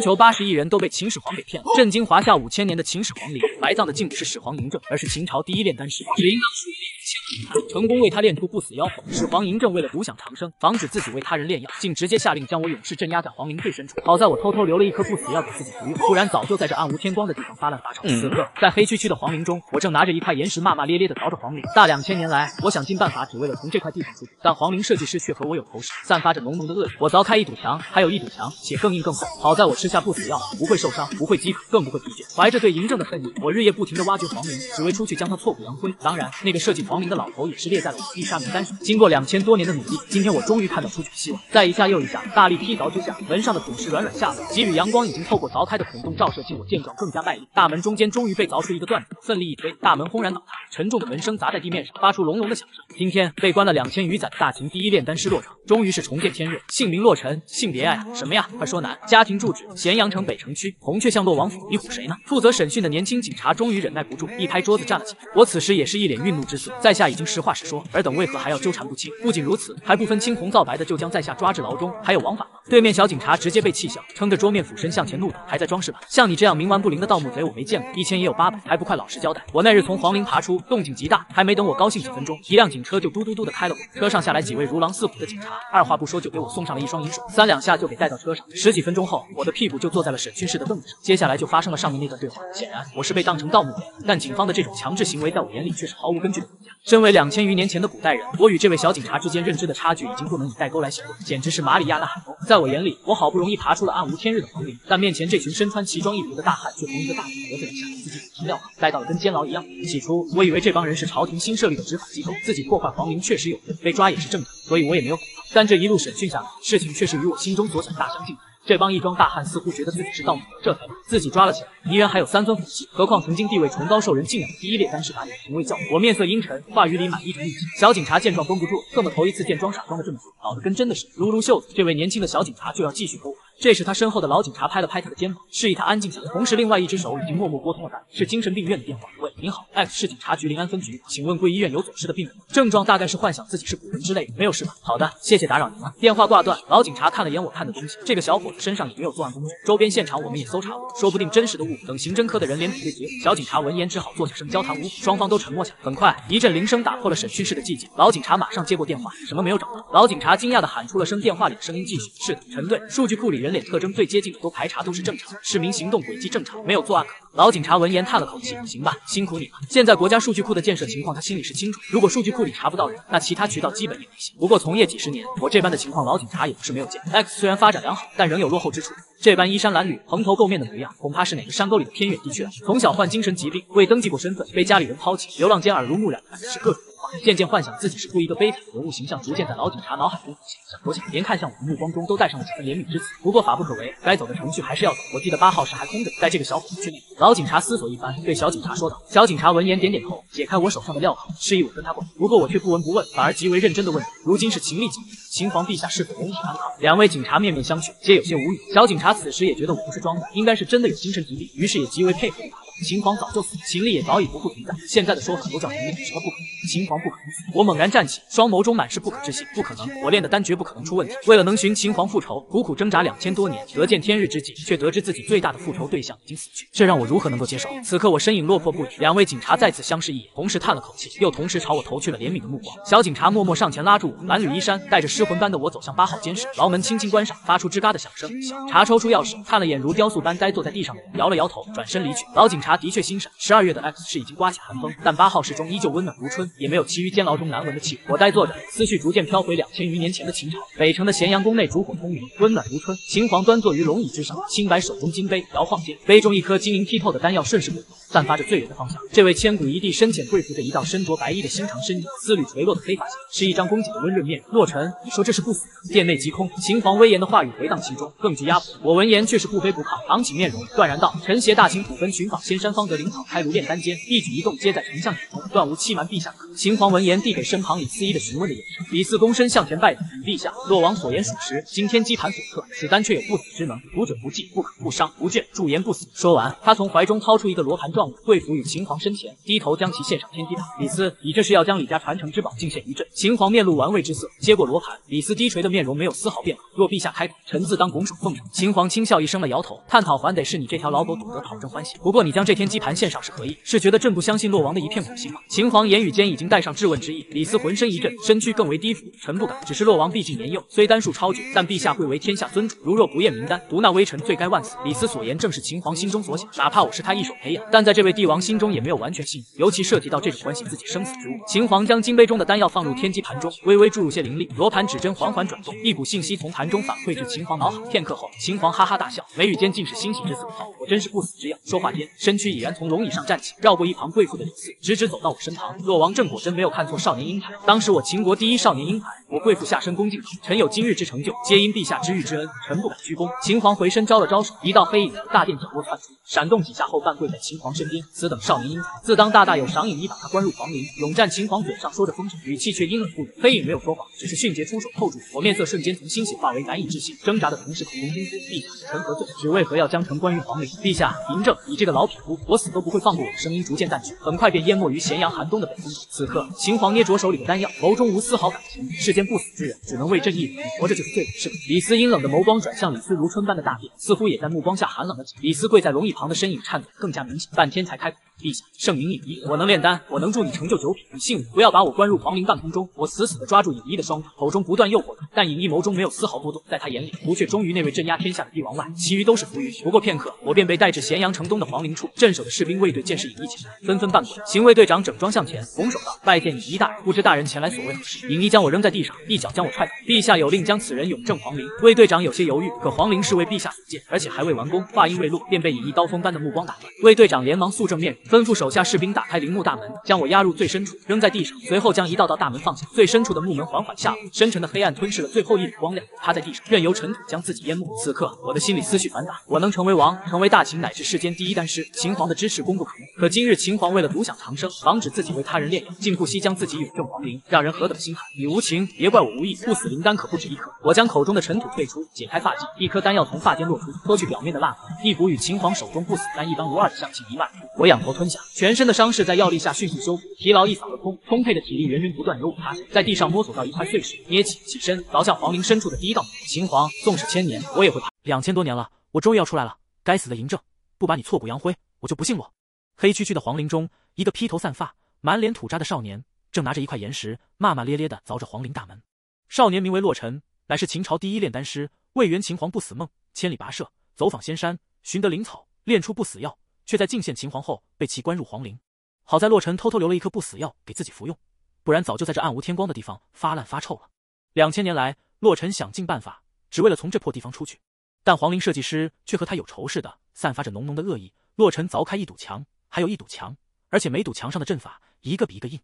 全球八十亿人都被秦始皇给骗了。震惊华夏五千年的秦始皇陵，埋葬的竟不是始皇嬴政，而是秦朝第一炼丹师。只因当初利用千万成功为他炼出不死妖药。始皇嬴政为了独享长生，防止自己为他人炼药，竟直接下令将我永世镇压在皇陵最深处。好在我偷偷留了一颗不死药给自己服用，不然早就在这暗无天光的地方发烂发臭。此刻在黑黢黢的皇陵中，我正拿着一块岩石骂骂咧咧地凿着皇陵。大两千年来，我想尽办法只为了从这块地方出去，但皇陵设计师却和我有仇，散发着浓浓的恶意。我凿开一堵墙，还有一堵墙，且更硬更厚。好在我吃下不死药，不会受伤，不会饥渴，更不会疲倦。怀着对嬴政的恨意，我日夜不停地挖掘皇陵，只为出去将他挫骨扬灰。当然，那个设计皇陵的老头也是列在了我的必杀名单上。经过两千多年的努力，今天我终于看到出去的希望。在一下又一下大力劈凿之下，门上的土石软软下落，几缕阳光已经透过凿开的孔洞照射进。我见状更加卖力，大门中间终于被凿出一个断口，奋力一推，大门轰然倒塌，沉重的门声砸在地面上，发出隆隆的响声。今天被关了两千余载的大秦第一炼丹师洛场，终于是重见天日。姓名洛尘，性别呀什么呀？快说男，家庭住址。咸阳城北城区，红雀巷洛王府，你唬谁呢？负责审讯的年轻警察终于忍耐不住，一拍桌子站了起来。我此时也是一脸愠怒之色，在下已经实话实说尔等为何还要纠缠不清？不仅如此，还不分青红皂白的就将在下抓至牢中，还有王法吗？对面小警察直接被气笑，撑着桌面俯身向前怒道：“还在装是吧？像你这样冥顽不灵的盗墓贼，我没见过。一千也有八百，还不快老实交代！我那日从皇陵爬出，动静极大，还没等我高兴几分钟，一辆警车就嘟嘟嘟的开了过来，车上下来几位如狼似虎的警察，二话不说就给我送上了一双银手，三两下就给带到车上。十几分钟后，我的皮。屁股就坐在了审讯室的凳子上，接下来就发生了上面那段对话。显然我是被当成盗墓贼，但警方的这种强制行为在我眼里却是毫无根据的胡闹。身为两千余年前的古代人，我与这位小警察之间认知的差距已经不能以代沟来形容，简直是马里亚纳海沟。在我眼里，我好不容易爬出了暗无天日的皇陵，但面前这群身穿奇装异服的大汉却从一个大铁盒子里把自己所剩料包到了跟监牢一样。起初我以为这帮人是朝廷新设立的执法机构，自己破坏皇陵确实有罪，被抓也是正常，所以我也没有反抗。但这一路审讯下来，事情却是与我心中所想大相径庭。这帮一装大汉似乎觉得自己是盗墓，这才把自己抓了起来。敌人还有三分火气，何况曾经地位崇高、受人敬仰的第一列单大也从未叫住。我面色阴沉，话语里满溢着怒气。小警察见状绷不住，特么头一次见装傻装的这么做，搞得跟真的的。撸撸袖子。这位年轻的小警察就要继续勾。这时，他身后的老警察拍了拍他的肩膀，示意他安静下来。同时，另外一只手已经默默拨通了是精神病院的电话。喂，您好，X 市警察局临安分局，请问贵医院有走失的病人？吗？症状大概是幻想自己是古人之类的，没有是吧？好的，谢谢打扰您了。电话挂断，老警察看了眼我看的东西，这个小伙子身上也没有作案工具，周边现场我们也搜查过，说不定真实的物等刑侦科的人脸比对结果，小警察闻言只好坐下，声交谈。无果，双方都沉默下来。很快，一阵铃声打破了审讯室的寂静。老警察马上接过电话，什么没有找到？老警察惊讶的喊出了声，电话里的声音继续：是的，陈队，数据库里人。人脸特征最接近的都排查都是正常，市民行动轨迹正常，没有作案可。老警察闻言叹了口气，行吧，辛苦你了。现在国家数据库的建设情况他心里是清楚，如果数据库里查不到人，那其他渠道基本也没戏。不过从业几十年，我这般的情况老警察也不是没有见 X 虽然发展良好，但仍有落后之处。这般衣衫褴褛、蓬头垢面的模样，恐怕是哪个山沟里的偏远地区了。从小患精神疾病，未登记过身份，被家里人抛弃，流浪间耳濡目染的是各种。渐渐幻想自己是出一个悲惨的人物形象，逐渐在老警察脑海中浮现。想多想，连看向我的目光中都带上了几分怜悯之色。不过法不可违，该走的程序还是要走。我记得八号室还空着，在这个小伙子区内。老警察思索一番，对小警察说道。小警察闻言点点头，解开我手上的镣铐，示意我跟他过来。不过我却不闻不问，反而极为认真的问：“如今是秦历几秦皇陛下是否龙体安康？”两位警察面面相觑，皆有些无语。小警察此时也觉得我不是装的，应该是真的有精神疾病，于是也极为配合。秦皇早就死，秦力也早已不复存在。现在的说法都叫秦力，什么不可？能？秦皇不可能死。我猛然站起，双眸中满是不可置信，不可能！我练的丹绝不可能出问题。为了能寻秦皇复仇，苦苦挣扎两千多年，得见天日之际，却得知自己最大的复仇对象已经死去，这让我如何能够接受？此刻我身影落魄不已。两位警察再次相视一眼，同时叹了口气，又同时朝我投去了怜悯的目光。小警察默默上前拉住我，蓝缕衣衫，带着失魂般的我走向八号监室，牢门轻轻关上，发出吱嘎的响声。小茶抽出钥匙，看了眼如雕塑般呆坐在地上的我，摇了摇头，转身离去。老警察。茶的确欣赏十二月的 X 市已经刮起寒风，但八号室中依旧温暖如春，也没有其余监牢中难闻的气味。我呆坐着，思绪逐渐飘回两千余年前的秦朝，北城的咸阳宫内烛火通明，温暖如春。秦皇端坐于龙椅之上，青白手中金杯摇晃间，杯中一颗晶莹剔透的丹药顺势滚落，散发着醉人的芳香。这位千古一帝深浅跪伏着一道身着白衣的修长身影，丝缕垂落的黑发下是一张的温润面。洛尘，你说这是不死殿内极空，秦皇威严的话语回荡其中，更具压迫。我闻言却是不卑不亢，昂起面容，断然道：臣携大秦土根寻访先。山方得灵草，开炉炼丹间，一举一动皆在丞相眼中，断无欺瞒陛下。秦皇闻言，递给身旁李四一的询问的眼神。李四躬身向前拜礼：“陛下，洛王所言属实。今天机盘所测，此丹却有不死之能，不者不济，不可不伤。不倦驻颜不死。”说完，他从怀中掏出一个罗盘状物，跪伏于秦皇身前，低头将其献上天机大。李四，你这是要将李家传承之宝敬献于朕？秦皇面露玩味之色，接过罗盘。李四低垂的面容没有丝毫变化。若陛下开口，臣自当拱手奉上。秦皇轻笑一声，了摇头。探讨还得是你这条老狗懂得讨朕欢喜。不过你将。这天机盘献上是何意？是觉得朕不相信洛王的一片苦心吗？秦皇言语间已经带上质问之意。李斯浑身一震，身躯更为低伏。臣不敢，只是洛王毕竟年幼，虽丹术超绝，但陛下贵为天下尊主，如若不验名丹，毒那微臣，罪该万死。李斯所言正是秦皇心中所想。哪怕我是他一手培养，但在这位帝王心中也没有完全信任。尤其涉及到这种关系自己生死之物。秦皇将金杯中的丹药放入天机盘中，微微注入些灵力，罗盘指针缓缓转动，一股信息从盘中反馈至秦皇脑海。片刻后，秦皇哈哈大笑，眉宇间尽是欣喜之色。好，我真是不死之药。说话间。身躯已然从龙椅上站起，绕过一旁贵妇的影子，直直走到我身旁。洛王正果真没有看错少年英台，当时我秦国第一少年英台。我贵妇下身恭敬道：“臣有今日之成就，皆因陛下知遇之恩，臣不敢居功。”秦皇回身招了招手，一道黑影从大殿角落窜出，闪动几下后半跪在秦皇身边。此等少年英才，自当大大有赏。引你把他关入皇陵。永战秦皇嘴上说着风赏，语气却阴冷不已。黑影没有说谎，只是迅捷出手扣住我，面色瞬间从欣喜化为难以置信，挣扎的同时口中低呼：“陛下，臣何罪？只为何要将臣关于皇陵？”陛下，嬴政，你这个老匹夫，我死都不会放过的声音逐渐淡去，很快便淹没于咸阳寒冬的北风中。此刻，秦皇捏着手里的丹药，眸中无丝毫感情，世间。不死之人只能为朕一死，活着就是最苦事。李斯阴冷的眸光转向李斯如春般的大殿，似乎也在目光下寒冷了几。李斯跪在龙椅旁的身影颤抖更加明显，半天才开口：“陛下，圣明一医，我能炼丹，我能助你成就九品，你信我，不要把我关入皇陵半空中，我死死的抓住影一的双腿，口中不断诱惑他，但影一眸中没有丝毫波动，在他眼里，狐却忠于那位镇压天下的帝王外，其余都是浮云。不过片刻，我便被带至咸阳城东的皇陵处，镇守的士兵卫队见是影一前来，纷纷半跪，行卫队长整装向前，拱手道：拜见影一大人，不知大人前来所为何事？影一将我扔在地上。一脚将我踹倒。陛下有令，将此人永镇皇陵。卫队长有些犹豫，可皇陵是为陛下所建，而且还未完工。话音未落，便被以一刀锋般的目光打断。卫队长连忙肃正面容，吩咐手下士兵打开陵墓大门，将我压入最深处，扔在地上。随后将一道道大门放下，最深处的木门缓缓下落，深沉的黑暗吞噬了最后一缕光亮。趴在地上，任由尘土将自己淹没。此刻我的心里思绪繁杂，我能成为王，成为大秦乃至世间第一丹师，秦皇的支持功不可没。可今日秦皇为了独享长生，防止自己为他人炼药，竟不惜将自己永镇皇陵，让人何等心寒！你无情。别怪我无意，不死灵丹可不止一颗。我将口中的尘土退出，解开发髻，一颗丹药从发间落出，脱去表面的蜡痕，一股与秦皇手中不死丹一般无二的香气弥漫。我仰头吞下，全身的伤势在药力下迅速修复，疲劳一扫而空，充沛的体力源源不断流我身上。在地上摸索到一块碎石，捏起，起身，凿向皇陵深处的第一道门。秦皇纵使千年，我也会爬。两千多年了，我终于要出来了！该死的嬴政，不把你挫骨扬灰，我就不信我。黑黢黢的皇陵中，一个披头散发、满脸土渣的少年。正拿着一块岩石，骂骂咧咧地凿着皇陵大门。少年名为洛尘，乃是秦朝第一炼丹师，为圆秦皇不死梦，千里跋涉，走访仙山，寻得灵草，炼出不死药，却在进献秦皇后被其关入皇陵。好在洛尘偷偷留了一颗不死药给自己服用，不然早就在这暗无天光的地方发烂发臭了。两千年来，洛尘想尽办法，只为了从这破地方出去。但皇陵设计师却和他有仇似的，散发着浓浓的恶意。洛尘凿开一堵墙，还有一堵墙，而且每堵墙上的阵法一个比一个硬。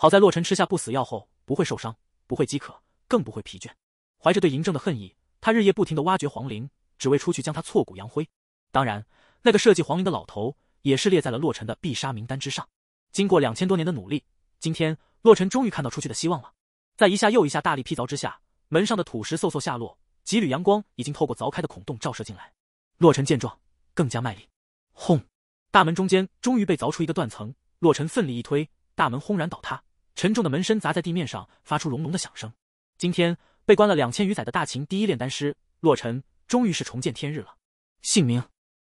好在洛尘吃下不死药后不会受伤，不会饥渴，更不会疲倦。怀着对嬴政的恨意，他日夜不停的挖掘皇陵，只为出去将他挫骨扬灰。当然，那个设计皇陵的老头也是列在了洛尘的必杀名单之上。经过两千多年的努力，今天洛尘终于看到出去的希望了。在一下又一下大力劈凿之下，门上的土石嗖嗖下落，几缕阳光已经透过凿开的孔洞照射进来。洛尘见状更加卖力，轰！大门中间终于被凿出一个断层，洛尘奋力一推，大门轰然倒塌。沉重的门身砸在地面上，发出隆隆的响声。今天被关了两千余载的大秦第一炼丹师洛尘，终于是重见天日了。姓名：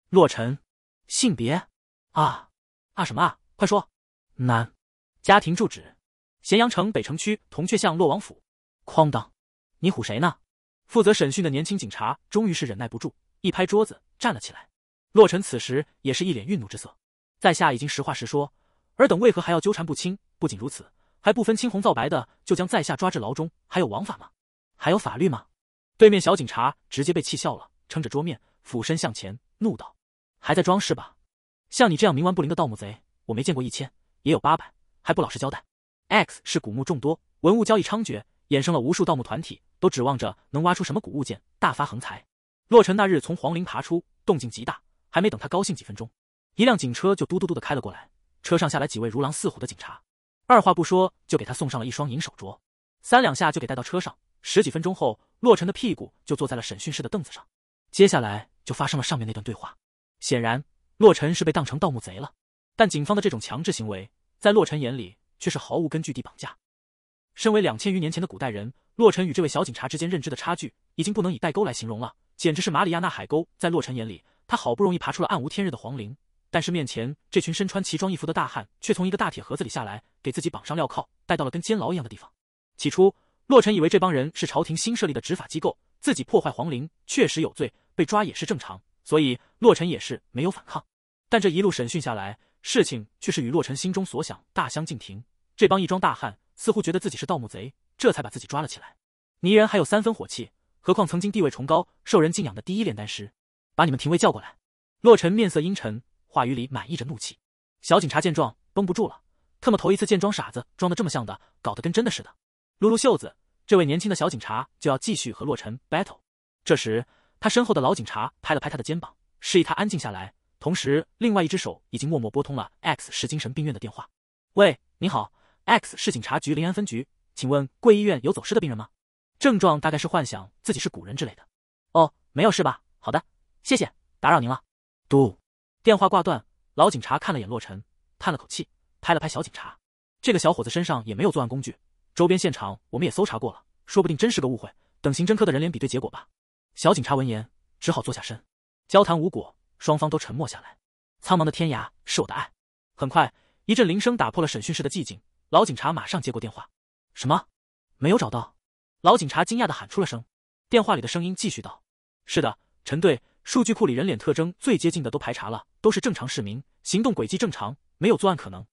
洛尘，性别：啊啊什么啊？快说！男。家庭住址：咸阳城北城区铜雀巷洛王府。哐当！你唬谁呢？负责审讯的年轻警察终于是忍耐不住，一拍桌子站了起来。洛尘此时也是一脸愠怒之色，在下已经实话实说，尔等为何还要纠缠不清？不仅如此。还不分青红皂白的就将在下抓至牢中，还有王法吗？还有法律吗？对面小警察直接被气笑了，撑着桌面，俯身向前，怒道：“还在装是吧？像你这样冥顽不灵的盗墓贼，我没见过一千也有八百，还不老实交代？”X 是古墓众多，文物交易猖獗，衍生了无数盗墓团体，都指望着能挖出什么古物件大发横财。洛尘那日从皇陵爬出，动静极大，还没等他高兴几分钟，一辆警车就嘟嘟嘟的开了过来，车上下来几位如狼似虎的警察。二话不说就给他送上了一双银手镯，三两下就给带到车上。十几分钟后，洛尘的屁股就坐在了审讯室的凳子上。接下来就发生了上面那段对话。显然，洛尘是被当成盗墓贼了。但警方的这种强制行为，在洛尘眼里却是毫无根据地绑架。身为两千余年前的古代人，洛尘与这位小警察之间认知的差距，已经不能以代沟来形容了，简直是马里亚纳海沟。在洛尘眼里，他好不容易爬出了暗无天日的皇陵，但是面前这群身穿奇装异服的大汉，却从一个大铁盒子里下来。给自己绑上镣铐，带到了跟监牢一样的地方。起初，洛尘以为这帮人是朝廷新设立的执法机构，自己破坏皇陵确实有罪，被抓也是正常，所以洛尘也是没有反抗。但这一路审讯下来，事情却是与洛尘心中所想大相径庭。这帮一桩大汉似乎觉得自己是盗墓贼，这才把自己抓了起来。泥人还有三分火气，何况曾经地位崇高、受人敬仰的第一炼丹师，把你们廷尉叫过来。洛尘面色阴沉，话语里满溢着怒气。小警察见状绷不住了。特么头一次见装傻子装的这么像的，搞得跟真的似的。撸撸袖子，这位年轻的小警察就要继续和洛尘 battle。这时，他身后的老警察拍了拍他的肩膀，示意他安静下来，同时，另外一只手已经默默拨通了 X 市精神病院的电话。喂，您好，X 市警察局临安分局，请问贵医院有走失的病人吗？症状大概是幻想自己是古人之类的。哦，没有是吧？好的，谢谢，打扰您了。嘟，电话挂断。老警察看了眼洛尘，叹了口气。拍了拍小警察，这个小伙子身上也没有作案工具，周边现场我们也搜查过了，说不定真是个误会。等刑侦科的人脸比对结果吧。小警察闻言只好坐下身，交谈无果，双方都沉默下来。苍茫的天涯是我的爱。很快，一阵铃声打破了审讯室的寂静，老警察马上接过电话。什么？没有找到？老警察惊讶的喊出了声。电话里的声音继续道：“是的，陈队，数据库里人脸特征最接近的都排查了，都是正常市民，行动轨迹正常，没有作案可能。”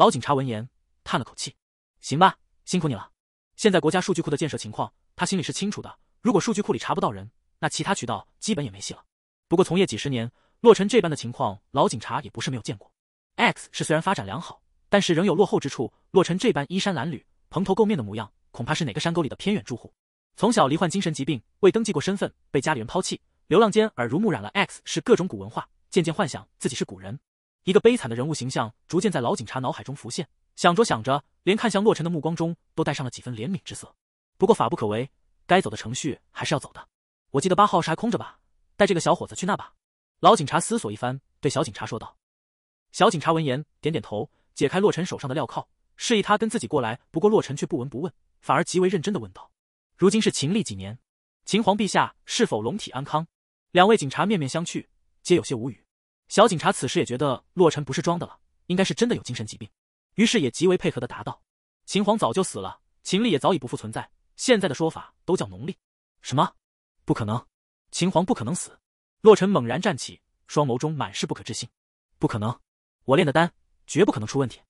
老警察闻言叹了口气：“行吧，辛苦你了。现在国家数据库的建设情况，他心里是清楚的。如果数据库里查不到人，那其他渠道基本也没戏了。不过从业几十年，洛尘这般的情况，老警察也不是没有见过。X 市虽然发展良好，但是仍有落后之处。洛尘这般衣衫褴褛、蓬头垢面的模样，恐怕是哪个山沟里的偏远住户。从小罹患精神疾病，未登记过身份，被家里人抛弃，流浪间耳濡目染了 X 市各种古文化，渐渐幻想自己是古人。”一个悲惨的人物形象逐渐在老警察脑海中浮现，想着想着，连看向洛尘的目光中都带上了几分怜悯之色。不过法不可违，该走的程序还是要走的。我记得八号是还空着吧？带这个小伙子去那吧。老警察思索一番，对小警察说道。小警察闻言点点头，解开洛尘手上的镣铐，示意他跟自己过来。不过洛尘却不闻不问，反而极为认真的问道：“如今是秦历几年？秦皇陛下是否龙体安康？”两位警察面面相觑，皆有些无语。小警察此时也觉得洛尘不是装的了，应该是真的有精神疾病，于是也极为配合的答道：“秦皇早就死了，秦力也早已不复存在，现在的说法都叫农历。”“什么？不可能！秦皇不可能死！”洛尘猛然站起，双眸中满是不可置信：“不可能！我炼的丹绝不可能出问题，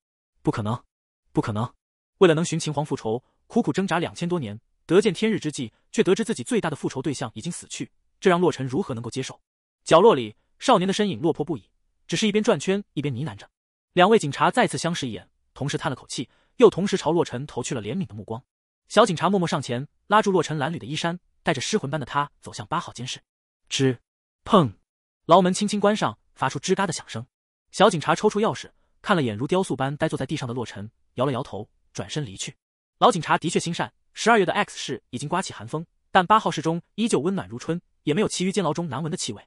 不可能，不可能！为了能寻秦皇复仇，苦苦挣扎两千多年，得见天日之际，却得知自己最大的复仇对象已经死去，这让洛尘如何能够接受？”角落里。少年的身影落魄不已，只是一边转圈一边呢喃着。两位警察再次相视一眼，同时叹了口气，又同时朝洛尘投去了怜悯的目光。小警察默默上前，拉住洛尘褴褛的衣衫，带着失魂般的他走向八号监室。吱，砰，牢门轻轻关上，发出吱嘎的响声。小警察抽出钥匙，看了眼如雕塑般呆坐在地上的洛尘，摇了摇头，转身离去。老警察的确心善。十二月的 X 市已经刮起寒风，但八号室中依旧温暖如春，也没有其余监牢中难闻的气味。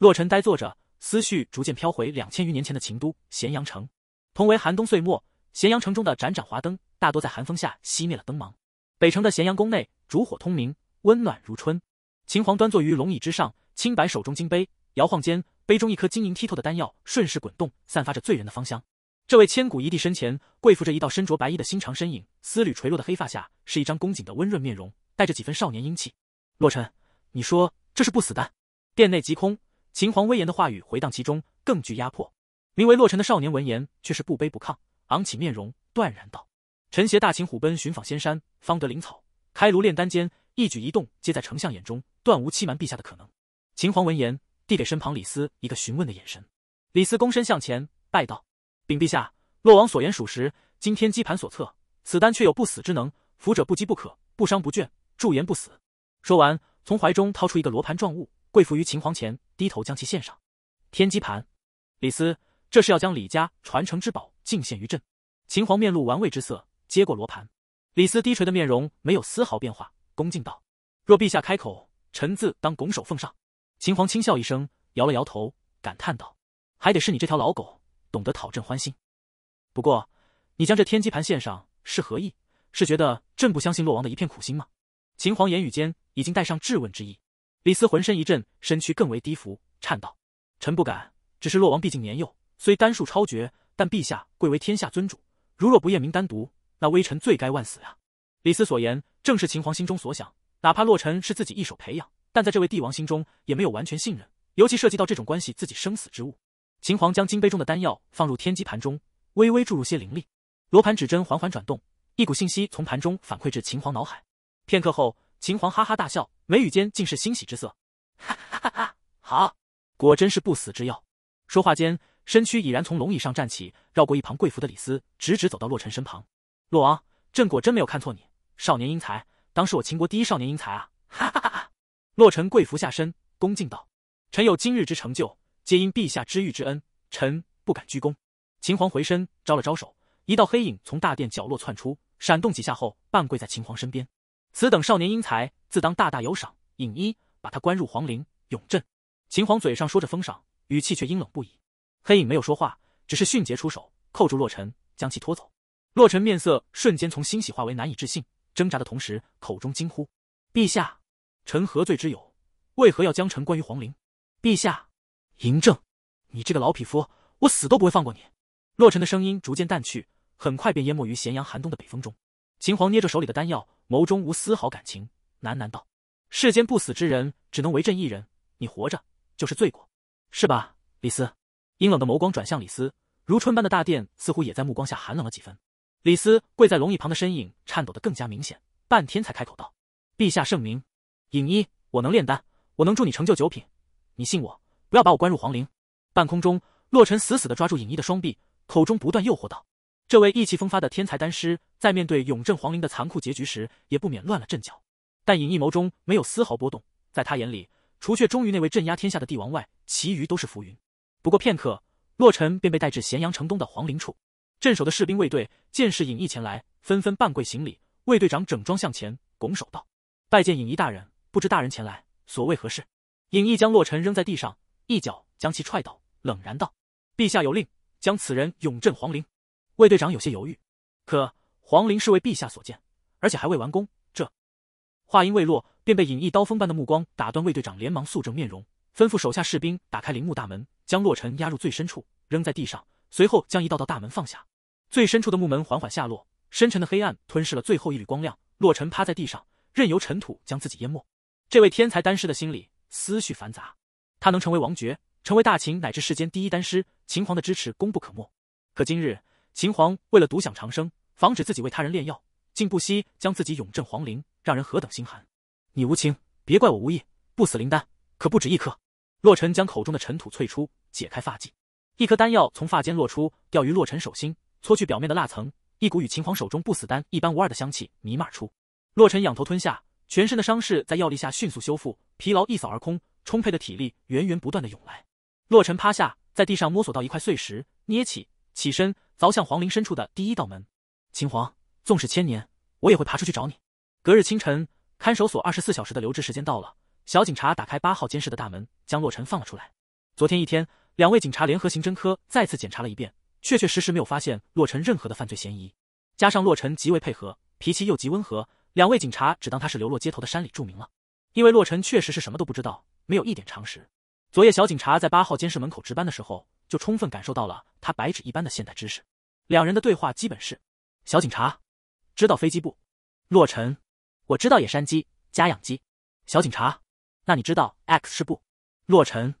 洛尘呆坐着，思绪逐渐飘回两千余年前的秦都咸阳城。同为寒冬岁末，咸阳城中的盏盏华灯大多在寒风下熄灭了灯芒。北城的咸阳宫内，烛火通明，温暖如春。秦皇端坐于龙椅之上，清白手中金杯，摇晃间，杯中一颗晶莹剔透的丹药顺势滚动，散发着醉人的芳香。这位千古一帝身前跪伏着一道身着白衣的心长身影，丝缕垂落的黑发下是一张恭谨的温润面容，带着几分少年英气。洛尘，你说这是不死丹？殿内极空。秦皇威严的话语回荡其中，更具压迫。名为洛尘的少年闻言却是不卑不亢，昂起面容，断然道：“臣携大秦虎贲寻访仙山，方得灵草，开炉炼丹间，一举一动皆在丞相眼中，断无欺瞒陛下的可能。”秦皇闻言，递给身旁李斯一个询问的眼神。李斯躬身向前，拜道：“禀陛下，洛王所言属实。今天机盘所测，此丹却有不死之能，服者不饥不渴，不伤不倦，驻颜不死。”说完，从怀中掏出一个罗盘状物。跪伏于秦皇前，低头将其献上天机盘。李斯，这是要将李家传承之宝敬献于朕？秦皇面露玩味之色，接过罗盘。李斯低垂的面容没有丝毫变化，恭敬道：“若陛下开口，臣自当拱手奉上。”秦皇轻笑一声，摇了摇头，感叹道：“还得是你这条老狗，懂得讨朕欢心。不过，你将这天机盘献上是何意？是觉得朕不相信洛王的一片苦心吗？”秦皇言语间已经带上质问之意。李斯浑身一震，身躯更为低伏，颤道：“臣不敢，只是洛王毕竟年幼，虽丹术超绝，但陛下贵为天下尊主，如若不验明丹毒，那微臣罪该万死呀。”李斯所言，正是秦皇心中所想。哪怕洛尘是自己一手培养，但在这位帝王心中，也没有完全信任。尤其涉及到这种关系自己生死之物，秦皇将金杯中的丹药放入天机盘中，微微注入些灵力，罗盘指针缓缓转动，一股信息从盘中反馈至秦皇脑海。片刻后。秦皇哈哈大笑，眉宇间尽是欣喜之色，哈哈哈！哈好，果真是不死之药。说话间，身躯已然从龙椅上站起，绕过一旁跪伏的李斯，直直走到洛尘身旁。洛王，朕果真没有看错你，少年英才，当是我秦国第一少年英才啊！哈哈哈！洛尘跪伏下身，恭敬道：“臣有今日之成就，皆因陛下知遇之恩，臣不敢鞠躬。”秦皇回身，招了招手，一道黑影从大殿角落窜出，闪动几下后，半跪在秦皇身边。此等少年英才，自当大大有赏。尹一，把他关入皇陵。永镇，秦皇嘴上说着封赏，语气却阴冷不已。黑影没有说话，只是迅捷出手，扣住洛尘，将其拖走。洛尘面色瞬间从欣喜化为难以置信，挣扎的同时口中惊呼：“陛下，臣何罪之有？为何要将臣关于皇陵？”陛下，嬴政，你这个老匹夫，我死都不会放过你！洛尘的声音逐渐淡去，很快便淹没于咸阳寒冬的北风中。秦皇捏着手里的丹药。眸中无丝毫感情，喃喃道：“世间不死之人，只能为朕一人。你活着就是罪过，是吧，李斯？”阴冷的眸光转向李斯，如春般的大殿似乎也在目光下寒冷了几分。李斯跪在龙椅旁的身影颤抖得更加明显，半天才开口道：“陛下圣明，影一，我能炼丹，我能助你成就九品，你信我，不要把我关入皇陵。”半空中，洛尘死死地抓住影一的双臂，口中不断诱惑道。这位意气风发的天才丹师，在面对永镇皇陵的残酷结局时，也不免乱了阵脚。但尹逸眸中没有丝毫波动，在他眼里，除却忠于那位镇压天下的帝王外，其余都是浮云。不过片刻，洛尘便被带至咸阳城东的皇陵处。镇守的士兵卫队见是尹逸前来，纷纷半跪行礼。卫队长整装向前，拱手道：“拜见尹逸大人，不知大人前来所谓何事？”尹逸将洛尘扔在地上，一脚将其踹倒，冷然道：“陛下有令，将此人永镇皇陵。”卫队长有些犹豫，可黄陵是为陛下所建，而且还未完工。这话音未落，便被隐逸刀锋般的目光打断。卫队长连忙肃正面容，吩咐手下士兵打开陵墓大门，将洛尘压入最深处，扔在地上。随后将一道道大门放下，最深处的木门缓缓下落，深沉的黑暗吞噬了最后一缕光亮。洛尘趴在地上，任由尘土将自己淹没。这位天才丹师的心里思绪繁杂，他能成为王爵，成为大秦乃至世间第一丹师，秦皇的支持功不可没。可今日。秦皇为了独享长生，防止自己为他人炼药，竟不惜将自己永镇皇陵，让人何等心寒！你无情，别怪我无义。不死灵丹可不止一颗。洛尘将口中的尘土淬出，解开发髻，一颗丹药从发间落出，掉于洛尘手心，搓去表面的蜡层，一股与秦皇手中不死丹一般无二的香气弥漫出。洛尘仰头吞下，全身的伤势在药力下迅速修复，疲劳一扫而空，充沛的体力源源不断的涌来。洛尘趴下，在地上摸索到一块碎石，捏起，起身。凿向皇陵深处的第一道门，秦皇，纵使千年，我也会爬出去找你。隔日清晨，看守所二十四小时的留置时间到了，小警察打开八号监室的大门，将洛尘放了出来。昨天一天，两位警察联合刑侦科再次检查了一遍，确确实实没有发现洛尘任何的犯罪嫌疑。加上洛尘极为配合，脾气又极温和，两位警察只当他是流落街头的山里住民了，因为洛尘确实是什么都不知道，没有一点常识。昨夜，小警察在八号监室门口值班的时候。就充分感受到了他白纸一般的现代知识。两人的对话基本是：小警察知道飞机不？洛尘，我知道野山鸡、家养鸡。小警察，那你知道 X 是不？洛尘，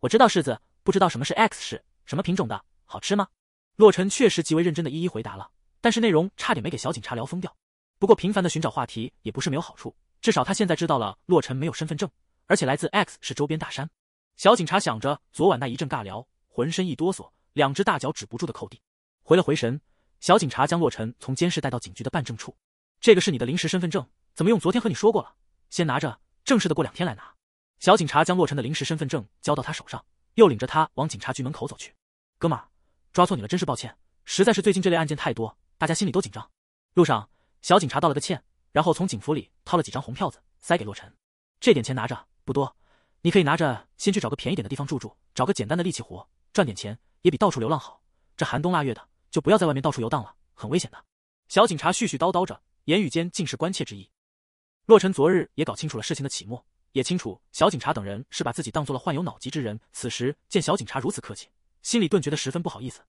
我知道柿子，不知道什么是 X 是什么品种的，好吃吗？洛尘确实极为认真的一一回答了，但是内容差点没给小警察聊疯掉。不过频繁的寻找话题也不是没有好处，至少他现在知道了洛尘没有身份证，而且来自 X 市周边大山。小警察想着昨晚那一阵尬聊。浑身一哆嗦，两只大脚止不住的扣地。回了回神，小警察将洛尘从监视带到警局的办证处。这个是你的临时身份证，怎么用？昨天和你说过了，先拿着，正式的过两天来拿。小警察将洛尘的临时身份证交到他手上，又领着他往警察局门口走去。哥们儿，抓错你了，真是抱歉。实在是最近这类案件太多，大家心里都紧张。路上，小警察道了个歉，然后从警服里掏了几张红票子，塞给洛尘。这点钱拿着不多，你可以拿着先去找个便宜点的地方住住，找个简单的力气活。赚点钱也比到处流浪好。这寒冬腊月的，就不要在外面到处游荡了，很危险的。小警察絮絮叨叨着，言语间尽是关切之意。洛尘昨日也搞清楚了事情的起末，也清楚小警察等人是把自己当做了患有脑疾之人。此时见小警察如此客气，心里顿觉得十分不好意思。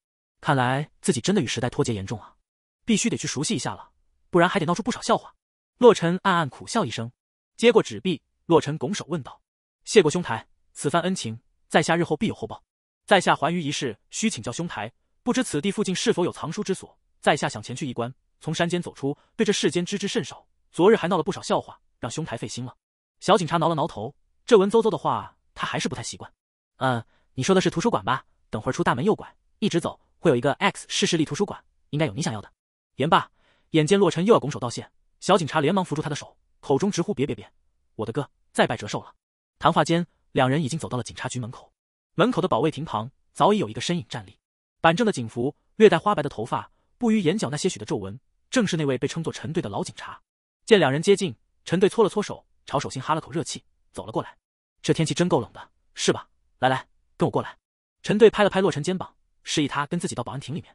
看来自己真的与时代脱节严重啊，必须得去熟悉一下了，不然还得闹出不少笑话。洛尘暗暗苦笑一声，接过纸币，洛尘拱手问道：“谢过兄台，此番恩情，在下日后必有厚报。”在下还于一事，需请教兄台。不知此地附近是否有藏书之所？在下想前去一观。从山间走出，对这世间知之甚少，昨日还闹了不少笑话，让兄台费心了。小警察挠了挠头，这文绉绉的话他还是不太习惯。嗯，你说的是图书馆吧？等会儿出大门右拐，一直走会有一个 X 市市立图书馆，应该有你想要的。言罢，眼见洛尘又要拱手道谢，小警察连忙扶住他的手，口中直呼别别别，我的哥，再拜折寿了。谈话间，两人已经走到了警察局门口。门口的保卫亭旁早已有一个身影站立，板正的警服，略带花白的头发，不于眼角那些许的皱纹，正是那位被称作陈队的老警察。见两人接近，陈队搓了搓手，朝手心哈了口热气，走了过来。这天气真够冷的，是吧？来来，跟我过来。陈队拍了拍洛尘肩膀，示意他跟自己到保安亭里面。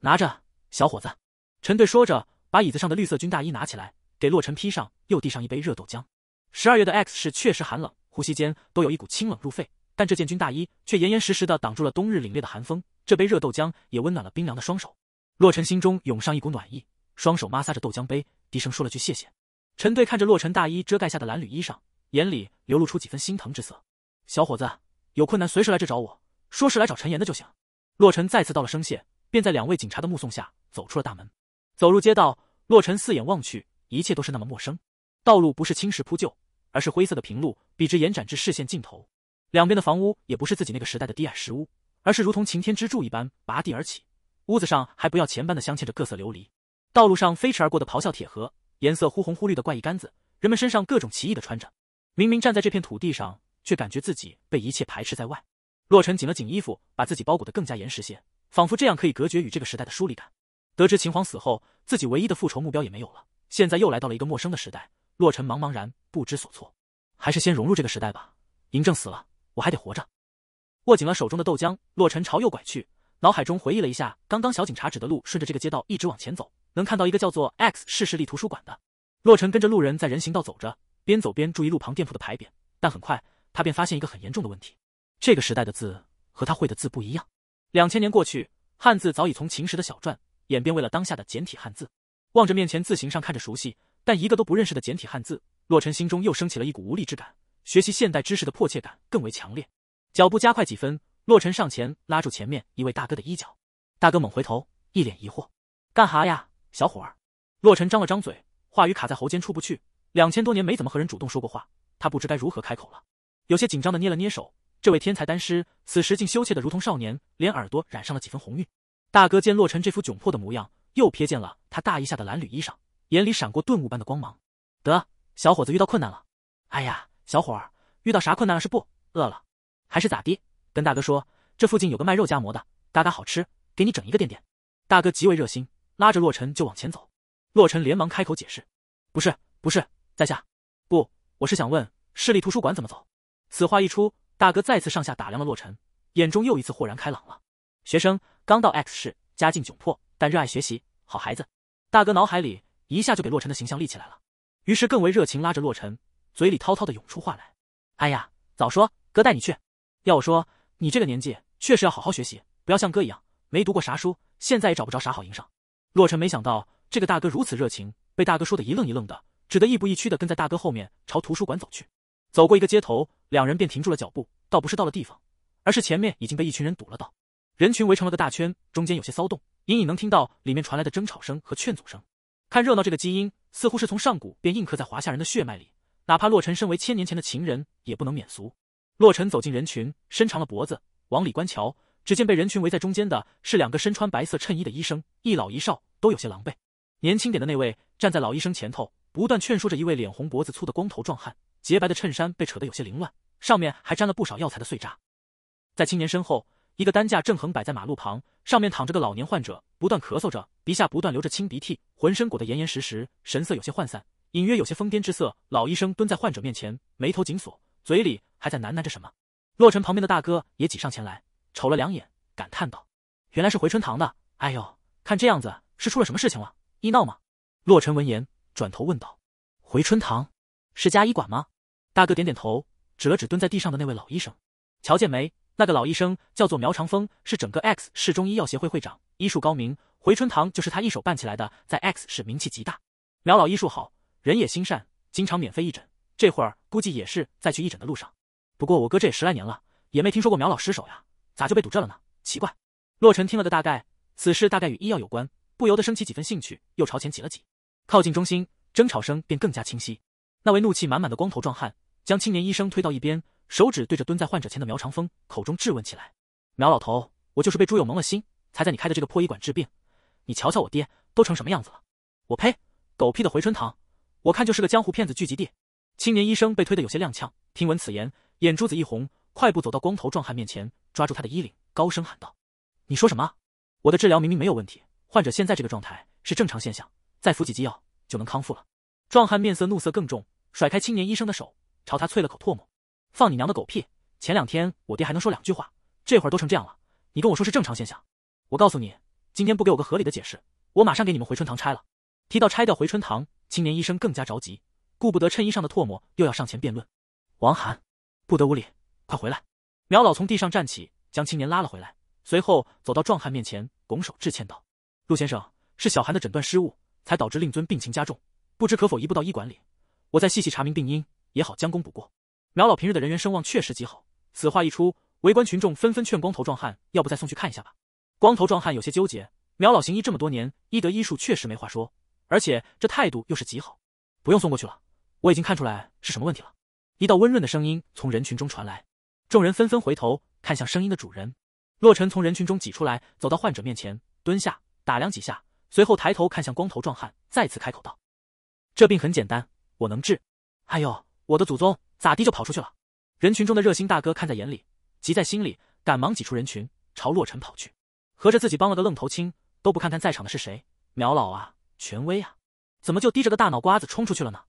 拿着，小伙子。陈队说着，把椅子上的绿色军大衣拿起来给洛尘披上，又递上一杯热豆浆。十二月的 X 市确实寒冷，呼吸间都有一股清冷入肺。但这件军大衣却严严实实的挡住了冬日凛冽的寒风，这杯热豆浆也温暖了冰凉的双手。洛尘心中涌上一股暖意，双手摩挲着豆浆杯，低声说了句“谢谢”。陈队看着洛尘大衣遮盖下的蓝褛衣裳，眼里流露出几分心疼之色。“小伙子，有困难随时来这找我，说是来找陈岩的就行。”洛尘再次道了声谢，便在两位警察的目送下走出了大门。走入街道，洛尘四眼望去，一切都是那么陌生。道路不是青石铺就，而是灰色的平路，笔直延展至视线尽头。两边的房屋也不是自己那个时代的低矮石屋，而是如同擎天之柱一般拔地而起，屋子上还不要钱般的镶嵌着各色琉璃。道路上飞驰而过的咆哮铁盒，颜色忽红忽绿的怪异杆子，人们身上各种奇异的穿着。明明站在这片土地上，却感觉自己被一切排斥在外。洛尘紧了紧衣服，把自己包裹得更加严实些，仿佛这样可以隔绝与这个时代的疏离感。得知秦皇死后，自己唯一的复仇目标也没有了，现在又来到了一个陌生的时代，洛尘茫茫然不知所措。还是先融入这个时代吧。嬴政死了。我还得活着，握紧了手中的豆浆，洛尘朝右拐去，脑海中回忆了一下刚刚小警察指的路，顺着这个街道一直往前走，能看到一个叫做 X 市市立图书馆的。洛尘跟着路人在人行道走着，边走边注意路旁店铺的牌匾，但很快他便发现一个很严重的问题：这个时代的字和他会的字不一样。两千年过去，汉字早已从秦时的小篆演变为了当下的简体汉字。望着面前字形上看着熟悉，但一个都不认识的简体汉字，洛尘心中又升起了一股无力之感。学习现代知识的迫切感更为强烈，脚步加快几分。洛尘上前拉住前面一位大哥的衣角，大哥猛回头，一脸疑惑：“干哈呀，小伙儿？”洛尘张了张嘴，话语卡在喉间出不去。两千多年没怎么和人主动说过话，他不知该如何开口了，有些紧张的捏了捏手。这位天才丹师此时竟羞怯的如同少年，连耳朵染上了几分红晕。大哥见洛尘这副窘迫的模样，又瞥见了他大衣下的蓝缕衣裳，眼里闪过顿悟般的光芒：“得，小伙子遇到困难了。”哎呀！小伙儿遇到啥困难了是不饿了，还是咋的？跟大哥说，这附近有个卖肉夹馍的，嘎嘎好吃，给你整一个垫垫。大哥极为热心，拉着洛尘就往前走。洛尘连忙开口解释：“不是，不是，在下不，我是想问市立图书馆怎么走。”此话一出，大哥再次上下打量了洛尘，眼中又一次豁然开朗了。学生刚到 X 市，家境窘迫，但热爱学习，好孩子。大哥脑海里一下就给洛尘的形象立起来了，于是更为热情拉着洛尘。嘴里滔滔的涌出话来，哎呀，早说哥带你去。要我说，你这个年纪确实要好好学习，不要像哥一样没读过啥书，现在也找不着啥好营生。洛尘没想到这个大哥如此热情，被大哥说的一愣一愣的，只得亦步亦趋的跟在大哥后面朝图书馆走去。走过一个街头，两人便停住了脚步，倒不是到了地方，而是前面已经被一群人堵了道，人群围成了个大圈，中间有些骚动，隐隐能听到里面传来的争吵声和劝阻声。看热闹这个基因似乎是从上古便印刻在华夏人的血脉里。哪怕洛尘身为千年前的情人，也不能免俗。洛尘走进人群，伸长了脖子往里观瞧，只见被人群围在中间的是两个身穿白色衬衣的医生，一老一少，都有些狼狈。年轻点的那位站在老医生前头，不断劝说着一位脸红脖子粗的光头壮汉，洁白的衬衫被扯得有些凌乱，上面还沾了不少药材的碎渣。在青年身后，一个担架正横摆在马路旁，上面躺着个老年患者，不断咳嗽着，鼻下不断流着清鼻涕，浑身裹得严严实实，神色有些涣散。隐约有些疯癫之色，老医生蹲在患者面前，眉头紧锁，嘴里还在喃喃着什么。洛尘旁边的大哥也挤上前来，瞅了两眼，感叹道：“原来是回春堂的，哎呦，看这样子是出了什么事情了，医闹吗？”洛尘闻言，转头问道：“回春堂是家医馆吗？”大哥点点头，指了指蹲在地上的那位老医生：“瞧见没？那个老医生叫做苗长风，是整个 X 市中医药协会会长，医术高明。回春堂就是他一手办起来的，在 X 市名气极大。苗老医术好。”人也心善，经常免费义诊，这会儿估计也是在去义诊的路上。不过我哥这也十来年了，也没听说过苗老失手呀，咋就被堵这了呢？奇怪。洛尘听了个大概，此事大概与医药有关，不由得生起几分兴趣，又朝前挤了挤，靠近中心，争吵声便更加清晰。那位怒气满满的光头壮汉将青年医生推到一边，手指对着蹲在患者前的苗长风，口中质问起来：“苗老头，我就是被朱友蒙了心，才在你开的这个破医馆治病。你瞧瞧我爹都成什么样子了！我呸，狗屁的回春堂！”我看就是个江湖骗子聚集地。青年医生被推得有些踉跄，听闻此言，眼珠子一红，快步走到光头壮汉面前，抓住他的衣领，高声喊道：“你说什么？我的治疗明明没有问题，患者现在这个状态是正常现象，再服几剂药就能康复了。”壮汉面色怒色更重，甩开青年医生的手，朝他啐了口唾沫：“放你娘的狗屁！前两天我爹还能说两句话，这会儿都成这样了，你跟我说是正常现象？我告诉你，今天不给我个合理的解释，我马上给你们回春堂拆了。”提到拆掉回春堂。青年医生更加着急，顾不得衬衣上的唾沫，又要上前辩论。王涵，不得无礼，快回来！苗老从地上站起，将青年拉了回来，随后走到壮汉面前，拱手致歉道：“陆先生，是小韩的诊断失误，才导致令尊病情加重。不知可否移步到医馆里，我再细细查明病因，也好将功补过。”苗老平日的人员声望确实极好，此话一出，围观群众纷纷劝光头壮汉，要不再送去看一下吧。光头壮汉有些纠结，苗老行医这么多年，医德医术确实没话说。而且这态度又是极好，不用送过去了，我已经看出来是什么问题了。一道温润的声音从人群中传来，众人纷纷回头看向声音的主人。洛尘从人群中挤出来，走到患者面前，蹲下打量几下，随后抬头看向光头壮汉，再次开口道：“这病很简单，我能治。”哎呦，我的祖宗，咋地就跑出去了？人群中的热心大哥看在眼里，急在心里，赶忙挤出人群朝洛尘跑去，合着自己帮了个愣头青，都不看看在场的是谁，苗老啊！权威啊，怎么就低着个大脑瓜子冲出去了呢？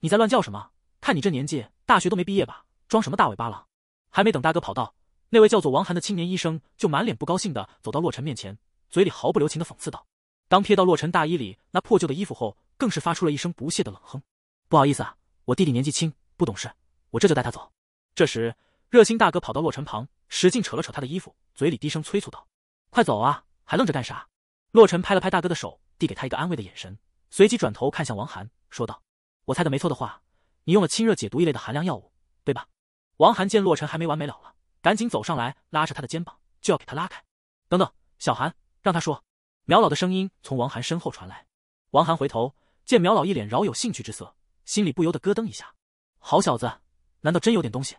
你在乱叫什么？看你这年纪，大学都没毕业吧？装什么大尾巴狼？还没等大哥跑到，那位叫做王涵的青年医生就满脸不高兴的走到洛尘面前，嘴里毫不留情的讽刺道。当瞥到洛尘大衣里那破旧的衣服后，更是发出了一声不屑的冷哼。不好意思啊，我弟弟年纪轻，不懂事，我这就带他走。这时，热心大哥跑到洛尘旁，使劲扯了扯他的衣服，嘴里低声催促道：“快走啊，还愣着干啥？”洛尘拍了拍大哥的手。递给他一个安慰的眼神，随即转头看向王涵，说道：“我猜的没错的话，你用了清热解毒一类的寒凉药物，对吧？”王涵见洛尘还没完没了了，赶紧走上来，拉着他的肩膀就要给他拉开。等等，小韩，让他说。苗老的声音从王涵身后传来。王涵回头见苗老一脸饶有兴趣之色，心里不由得咯噔一下。好小子，难道真有点东西？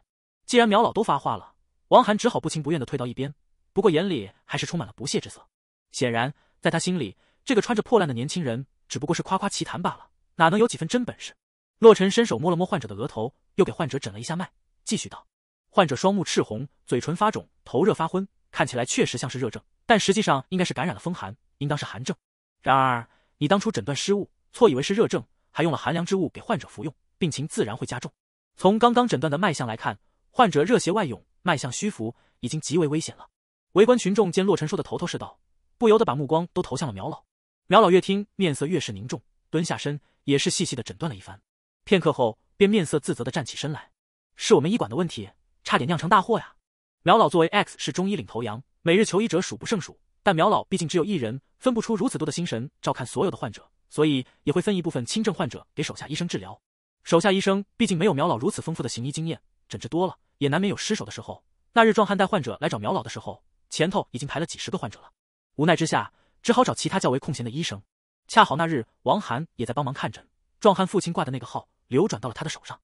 既然苗老都发话了，王涵只好不情不愿的退到一边，不过眼里还是充满了不屑之色。显然，在他心里。这个穿着破烂的年轻人只不过是夸夸其谈罢了，哪能有几分真本事？洛尘伸手摸了摸患者的额头，又给患者诊了一下脉，继续道：“患者双目赤红，嘴唇发肿，头热发昏，看起来确实像是热症，但实际上应该是感染了风寒，应当是寒症。然而你当初诊断失误，错以为是热症，还用了寒凉之物给患者服用，病情自然会加重。从刚刚诊断的脉象来看，患者热邪外涌，脉象虚浮，已经极为危险了。”围观群众见洛尘说的头头是道，不由得把目光都投向了苗老。苗老越听，面色越是凝重，蹲下身也是细细的诊断了一番，片刻后便面色自责的站起身来：“是我们医馆的问题，差点酿成大祸呀！”苗老作为 X 市中医领头羊，每日求医者数不胜数，但苗老毕竟只有一人，分不出如此多的心神照看所有的患者，所以也会分一部分轻症患者给手下医生治疗。手下医生毕竟没有苗老如此丰富的行医经验，诊治多了也难免有失手的时候。那日壮汉带患者来找苗老的时候，前头已经排了几十个患者了，无奈之下。只好找其他较为空闲的医生，恰好那日王涵也在帮忙看诊，壮汉父亲挂的那个号流转到了他的手上。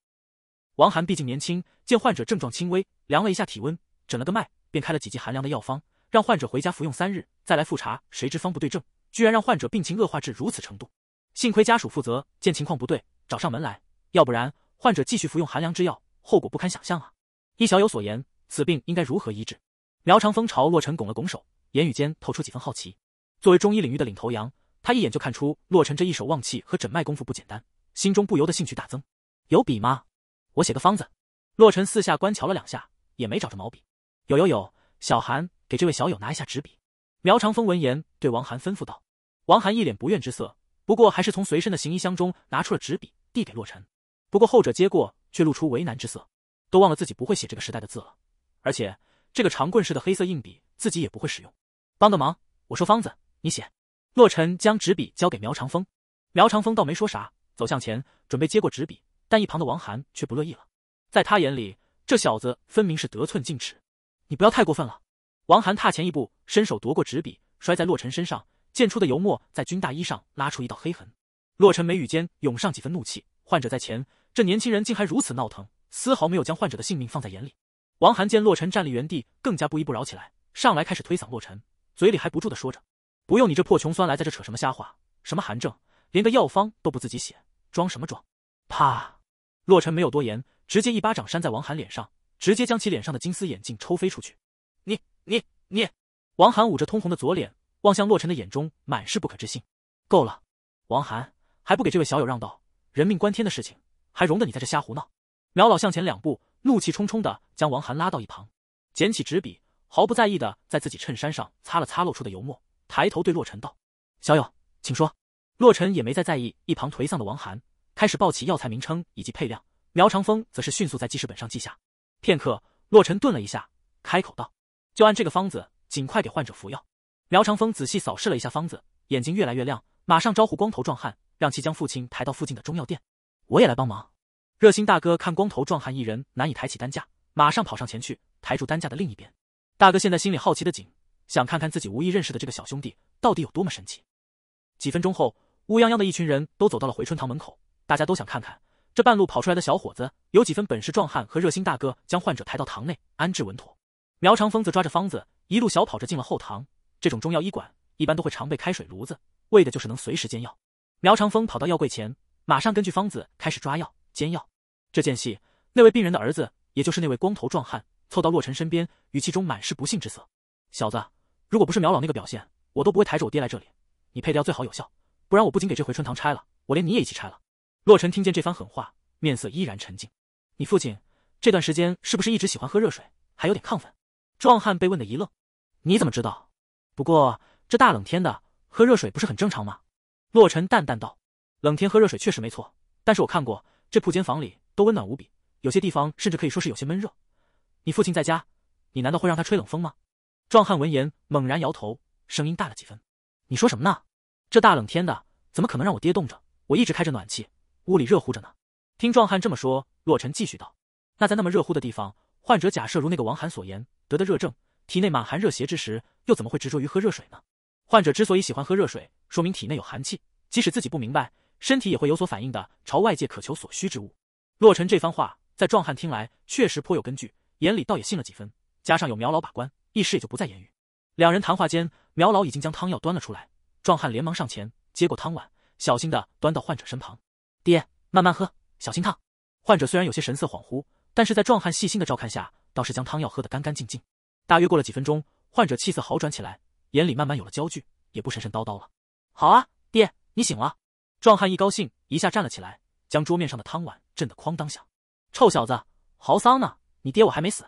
王涵毕竟年轻，见患者症状轻微，量了一下体温，诊了个脉，便开了几剂寒凉的药方，让患者回家服用三日再来复查。谁知方不对症，居然让患者病情恶化至如此程度。幸亏家属负责，见情况不对，找上门来，要不然患者继续服用寒凉之药，后果不堪想象啊！依小友所言，此病应该如何医治？苗长风朝洛尘拱了拱手，言语间透出几分好奇。作为中医领域的领头羊，他一眼就看出洛尘这一手旺气和诊脉功夫不简单，心中不由得兴趣大增。有笔吗？我写个方子。洛尘四下观瞧了两下，也没找着毛笔。有有有，小韩给这位小友拿一下纸笔。苗长风闻言对王涵吩咐道。王涵一脸不悦之色，不过还是从随身的行医箱中拿出了纸笔递给洛尘。不过后者接过却露出为难之色，都忘了自己不会写这个时代的字了，而且这个长棍式的黑色硬笔自己也不会使用。帮个忙，我说方子。你写，洛尘将纸笔交给苗长风，苗长风倒没说啥，走向前准备接过纸笔，但一旁的王涵却不乐意了。在他眼里，这小子分明是得寸进尺，你不要太过分了！王涵踏前一步，伸手夺过纸笔，摔在洛尘身上，溅出的油墨在军大衣上拉出一道黑痕。洛尘眉宇间涌上几分怒气，患者在前，这年轻人竟还如此闹腾，丝毫没有将患者的性命放在眼里。王涵见洛尘站立原地，更加不依不饶起来，上来开始推搡洛尘，嘴里还不住的说着。不用你这破穷酸来在这扯什么瞎话，什么寒症，连个药方都不自己写，装什么装？啪！洛尘没有多言，直接一巴掌扇在王寒脸上，直接将其脸上的金丝眼镜抽飞出去。你、你、你！王寒捂着通红的左脸，望向洛尘的眼中满是不可置信。够了，王寒还不给这位小友让道，人命关天的事情，还容得你在这瞎胡闹？苗老向前两步，怒气冲冲的将王寒拉到一旁，捡起纸笔，毫不在意的在自己衬衫上擦了擦露出的油墨。抬头对洛尘道：“小友，请说。”洛尘也没再在意一旁颓丧的王涵，开始报起药材名称以及配料。苗长风则是迅速在记事本上记下。片刻，洛尘顿了一下，开口道：“就按这个方子，尽快给患者服药。”苗长风仔细扫视了一下方子，眼睛越来越亮，马上招呼光头壮汉，让其将父亲抬到附近的中药店。我也来帮忙。热心大哥看光头壮汉一人难以抬起担架，马上跑上前去抬住担架的另一边。大哥现在心里好奇的紧。想看看自己无意认识的这个小兄弟到底有多么神奇。几分钟后，乌泱泱的一群人都走到了回春堂门口，大家都想看看这半路跑出来的小伙子有几分本事。壮汉和热心大哥将患者抬到堂内安置稳妥。苗长疯子抓着方子，一路小跑着进了后堂。这种中药医馆一般都会常备开水炉子，为的就是能随时煎药。苗长风跑到药柜前，马上根据方子开始抓药煎药。这间隙，那位病人的儿子，也就是那位光头壮汉，凑到洛尘身边，语气中满是不幸之色：“小子。”如果不是苗老那个表现，我都不会抬着我爹来这里。你配的药最好有效，不然我不仅给这回春堂拆了，我连你也一起拆了。洛尘听见这番狠话，面色依然沉静。你父亲这段时间是不是一直喜欢喝热水，还有点亢奋？壮汉被问得一愣。你怎么知道？不过这大冷天的，喝热水不是很正常吗？洛尘淡淡道。冷天喝热水确实没错，但是我看过这铺间房里都温暖无比，有些地方甚至可以说是有些闷热。你父亲在家，你难道会让他吹冷风吗？壮汉闻言猛然摇头，声音大了几分：“你说什么呢？这大冷天的，怎么可能让我爹冻着？我一直开着暖气，屋里热乎着呢。”听壮汉这么说，洛尘继续道：“那在那么热乎的地方，患者假设如那个王涵所言得的热症，体内满含热邪之时，又怎么会执着于喝热水呢？患者之所以喜欢喝热水，说明体内有寒气，即使自己不明白，身体也会有所反应的朝外界渴求所需之物。”洛尘这番话在壮汉听来确实颇有根据，眼里倒也信了几分，加上有苗老把关。一时也就不再言语。两人谈话间，苗老已经将汤药端了出来，壮汉连忙上前接过汤碗，小心的端到患者身旁。爹，慢慢喝，小心烫。患者虽然有些神色恍惚，但是在壮汉细心的照看下，倒是将汤药喝得干干净净。大约过了几分钟，患者气色好转起来，眼里慢慢有了焦距，也不神神叨叨了。好啊，爹，你醒了！壮汉一高兴，一下站了起来，将桌面上的汤碗震得哐当响。臭小子，豪桑呢？你爹我还没死！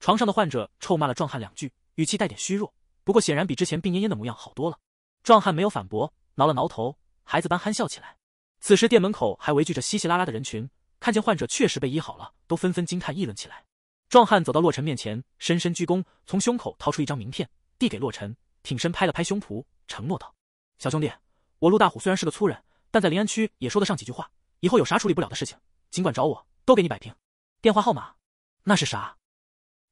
床上的患者臭骂了壮汉两句，语气带点虚弱，不过显然比之前病恹恹的模样好多了。壮汉没有反驳，挠了挠头，孩子般憨笑起来。此时店门口还围聚着稀稀拉拉的人群，看见患者确实被医好了，都纷纷惊叹议论起来。壮汉走到洛尘面前，深深鞠躬，从胸口掏出一张名片递给洛尘，挺身拍了拍胸脯，承诺道：“小兄弟，我陆大虎虽然是个粗人，但在临安区也说得上几句话。以后有啥处理不了的事情，尽管找我，都给你摆平。”电话号码？那是啥？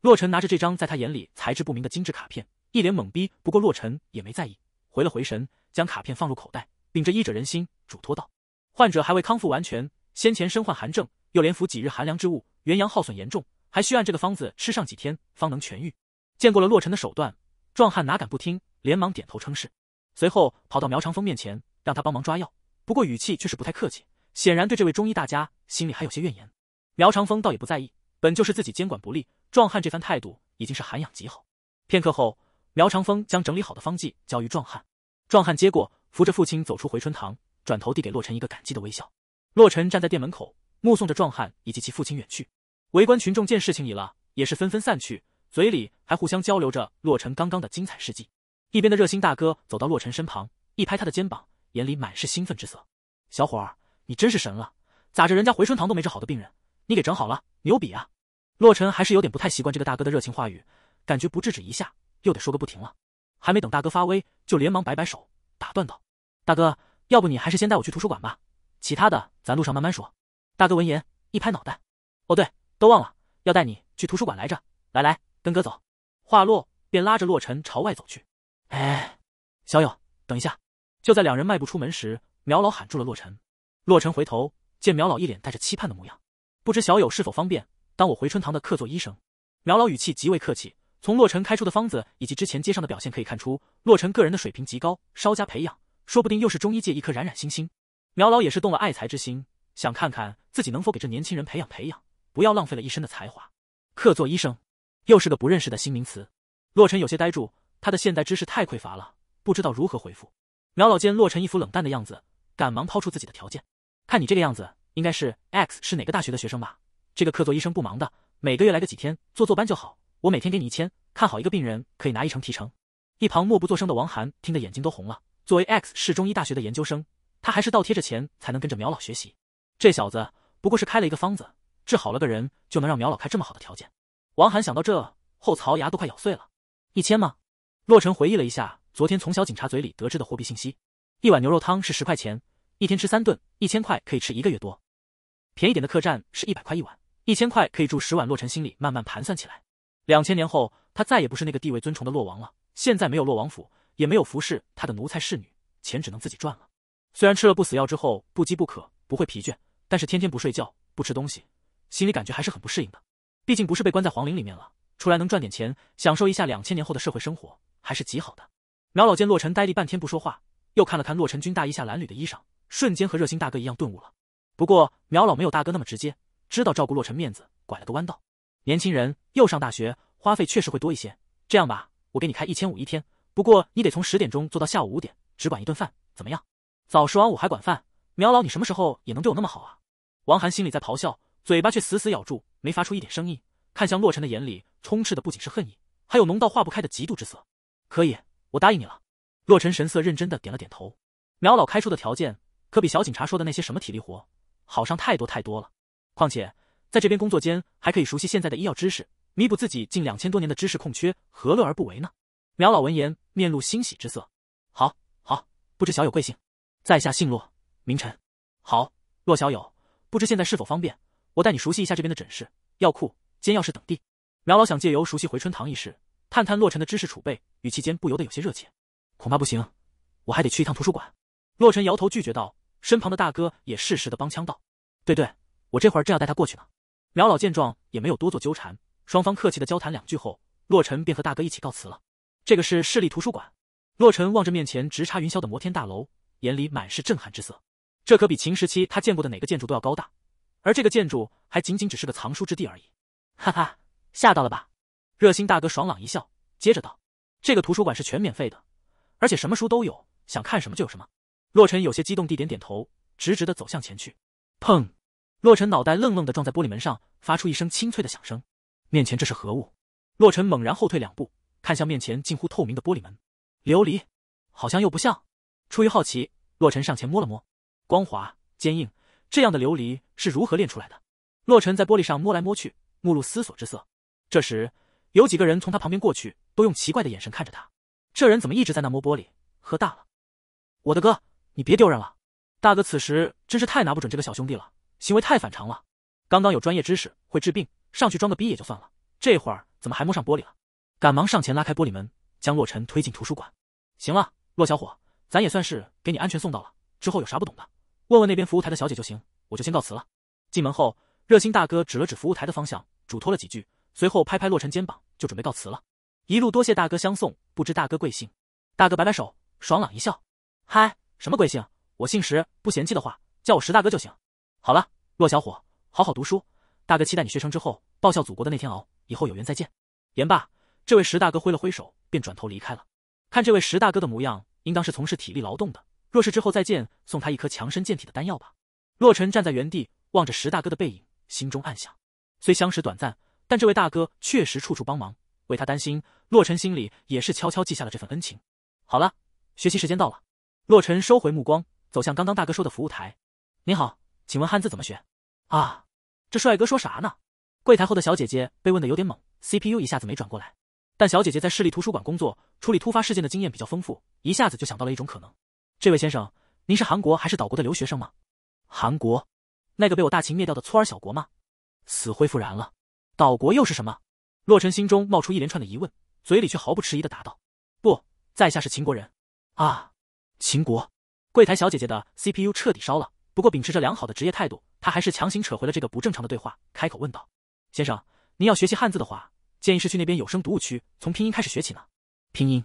洛尘拿着这张在他眼里材质不明的精致卡片，一脸懵逼。不过洛尘也没在意，回了回神，将卡片放入口袋，秉着医者仁心，嘱托道：“患者还未康复完全，先前身患寒症，又连服几日寒凉之物，元阳耗损严重，还需按这个方子吃上几天，方能痊愈。”见过了洛尘的手段，壮汉哪敢不听，连忙点头称是。随后跑到苗长风面前，让他帮忙抓药。不过语气却是不太客气，显然对这位中医大家心里还有些怨言。苗长风倒也不在意。本就是自己监管不力，壮汉这番态度已经是涵养极好。片刻后，苗长风将整理好的方剂交于壮汉，壮汉接过，扶着父亲走出回春堂，转头递给洛尘一个感激的微笑。洛尘站在店门口，目送着壮汉以及其父亲远去。围观群众见事情已了，也是纷纷散去，嘴里还互相交流着洛尘刚刚的精彩事迹。一边的热心大哥走到洛尘身旁，一拍他的肩膀，眼里满是兴奋之色：“小伙儿，你真是神了，咋着人家回春堂都没治好的病人？”你给整好了，牛逼啊！洛尘还是有点不太习惯这个大哥的热情话语，感觉不制止一下，又得说个不停了。还没等大哥发威，就连忙摆摆手，打断道：“大哥，要不你还是先带我去图书馆吧，其他的咱路上慢慢说。”大哥闻言，一拍脑袋：“哦对，都忘了，要带你去图书馆来着。”来来，跟哥走。”话落，便拉着洛尘朝外走去。“哎，小友，等一下！”就在两人迈步出门时，苗老喊住了洛尘。洛尘回头，见苗老一脸带着期盼的模样。不知小友是否方便当我回春堂的客座医生？苗老语气极为客气。从洛尘开出的方子以及之前街上的表现可以看出，洛尘个人的水平极高，稍加培养，说不定又是中医界一颗冉冉星星。苗老也是动了爱才之心，想看看自己能否给这年轻人培养培养，不要浪费了一身的才华。客座医生，又是个不认识的新名词。洛尘有些呆住，他的现代知识太匮乏了，不知道如何回复。苗老见洛尘一副冷淡的样子，赶忙抛出自己的条件：看你这个样子。应该是 X 是哪个大学的学生吧？这个客座医生不忙的，每个月来个几天做做班就好。我每天给你一千，看好一个病人可以拿一成提成。一旁默不作声的王涵听得眼睛都红了。作为 X 市中医大学的研究生，他还是倒贴着钱才能跟着苗老学习。这小子不过是开了一个方子，治好了个人就能让苗老开这么好的条件。王涵想到这，后槽牙都快咬碎了。一千吗？洛尘回忆了一下昨天从小警察嘴里得知的货币信息：一碗牛肉汤是十块钱，一天吃三顿，一千块可以吃一个月多。便宜点的客栈是一百块一晚，一千块可以住十晚。洛尘心里慢慢盘算起来，两千年后他再也不是那个地位尊崇的洛王了。现在没有洛王府，也没有服侍他的奴才侍女，钱只能自己赚了。虽然吃了不死药之后不饥不渴，不会疲倦，但是天天不睡觉不吃东西，心里感觉还是很不适应的。毕竟不是被关在皇陵里面了，出来能赚点钱，享受一下两千年后的社会生活，还是极好的。苗老见洛尘呆立半天不说话，又看了看洛尘军大衣下褴褛的衣裳，瞬间和热心大哥一样顿悟了。不过苗老没有大哥那么直接，知道照顾洛尘面子，拐了个弯道。年轻人又上大学，花费确实会多一些。这样吧，我给你开一千五一天，不过你得从十点钟做到下午五点，只管一顿饭，怎么样？早十晚五还管饭？苗老，你什么时候也能对我那么好啊？王涵心里在咆哮，嘴巴却死死咬住，没发出一点声音。看向洛尘的眼里，充斥的不仅是恨意，还有浓到化不开的嫉妒之色。可以，我答应你了。洛尘神色认真的点了点头。苗老开出的条件，可比小警察说的那些什么体力活。好上太多太多了，况且在这边工作间还可以熟悉现在的医药知识，弥补自己近两千多年的知识空缺，何乐而不为呢？苗老闻言，面露欣喜之色。好，好，不知小友贵姓？在下姓洛，名晨。好，洛小友，不知现在是否方便？我带你熟悉一下这边的诊室、药库、煎药室等地。苗老想借由熟悉回春堂一事，探探洛尘的知识储备，语气间不由得有些热切。恐怕不行，我还得去一趟图书馆。洛尘摇头拒绝道。身旁的大哥也适时的帮腔道：“对对，我这会儿正要带他过去呢。”苗老见状也没有多做纠缠，双方客气的交谈两句后，洛尘便和大哥一起告辞了。这个是市立图书馆。洛尘望着面前直插云霄的摩天大楼，眼里满是震撼之色。这可比秦时期他见过的哪个建筑都要高大，而这个建筑还仅仅只是个藏书之地而已。哈哈，吓到了吧？热心大哥爽朗一笑，接着道：“这个图书馆是全免费的，而且什么书都有，想看什么就有什么。”洛尘有些激动地点点头，直直地走向前去。砰！洛尘脑袋愣愣地撞在玻璃门上，发出一声清脆的响声。面前这是何物？洛尘猛然后退两步，看向面前近乎透明的玻璃门，琉璃，好像又不像。出于好奇，洛尘上前摸了摸，光滑坚硬，这样的琉璃是如何炼出来的？洛尘在玻璃上摸来摸去，目露思索之色。这时，有几个人从他旁边过去，都用奇怪的眼神看着他。这人怎么一直在那摸玻璃？喝大了，我的哥！你别丢人了，大哥此时真是太拿不准这个小兄弟了，行为太反常了。刚刚有专业知识会治病，上去装个逼也就算了，这会儿怎么还摸上玻璃了？赶忙上前拉开玻璃门，将洛尘推进图书馆。行了，洛小伙，咱也算是给你安全送到了，之后有啥不懂的，问问那边服务台的小姐就行。我就先告辞了。进门后，热心大哥指了指服务台的方向，嘱托了几句，随后拍拍洛尘肩膀，就准备告辞了。一路多谢大哥相送，不知大哥贵姓？大哥摆摆手，爽朗一笑，嗨。什么贵姓？我姓石，不嫌弃的话，叫我石大哥就行。好了，洛小伙，好好读书。大哥期待你学成之后报效祖国的那天熬。以后有缘再见。言罢，这位石大哥挥了挥手，便转头离开了。看这位石大哥的模样，应当是从事体力劳动的。若是之后再见，送他一颗强身健体的丹药吧。洛尘站在原地，望着石大哥的背影，心中暗想：虽相识短暂，但这位大哥确实处处帮忙，为他担心。洛尘心里也是悄悄记下了这份恩情。好了，学习时间到了。洛尘收回目光，走向刚刚大哥说的服务台。你好，请问汉字怎么学？啊，这帅哥说啥呢？柜台后的小姐姐被问的有点懵，CPU 一下子没转过来。但小姐姐在市立图书馆工作，处理突发事件的经验比较丰富，一下子就想到了一种可能。这位先生，您是韩国还是岛国的留学生吗？韩国，那个被我大秦灭掉的粗儿小国吗？死灰复燃了。岛国又是什么？洛尘心中冒出一连串的疑问，嘴里却毫不迟疑的答道：“不在下是秦国人啊。”秦国柜台小姐姐的 CPU 彻底烧了，不过秉持着良好的职业态度，她还是强行扯回了这个不正常的对话，开口问道：“先生，您要学习汉字的话，建议是去那边有声读物区，从拼音开始学起呢。”拼音。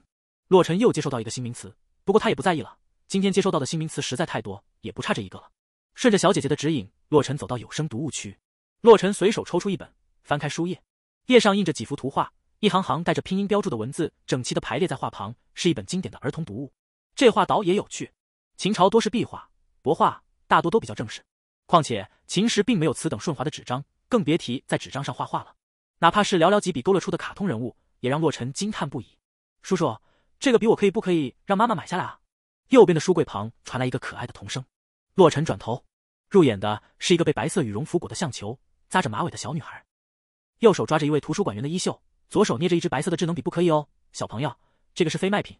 洛尘又接受到一个新名词，不过他也不在意了。今天接受到的新名词实在太多，也不差这一个了。顺着小姐姐的指引，洛尘走到有声读物区。洛尘随手抽出一本，翻开书页，页上印着几幅图画，一行行带着拼音标注的文字整齐的排列在画旁，是一本经典的儿童读物。这话倒也有趣。秦朝多是壁画、帛画，大多都比较正式。况且秦时并没有此等顺滑的纸张，更别提在纸张上画画了。哪怕是寥寥几笔勾勒出的卡通人物，也让洛尘惊叹不已。叔叔，这个笔我可以不可以让妈妈买下来啊？右边的书柜旁传来一个可爱的童声。洛尘转头，入眼的是一个被白色羽绒服裹的象球，扎着马尾的小女孩，右手抓着一位图书馆员的衣袖，左手捏着一支白色的智能笔，不可以哦，小朋友，这个是非卖品。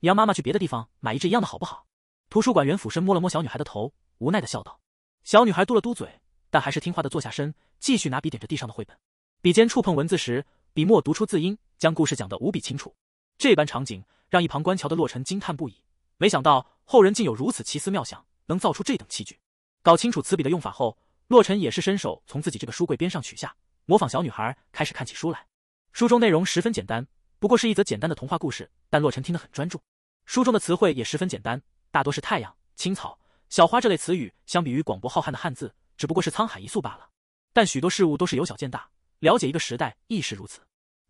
你让妈妈去别的地方买一支一样的，好不好？图书馆员俯身摸了摸小女孩的头，无奈的笑道。小女孩嘟了嘟嘴，但还是听话的坐下身，继续拿笔点着地上的绘本。笔尖触碰文字时，笔墨读出字音，将故事讲得无比清楚。这般场景让一旁观瞧的洛尘惊叹不已，没想到后人竟有如此奇思妙想，能造出这等器具。搞清楚此笔的用法后，洛尘也是伸手从自己这个书柜边上取下，模仿小女孩开始看起书来。书中内容十分简单。不过是一则简单的童话故事，但洛尘听得很专注。书中的词汇也十分简单，大多是太阳、青草、小花这类词语。相比于广博浩瀚的汉字，只不过是沧海一粟罢了。但许多事物都是由小见大，了解一个时代亦是如此。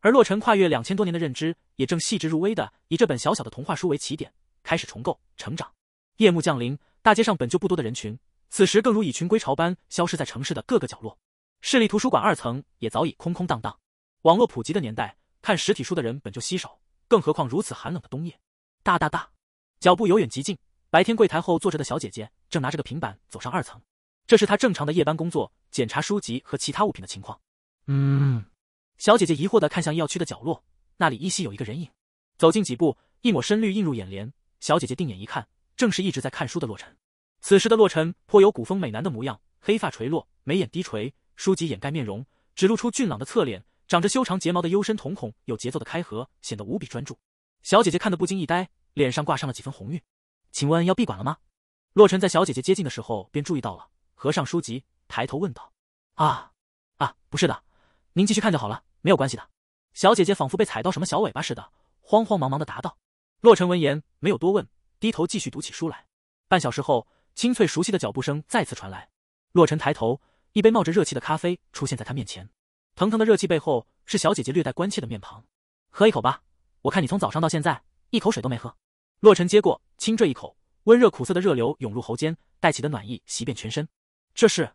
而洛尘跨越两千多年的认知，也正细致入微的以这本小小的童话书为起点，开始重构成长。夜幕降临，大街上本就不多的人群，此时更如蚁群归巢般消失在城市的各个角落。市立图书馆二层也早已空空荡荡。网络普及的年代。看实体书的人本就稀少，更何况如此寒冷的冬夜。哒哒哒，脚步由远及近，白天柜台后坐着的小姐姐正拿着个平板走上二层，这是她正常的夜班工作，检查书籍和其他物品的情况。嗯，小姐姐疑惑地看向医药区的角落，那里依稀有一个人影。走近几步，一抹深绿映入眼帘，小姐姐定眼一看，正是一直在看书的洛尘。此时的洛尘颇有古风美男的模样，黑发垂落，眉眼低垂，书籍掩盖面容，只露出俊朗的侧脸。长着修长睫毛的幽深瞳孔有节奏的开合，显得无比专注。小姐姐看得不禁一呆，脸上挂上了几分红晕。请问要闭馆了吗？洛尘在小姐姐接近的时候便注意到了，合上书籍，抬头问道：“啊啊，不是的，您继续看就好了，没有关系的。”小姐姐仿佛被踩到什么小尾巴似的，慌慌忙忙的答道。洛尘闻言没有多问，低头继续读起书来。半小时后，清脆熟悉的脚步声再次传来，洛尘抬头，一杯冒着热气的咖啡出现在他面前。腾腾的热气背后是小姐姐略带关切的面庞，喝一口吧，我看你从早上到现在一口水都没喝。洛尘接过，轻啜一口，温热苦涩的热流涌入喉间，带起的暖意袭遍全身。这是？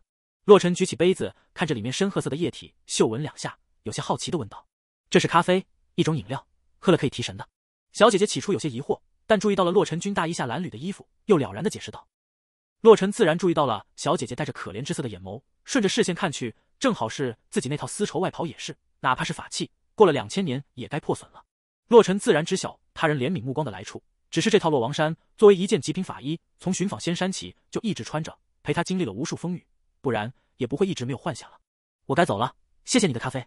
洛尘举起杯子，看着里面深褐色的液体，嗅闻两下，有些好奇的问道：“这是咖啡，一种饮料，喝了可以提神的。”小姐姐起初有些疑惑，但注意到了洛尘军大衣下褴褛的衣服，又了然的解释道。洛尘自然注意到了小姐姐带着可怜之色的眼眸，顺着视线看去。正好是自己那套丝绸外袍，也是，哪怕是法器，过了两千年也该破损了。洛尘自然知晓他人怜悯目光的来处，只是这套洛王衫作为一件极品法衣，从寻访仙山起就一直穿着，陪他经历了无数风雨，不然也不会一直没有换下了。我该走了，谢谢你的咖啡。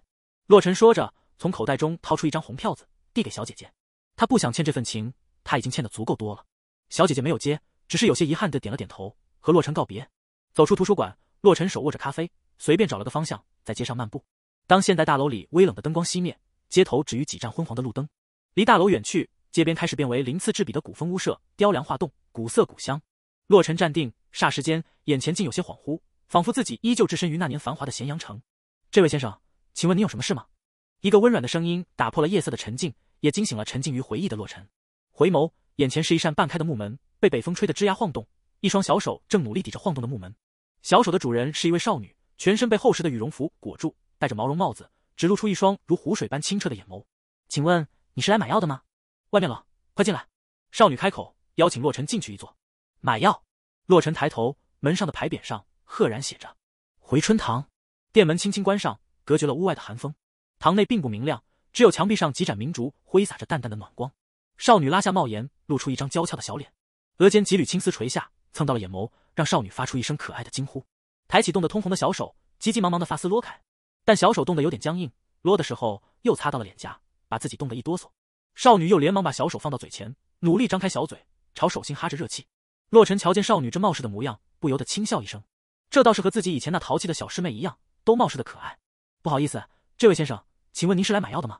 洛尘说着，从口袋中掏出一张红票子，递给小姐姐。他不想欠这份情，他已经欠的足够多了。小姐姐没有接，只是有些遗憾的点了点头，和洛尘告别。走出图书馆，洛尘手握着咖啡。随便找了个方向，在街上漫步。当现代大楼里微冷的灯光熄灭，街头只余几盏昏黄的路灯。离大楼远去，街边开始变为鳞次栉比的古风屋舍，雕梁画栋，古色古香。洛尘站定，霎时间眼前竟有些恍惚，仿佛自己依旧置身于那年繁华的咸阳城。这位先生，请问您有什么事吗？一个温软的声音打破了夜色的沉静，也惊醒了沉浸于回忆的洛尘。回眸，眼前是一扇半开的木门，被北风吹得枝呀晃动，一双小手正努力抵着晃动的木门。小手的主人是一位少女。全身被厚实的羽绒服裹住，戴着毛绒帽子，只露出一双如湖水般清澈的眼眸。请问你是来买药的吗？外面冷，快进来。少女开口，邀请洛尘进去一坐。买药？洛尘抬头，门上的牌匾上赫然写着“回春堂”。店门轻轻关上，隔绝了屋外的寒风。堂内并不明亮，只有墙壁上几盏明烛挥洒着淡淡的暖光。少女拉下帽檐，露出一张娇俏的小脸，额间几缕青丝垂下，蹭到了眼眸，让少女发出一声可爱的惊呼。抬起冻得通红的小手，急急忙忙的发丝捋开，但小手冻得有点僵硬，捋的时候又擦到了脸颊，把自己冻得一哆嗦。少女又连忙把小手放到嘴前，努力张开小嘴，朝手心哈着热气。洛尘瞧见少女这冒失的模样，不由得轻笑一声，这倒是和自己以前那淘气的小师妹一样，都冒失的可爱。不好意思，这位先生，请问您是来买药的吗？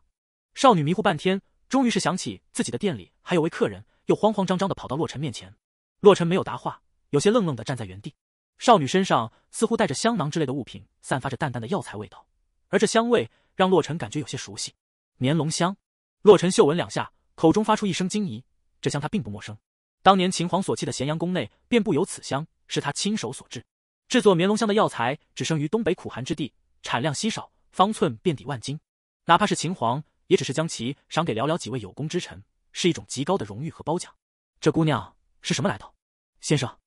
少女迷糊半天，终于是想起自己的店里还有位客人，又慌慌张张的跑到洛尘面前。洛尘没有答话，有些愣愣的站在原地。少女身上似乎带着香囊之类的物品，散发着淡淡的药材味道，而这香味让洛尘感觉有些熟悉。绵龙香，洛尘嗅闻两下，口中发出一声惊疑。这香他并不陌生，当年秦皇所弃的咸阳宫内便布有此香，是他亲手所制。制作绵龙香的药材只生于东北苦寒之地，产量稀少，方寸遍抵万金。哪怕是秦皇，也只是将其赏给寥寥几位有功之臣，是一种极高的荣誉和褒奖。这姑娘是什么来头，先生？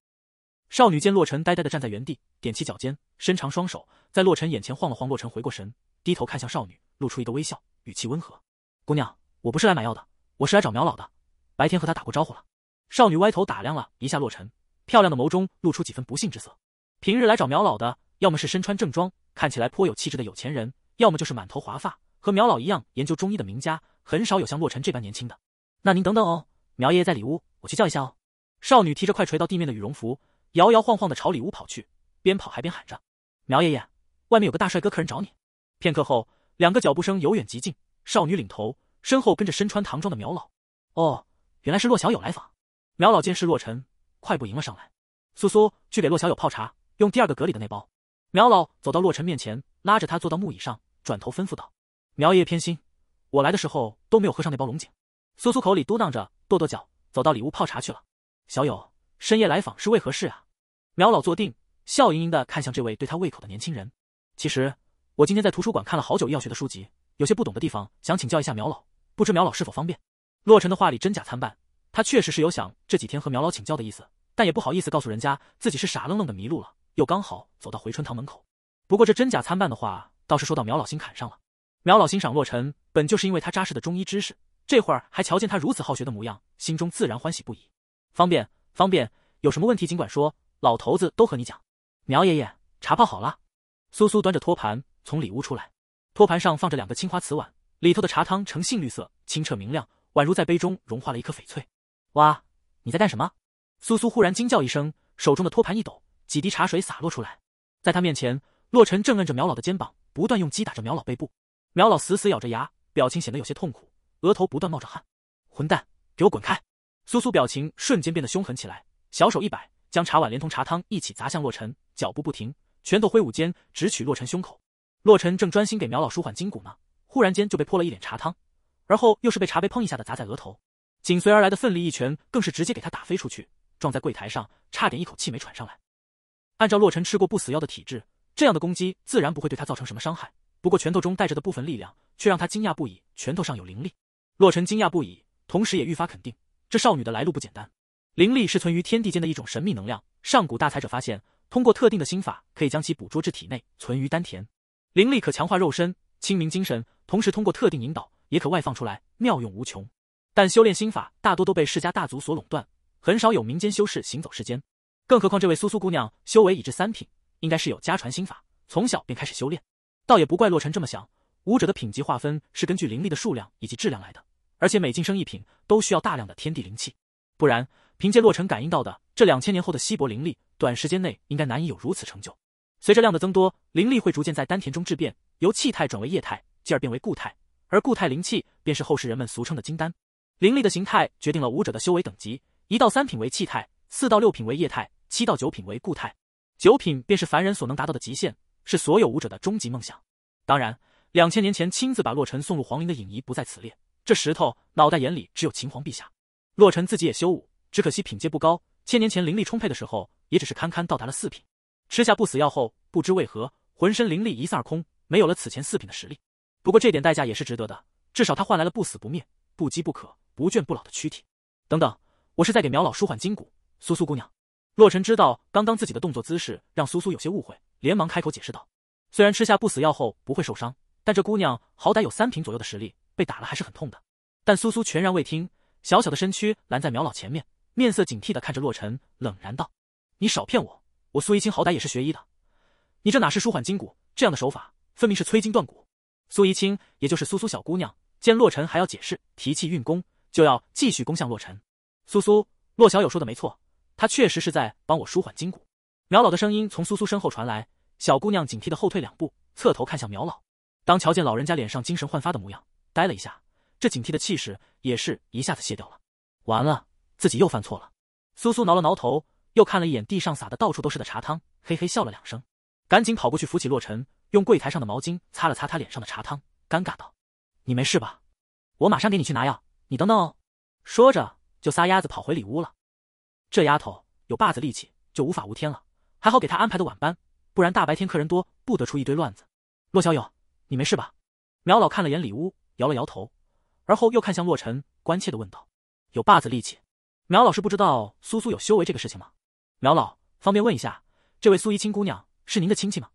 少女见洛尘呆呆地站在原地，踮起脚尖，伸长双手，在洛尘眼前晃了晃。洛尘回过神，低头看向少女，露出一个微笑，语气温和：“姑娘，我不是来买药的，我是来找苗老的。白天和他打过招呼了。”少女歪头打量了一下洛尘，漂亮的眸中露出几分不幸之色。平日来找苗老的，要么是身穿正装、看起来颇有气质的有钱人，要么就是满头华发、和苗老一样研究中医的名家，很少有像洛尘这般年轻的。那您等等哦，苗爷爷在里屋，我去叫一下哦。少女提着快垂到地面的羽绒服。摇摇晃晃的朝里屋跑去，边跑还边喊着：“苗爷爷，外面有个大帅哥客人找你。”片刻后，两个脚步声由远及近，少女领头，身后跟着身穿唐装的苗老。哦，原来是洛小友来访。苗老见是洛尘，快步迎了上来。苏苏去给洛小友泡茶，用第二个格里的那包。苗老走到洛尘面前，拉着他坐到木椅上，转头吩咐道：“苗爷爷偏心，我来的时候都没有喝上那包龙井。”苏苏口里嘟囔着，跺跺脚，走到里屋泡茶去了。小友。深夜来访是为何事啊？苗老坐定，笑盈盈的看向这位对他胃口的年轻人。其实我今天在图书馆看了好久要学的书籍，有些不懂的地方想请教一下苗老，不知苗老是否方便？洛尘的话里真假参半，他确实是有想这几天和苗老请教的意思，但也不好意思告诉人家自己是傻愣愣的迷路了，又刚好走到回春堂门口。不过这真假参半的话倒是说到苗老心坎上了。苗老欣赏洛尘，本就是因为他扎实的中医知识，这会儿还瞧见他如此好学的模样，心中自然欢喜不已。方便。方便，有什么问题尽管说，老头子都和你讲。苗爷爷，茶泡好了。苏苏端着托盘从里屋出来，托盘上放着两个青花瓷碗，里头的茶汤呈杏绿色，清澈明亮，宛如在杯中融化了一颗翡翠。哇，你在干什么？苏苏忽然惊叫一声，手中的托盘一抖，几滴茶水洒落出来。在他面前，洛尘正摁着苗老的肩膀，不断用击打着苗老背部。苗老死死咬着牙，表情显得有些痛苦，额头不断冒着汗。混蛋，给我滚开！苏苏表情瞬间变得凶狠起来，小手一摆，将茶碗连同茶汤一起砸向洛尘，脚步不停，拳头挥舞间直取洛尘胸口。洛尘正专心给苗老舒缓筋骨呢，忽然间就被泼了一脸茶汤，而后又是被茶杯碰一下的砸在额头，紧随而来的奋力一拳更是直接给他打飞出去，撞在柜台上，差点一口气没喘上来。按照洛尘吃过不死药的体质，这样的攻击自然不会对他造成什么伤害，不过拳头中带着的部分力量却让他惊讶不已。拳头上有灵力，洛尘惊讶不已，同时也愈发肯定。这少女的来路不简单，灵力是存于天地间的一种神秘能量。上古大才者发现，通过特定的心法，可以将其捕捉至体内，存于丹田。灵力可强化肉身、清明精神，同时通过特定引导，也可外放出来，妙用无穷。但修炼心法大多都被世家大族所垄断，很少有民间修士行走世间。更何况这位苏苏姑娘，修为已至三品，应该是有家传心法，从小便开始修炼。倒也不怪洛尘这么想，武者的品级划分是根据灵力的数量以及质量来的。而且每晋升一品都需要大量的天地灵气，不然凭借洛尘感应到的这两千年后的稀薄灵力，短时间内应该难以有如此成就。随着量的增多，灵力会逐渐在丹田中质变，由气态转为液态，进而变为固态。而固态灵气便是后世人们俗称的金丹。灵力的形态决定了武者的修为等级：一到三品为气态，四到六品为液态，七到九品为固态。九品便是凡人所能达到的极限，是所有武者的终极梦想。当然，两千年前亲自把洛尘送入皇陵的影仪不在此列。这石头脑袋眼里只有秦皇陛下，洛尘自己也修武，只可惜品阶不高。千年前灵力充沛的时候，也只是堪堪到达了四品。吃下不死药后，不知为何，浑身灵力一散而空，没有了此前四品的实力。不过这点代价也是值得的，至少他换来了不死不灭、不饥不渴、不倦不老的躯体。等等，我是在给苗老舒缓筋骨。苏苏姑娘，洛尘知道刚刚自己的动作姿势让苏苏有些误会，连忙开口解释道：“虽然吃下不死药后不会受伤，但这姑娘好歹有三品左右的实力。”被打了还是很痛的，但苏苏全然未听，小小的身躯拦在苗老前面，面色警惕的看着洛尘，冷然道：“你少骗我，我苏怡清好歹也是学医的，你这哪是舒缓筋骨，这样的手法分明是催筋断骨。”苏怡清，也就是苏苏小姑娘，见洛尘还要解释，提气运功就要继续攻向洛尘。苏苏，洛小友说的没错，他确实是在帮我舒缓筋骨。苗老的声音从苏苏身后传来，小姑娘警惕的后退两步，侧头看向苗老，当瞧见老人家脸上精神焕发的模样。呆了一下，这警惕的气势也是一下子卸掉了。完了，自己又犯错了。苏苏挠了挠头，又看了一眼地上撒的到处都是的茶汤，嘿嘿笑了两声，赶紧跑过去扶起洛尘，用柜台上的毛巾擦了擦他脸上的茶汤，尴尬道：“你没事吧？我马上给你去拿药，你等等哦。”说着就撒丫子跑回里屋了。这丫头有把子力气，就无法无天了。还好给她安排的晚班，不然大白天客人多，不得出一堆乱子。洛小友，你没事吧？苗老看了眼里屋。摇了摇头，而后又看向洛尘，关切的问道：“有把子力气，苗老师不知道苏苏有修为这个事情吗？”苗老，方便问一下，这位苏怡清姑娘是您的亲戚吗？”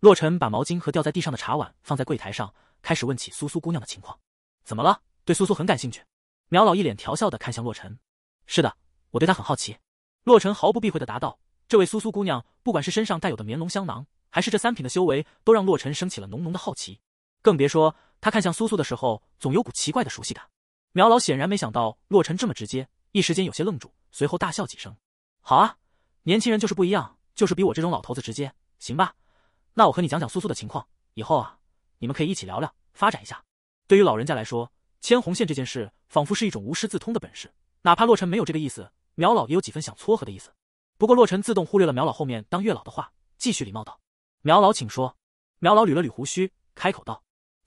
洛尘把毛巾和掉在地上的茶碗放在柜台上，开始问起苏苏姑娘的情况：“怎么了？对苏苏很感兴趣？”苗老一脸调笑的看向洛尘：“是的，我对他很好奇。”洛尘毫不避讳的答道：“这位苏苏姑娘，不管是身上带有的棉龙香囊，还是这三品的修为，都让洛尘升起了浓浓的好奇，更别说……”他看向苏苏的时候，总有股奇怪的熟悉感。苗老显然没想到洛尘这么直接，一时间有些愣住，随后大笑几声：“好啊，年轻人就是不一样，就是比我这种老头子直接，行吧？那我和你讲讲苏苏的情况，以后啊，你们可以一起聊聊，发展一下。”对于老人家来说，牵红线这件事仿佛是一种无师自通的本事，哪怕洛尘没有这个意思，苗老也有几分想撮合的意思。不过洛尘自动忽略了苗老后面当月老的话，继续礼貌道：“苗老，请说。”苗老捋了捋胡须，开口道。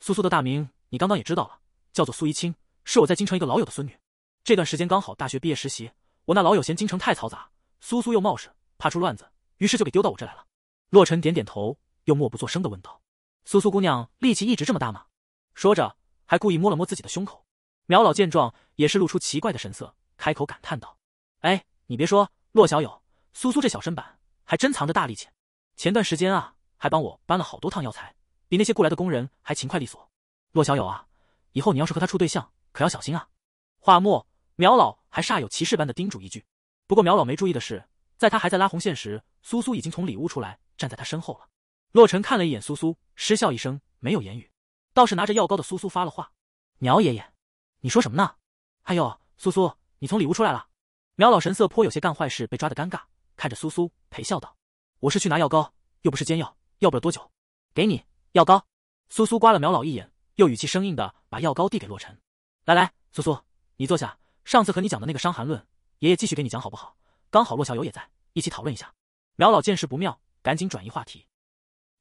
苏苏的大名，你刚刚也知道了，叫做苏怡清，是我在京城一个老友的孙女。这段时间刚好大学毕业实习，我那老友嫌京城太嘈杂，苏苏又冒失，怕出乱子，于是就给丢到我这来了。洛尘点点头，又默不作声的问道：“苏苏姑娘力气一直这么大吗？”说着，还故意摸了摸自己的胸口。苗老见状，也是露出奇怪的神色，开口感叹道：“哎，你别说，洛小友，苏苏这小身板还真藏着大力气。前段时间啊，还帮我搬了好多趟药材。”比那些雇来的工人还勤快利索，洛小友啊，以后你要是和他处对象，可要小心啊！话末，苗老还煞有其事般的叮嘱一句。不过苗老没注意的是，在他还在拉红线时，苏苏已经从里屋出来，站在他身后了。洛尘看了一眼苏苏，失笑一声，没有言语。倒是拿着药膏的苏苏发了话：“苗爷爷，你说什么呢？哎呦，苏苏，你从里屋出来了。”苗老神色颇有些干坏事被抓的尴尬，看着苏苏陪笑道：“我是去拿药膏，又不是煎药，要不了多久，给你。”药膏，苏苏刮了苗老一眼，又语气生硬的把药膏递给洛尘。来来，苏苏，你坐下。上次和你讲的那个伤寒论，爷爷继续给你讲好不好？刚好洛小友也在，一起讨论一下。苗老见势不妙，赶紧转移话题。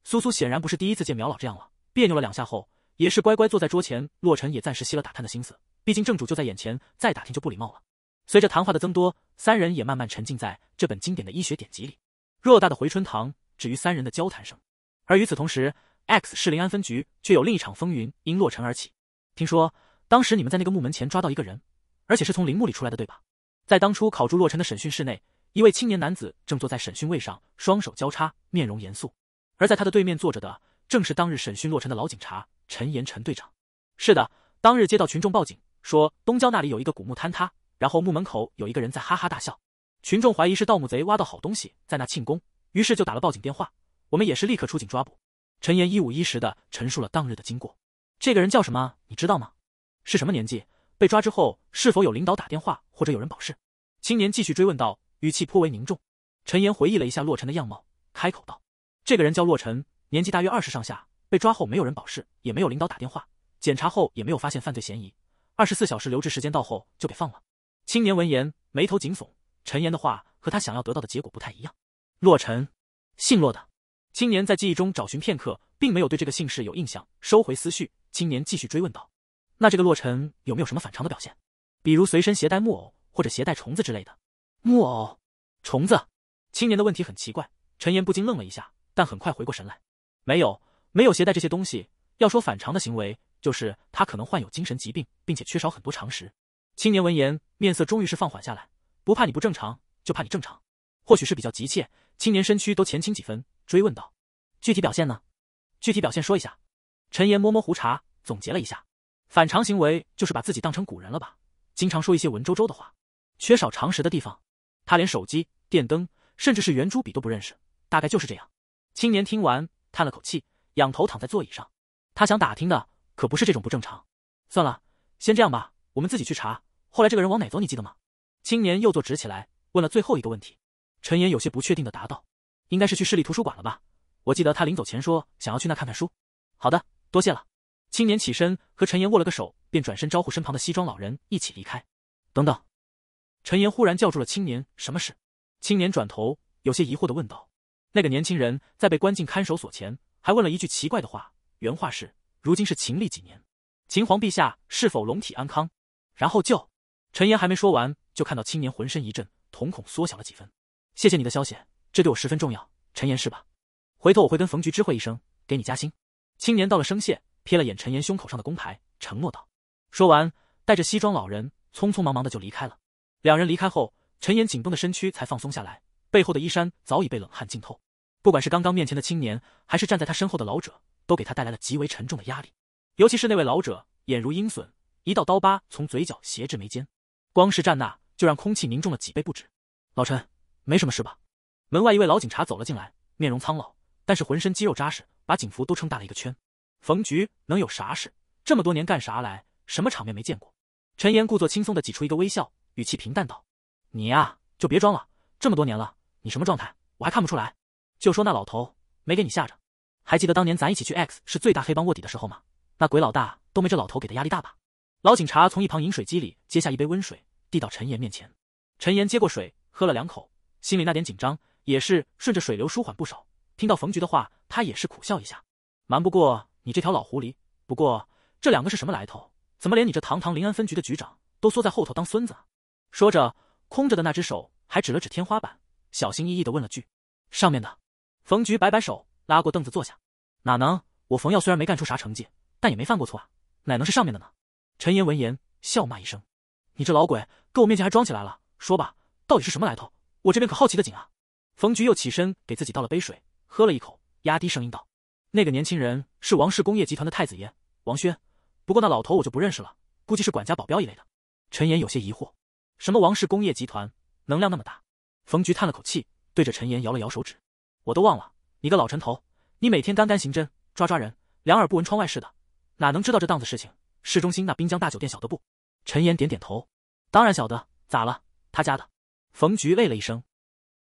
苏苏显然不是第一次见苗老这样了，别扭了两下后，也是乖乖坐在桌前。洛尘也暂时息了打探的心思，毕竟正主就在眼前，再打听就不礼貌了。随着谈话的增多，三人也慢慢沉浸在这本经典的医学典籍里。偌大的回春堂，止于三人的交谈声。而与此同时，X 市临安分局却有另一场风云因洛尘而起。听说当时你们在那个墓门前抓到一个人，而且是从陵墓里出来的，对吧？在当初考住洛尘的审讯室内，一位青年男子正坐在审讯位上，双手交叉，面容严肃。而在他的对面坐着的，正是当日审讯洛尘的老警察陈岩陈队长。是的，当日接到群众报警，说东郊那里有一个古墓坍塌，然后墓门口有一个人在哈哈大笑。群众怀疑是盗墓贼挖到好东西在那庆功，于是就打了报警电话。我们也是立刻出警抓捕。陈岩一五一十的陈述了当日的经过。这个人叫什么？你知道吗？是什么年纪？被抓之后是否有领导打电话或者有人保释？青年继续追问道，语气颇为凝重。陈岩回忆了一下洛尘的样貌，开口道：“这个人叫洛尘，年纪大约二十上下。被抓后没有人保释，也没有领导打电话。检查后也没有发现犯罪嫌疑。二十四小时留置时间到后就给放了。”青年闻言，眉头紧锁。陈岩的话和他想要得到的结果不太一样。洛尘，姓洛的。青年在记忆中找寻片刻，并没有对这个姓氏有印象。收回思绪，青年继续追问道：“那这个洛尘有没有什么反常的表现？比如随身携带木偶或者携带虫子之类的？”木偶、虫子，青年的问题很奇怪，陈岩不禁愣了一下，但很快回过神来：“没有，没有携带这些东西。要说反常的行为，就是他可能患有精神疾病，并且缺少很多常识。”青年闻言，面色终于是放缓下来：“不怕你不正常，就怕你正常。或许是比较急切，青年身躯都前倾几分。”追问道：“具体表现呢？具体表现说一下。”陈岩摸摸胡茬，总结了一下：“反常行为就是把自己当成古人了吧？经常说一些文绉绉的话，缺少常识的地方。他连手机、电灯，甚至是圆珠笔都不认识，大概就是这样。”青年听完叹了口气，仰头躺在座椅上。他想打听的可不是这种不正常。算了，先这样吧，我们自己去查。后来这个人往哪走，你记得吗？青年又坐直起来，问了最后一个问题。陈岩有些不确定的答道。应该是去市立图书馆了吧？我记得他临走前说想要去那看看书。好的，多谢了。青年起身和陈岩握了个手，便转身招呼身旁的西装老人一起离开。等等，陈岩忽然叫住了青年，什么事？青年转头，有些疑惑的问道：“那个年轻人在被关进看守所前，还问了一句奇怪的话，原话是：如今是秦历几年？秦皇陛下是否龙体安康？”然后就，陈岩还没说完，就看到青年浑身一震，瞳孔缩小了几分。谢谢你的消息。这对我十分重要，陈岩是吧？回头我会跟冯局知会一声，给你加薪。青年道了声谢，瞥了眼陈岩胸口上的工牌，承诺道。说完，带着西装老人匆匆忙忙的就离开了。两人离开后，陈岩紧绷的身躯才放松下来，背后的衣衫早已被冷汗浸透。不管是刚刚面前的青年，还是站在他身后的老者，都给他带来了极为沉重的压力。尤其是那位老者，眼如鹰隼，一道刀疤从嘴角斜至眉间，光是站那就让空气凝重了几倍不止。老陈，没什么事吧？门外一位老警察走了进来，面容苍老，但是浑身肌肉扎实，把警服都撑大了一个圈。冯局能有啥事？这么多年干啥来？什么场面没见过？陈岩故作轻松地挤出一个微笑，语气平淡道：“你呀，就别装了。这么多年了，你什么状态？我还看不出来。就说那老头，没给你吓着？还记得当年咱一起去 X 是最大黑帮卧底的时候吗？那鬼老大都没这老头给的压力大吧？”老警察从一旁饮水机里接下一杯温水，递到陈岩面前。陈岩接过水，喝了两口，心里那点紧张。也是顺着水流舒缓不少。听到冯局的话，他也是苦笑一下，瞒不过你这条老狐狸。不过这两个是什么来头？怎么连你这堂堂临安分局的局长都缩在后头当孙子？说着，空着的那只手还指了指天花板，小心翼翼的问了句：“上面的。”冯局摆摆手，拉过凳子坐下：“哪能？我冯耀虽然没干出啥成绩，但也没犯过错啊，哪能是上面的呢？”陈岩闻言笑骂一声：“你这老鬼，跟我面前还装起来了？说吧，到底是什么来头？我这边可好奇的紧啊！”冯局又起身给自己倒了杯水，喝了一口，压低声音道：“那个年轻人是王氏工业集团的太子爷王轩，不过那老头我就不认识了，估计是管家、保镖一类的。”陈岩有些疑惑：“什么王氏工业集团？能量那么大？”冯局叹了口气，对着陈岩摇了摇手指：“我都忘了你个老陈头，你每天干干刑侦，抓抓人，两耳不闻窗外事的，哪能知道这档子事情？市中心那滨江大酒店晓得不？”陈岩点点头：“当然晓得。咋了？他家的？”冯局累了一声。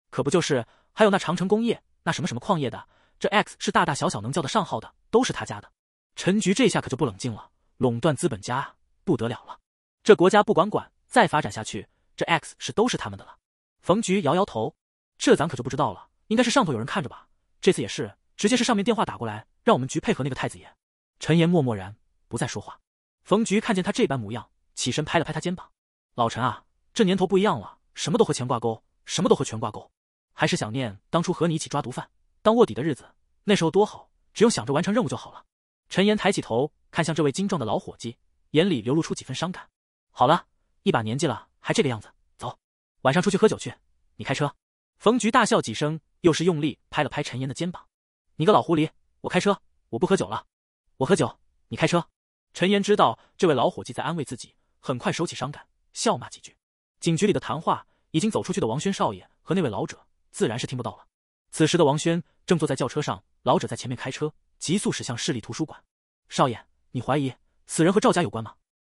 可不就是？还有那长城工业，那什么什么矿业的，这 X 是大大小小能叫得上号的，都是他家的。陈局这下可就不冷静了，垄断资本家不得了了，这国家不管管，再发展下去，这 X 是都是他们的了。冯局摇摇头，这咱可就不知道了，应该是上头有人看着吧？这次也是，直接是上面电话打过来，让我们局配合那个太子爷。陈岩默默然不再说话。冯局看见他这般模样，起身拍了拍他肩膀：“老陈啊，这年头不一样了，什么都和钱挂钩，什么都和权挂钩。”还是想念当初和你一起抓毒贩、当卧底的日子，那时候多好，只用想着完成任务就好了。陈岩抬起头，看向这位精壮的老伙计，眼里流露出几分伤感。好了，一把年纪了还这个样子，走，晚上出去喝酒去。你开车。冯局大笑几声，又是用力拍了拍陈岩的肩膀。你个老狐狸，我开车，我不喝酒了。我喝酒，你开车。陈岩知道这位老伙计在安慰自己，很快收起伤感，笑骂几句。警局里的谈话已经走出去的王轩少爷和那位老者。自然是听不到了。此时的王轩正坐在轿车上，老者在前面开车，急速驶向市立图书馆。少爷，你怀疑此人和赵家有关吗？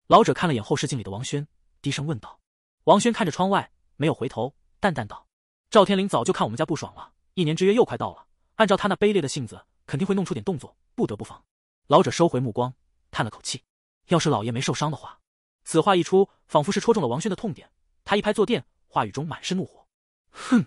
老者看了眼后视镜里的王轩，低声问道。王轩看着窗外，没有回头，淡淡道：“赵天林早就看我们家不爽了，一年之约又快到了，按照他那卑劣的性子，肯定会弄出点动作，不得不防。”老者收回目光，叹了口气：“要是老爷没受伤的话……”此话一出，仿佛是戳中了王轩的痛点。他一拍坐垫，话语中满是怒火：“哼！”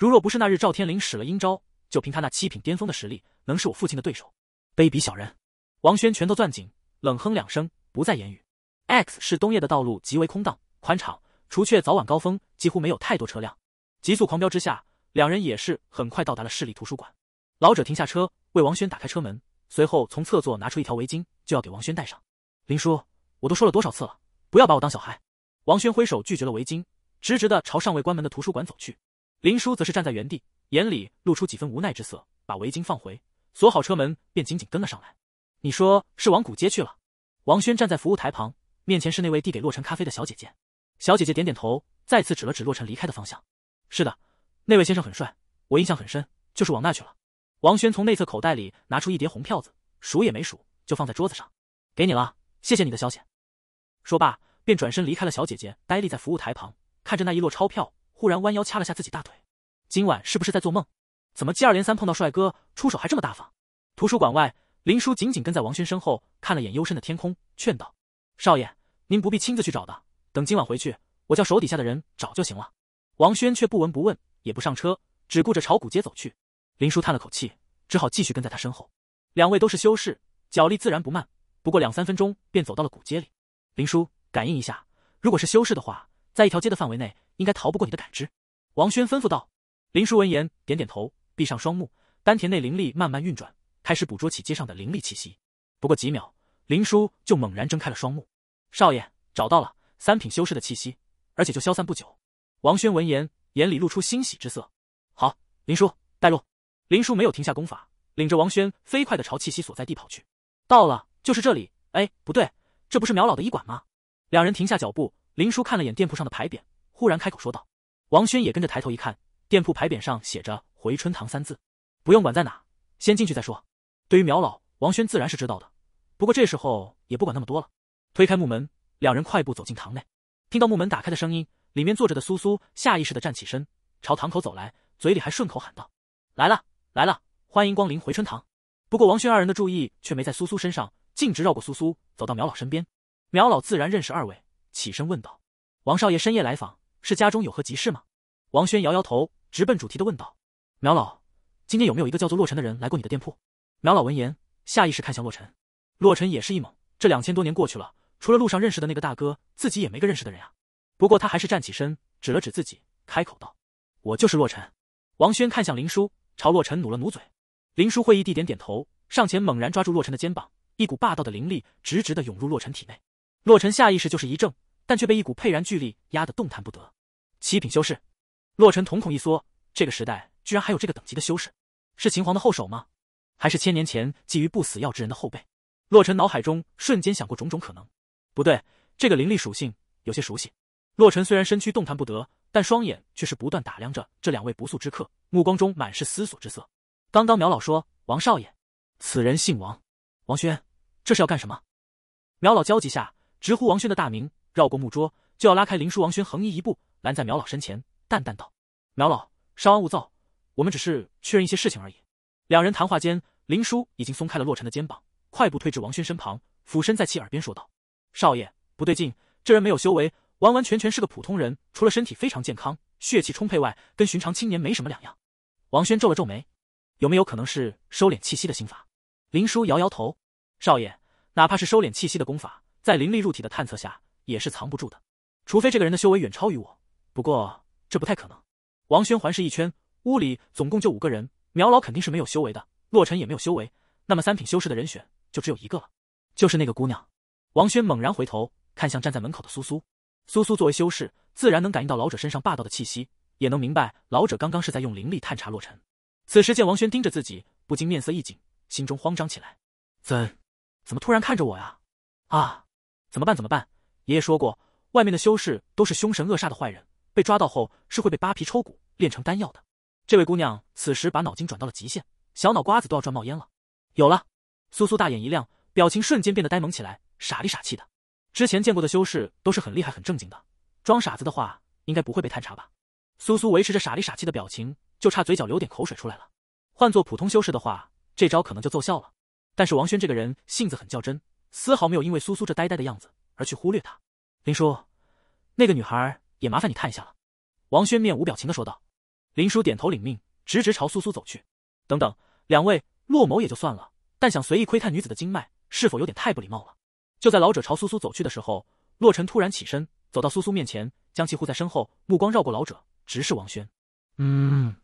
如若不是那日赵天林使了阴招，就凭他那七品巅峰的实力，能是我父亲的对手？卑鄙小人！王轩拳头攥紧，冷哼两声，不再言语。X 市冬夜的道路极为空荡宽敞，除却早晚高峰，几乎没有太多车辆。急速狂飙之下，两人也是很快到达了市立图书馆。老者停下车，为王轩打开车门，随后从侧座拿出一条围巾，就要给王轩戴上。林叔，我都说了多少次了，不要把我当小孩！王轩挥手拒绝了围巾，直直的朝尚未关门的图书馆走去。林叔则是站在原地，眼里露出几分无奈之色，把围巾放回，锁好车门，便紧紧跟了上来。你说是往古街去了？王轩站在服务台旁，面前是那位递给洛尘咖啡的小姐姐。小姐姐点点头，再次指了指洛尘离开的方向：“是的，那位先生很帅，我印象很深，就是往那去了。”王轩从内侧口袋里拿出一叠红票子，数也没数，就放在桌子上：“给你了，谢谢你的消息。”说罢，便转身离开了。小姐姐呆立在服务台旁，看着那一摞钞票。忽然弯腰掐了下自己大腿，今晚是不是在做梦？怎么接二连三碰到帅哥，出手还这么大方？图书馆外，林叔紧紧跟在王轩身后，看了眼幽深的天空，劝道：“少爷，您不必亲自去找的，等今晚回去，我叫手底下的人找就行了。”王轩却不闻不问，也不上车，只顾着朝古街走去。林叔叹了口气，只好继续跟在他身后。两位都是修士，脚力自然不慢，不过两三分钟便走到了古街里。林叔感应一下，如果是修士的话。在一条街的范围内，应该逃不过你的感知。”王轩吩咐道。林叔闻言，点点头，闭上双目，丹田内灵力慢慢运转，开始捕捉起街上的灵力气息。不过几秒，林叔就猛然睁开了双目：“少爷找到了三品修士的气息，而且就消散不久。”王轩闻言，眼里露出欣喜之色：“好，林叔带路。”林叔没有停下功法，领着王轩飞快的朝气息所在地跑去。到了，就是这里。哎，不对，这不是苗老的医馆吗？两人停下脚步。林叔看了眼店铺上的牌匾，忽然开口说道：“王轩也跟着抬头一看，店铺牌匾上写着‘回春堂’三字。不用管在哪，先进去再说。”对于苗老，王轩自然是知道的，不过这时候也不管那么多了，推开木门，两人快步走进堂内。听到木门打开的声音，里面坐着的苏苏下意识地站起身，朝堂口走来，嘴里还顺口喊道：“来了，来了，欢迎光临回春堂。”不过王轩二人的注意却没在苏苏身上，径直绕过苏苏，走到苗老身边。苗老自然认识二位。起身问道：“王少爷深夜来访，是家中有何急事吗？”王轩摇摇头，直奔主题的问道：“苗老，今天有没有一个叫做洛尘的人来过你的店铺？”苗老闻言，下意识看向洛尘。洛尘也是一懵，这两千多年过去了，除了路上认识的那个大哥，自己也没个认识的人啊。不过他还是站起身，指了指自己，开口道：“我就是洛尘。”王轩看向林叔，朝洛尘努了努嘴。林叔会意地点点头，上前猛然抓住洛尘的肩膀，一股霸道的灵力直直的涌入洛尘体内。洛尘下意识就是一怔，但却被一股沛然巨力压得动弹不得。七品修士，洛尘瞳孔一缩，这个时代居然还有这个等级的修士？是秦皇的后手吗？还是千年前觊觎不死药之人的后辈？洛尘脑海中瞬间想过种种可能。不对，这个灵力属性有些熟悉。洛尘虽然身躯动弹不得，但双眼却是不断打量着这两位不速之客，目光中满是思索之色。刚刚苗老说，王少爷，此人姓王，王轩，这是要干什么？苗老焦急下。直呼王轩的大名，绕过木桌就要拉开林叔，王轩横移一步拦在苗老身前，淡淡道：“苗老，稍安勿躁，我们只是确认一些事情而已。”两人谈话间，林叔已经松开了洛尘的肩膀，快步退至王轩身旁，俯身在其耳边说道：“少爷，不对劲，这人没有修为，完完全全是个普通人，除了身体非常健康，血气充沛外，跟寻常青年没什么两样。”王轩皱了皱眉：“有没有可能是收敛气息的心法？”林叔摇摇头：“少爷，哪怕是收敛气息的功法。”在灵力入体的探测下，也是藏不住的。除非这个人的修为远超于我，不过这不太可能。王轩环视一圈，屋里总共就五个人，苗老肯定是没有修为的，洛尘也没有修为，那么三品修士的人选就只有一个了，就是那个姑娘。王轩猛然回头，看向站在门口的苏苏。苏苏作为修士，自然能感应到老者身上霸道的气息，也能明白老者刚刚是在用灵力探查洛尘。此时见王轩盯着自己，不禁面色一紧，心中慌张起来，怎怎么突然看着我呀？啊！怎么办？怎么办？爷爷说过，外面的修士都是凶神恶煞的坏人，被抓到后是会被扒皮抽骨炼成丹药的。这位姑娘此时把脑筋转到了极限，小脑瓜子都要转冒烟了。有了，苏苏大眼一亮，表情瞬间变得呆萌起来，傻里傻气的。之前见过的修士都是很厉害、很正经的，装傻子的话应该不会被探查吧？苏苏维持着傻里傻气的表情，就差嘴角流点口水出来了。换做普通修士的话，这招可能就奏效了。但是王轩这个人性子很较真。丝毫没有因为苏苏这呆呆的样子而去忽略他，林叔，那个女孩也麻烦你看一下了。”王轩面无表情的说道。林叔点头领命，直直朝苏苏走去。等等，两位，洛某也就算了，但想随意窥探女子的经脉，是否有点太不礼貌了？就在老者朝苏苏走去的时候，洛尘突然起身，走到苏苏面前，将其护在身后，目光绕过老者，直视王轩。嗯，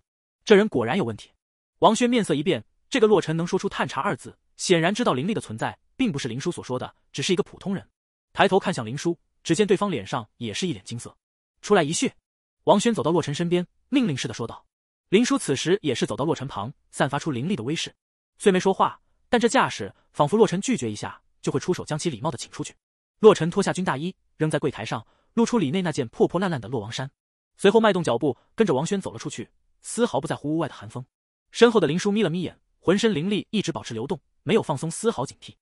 这人果然有问题。王轩面色一变，这个洛尘能说出“探查”二字，显然知道灵力的存在。并不是林叔所说的，只是一个普通人。抬头看向林叔，只见对方脸上也是一脸惊色。出来一叙。王轩走到洛尘身边，命令似的说道。林叔此时也是走到洛尘旁，散发出凌厉的威势，虽没说话，但这架势仿佛洛尘拒绝一下，就会出手将其礼貌的请出去。洛尘脱下军大衣，扔在柜台上，露出里内那件破破烂烂的洛王衫。随后迈动脚步，跟着王轩走了出去，丝毫不在乎屋外的寒风。身后的林叔眯了眯眼，浑身灵力一直保持流动，没有放松丝毫警惕。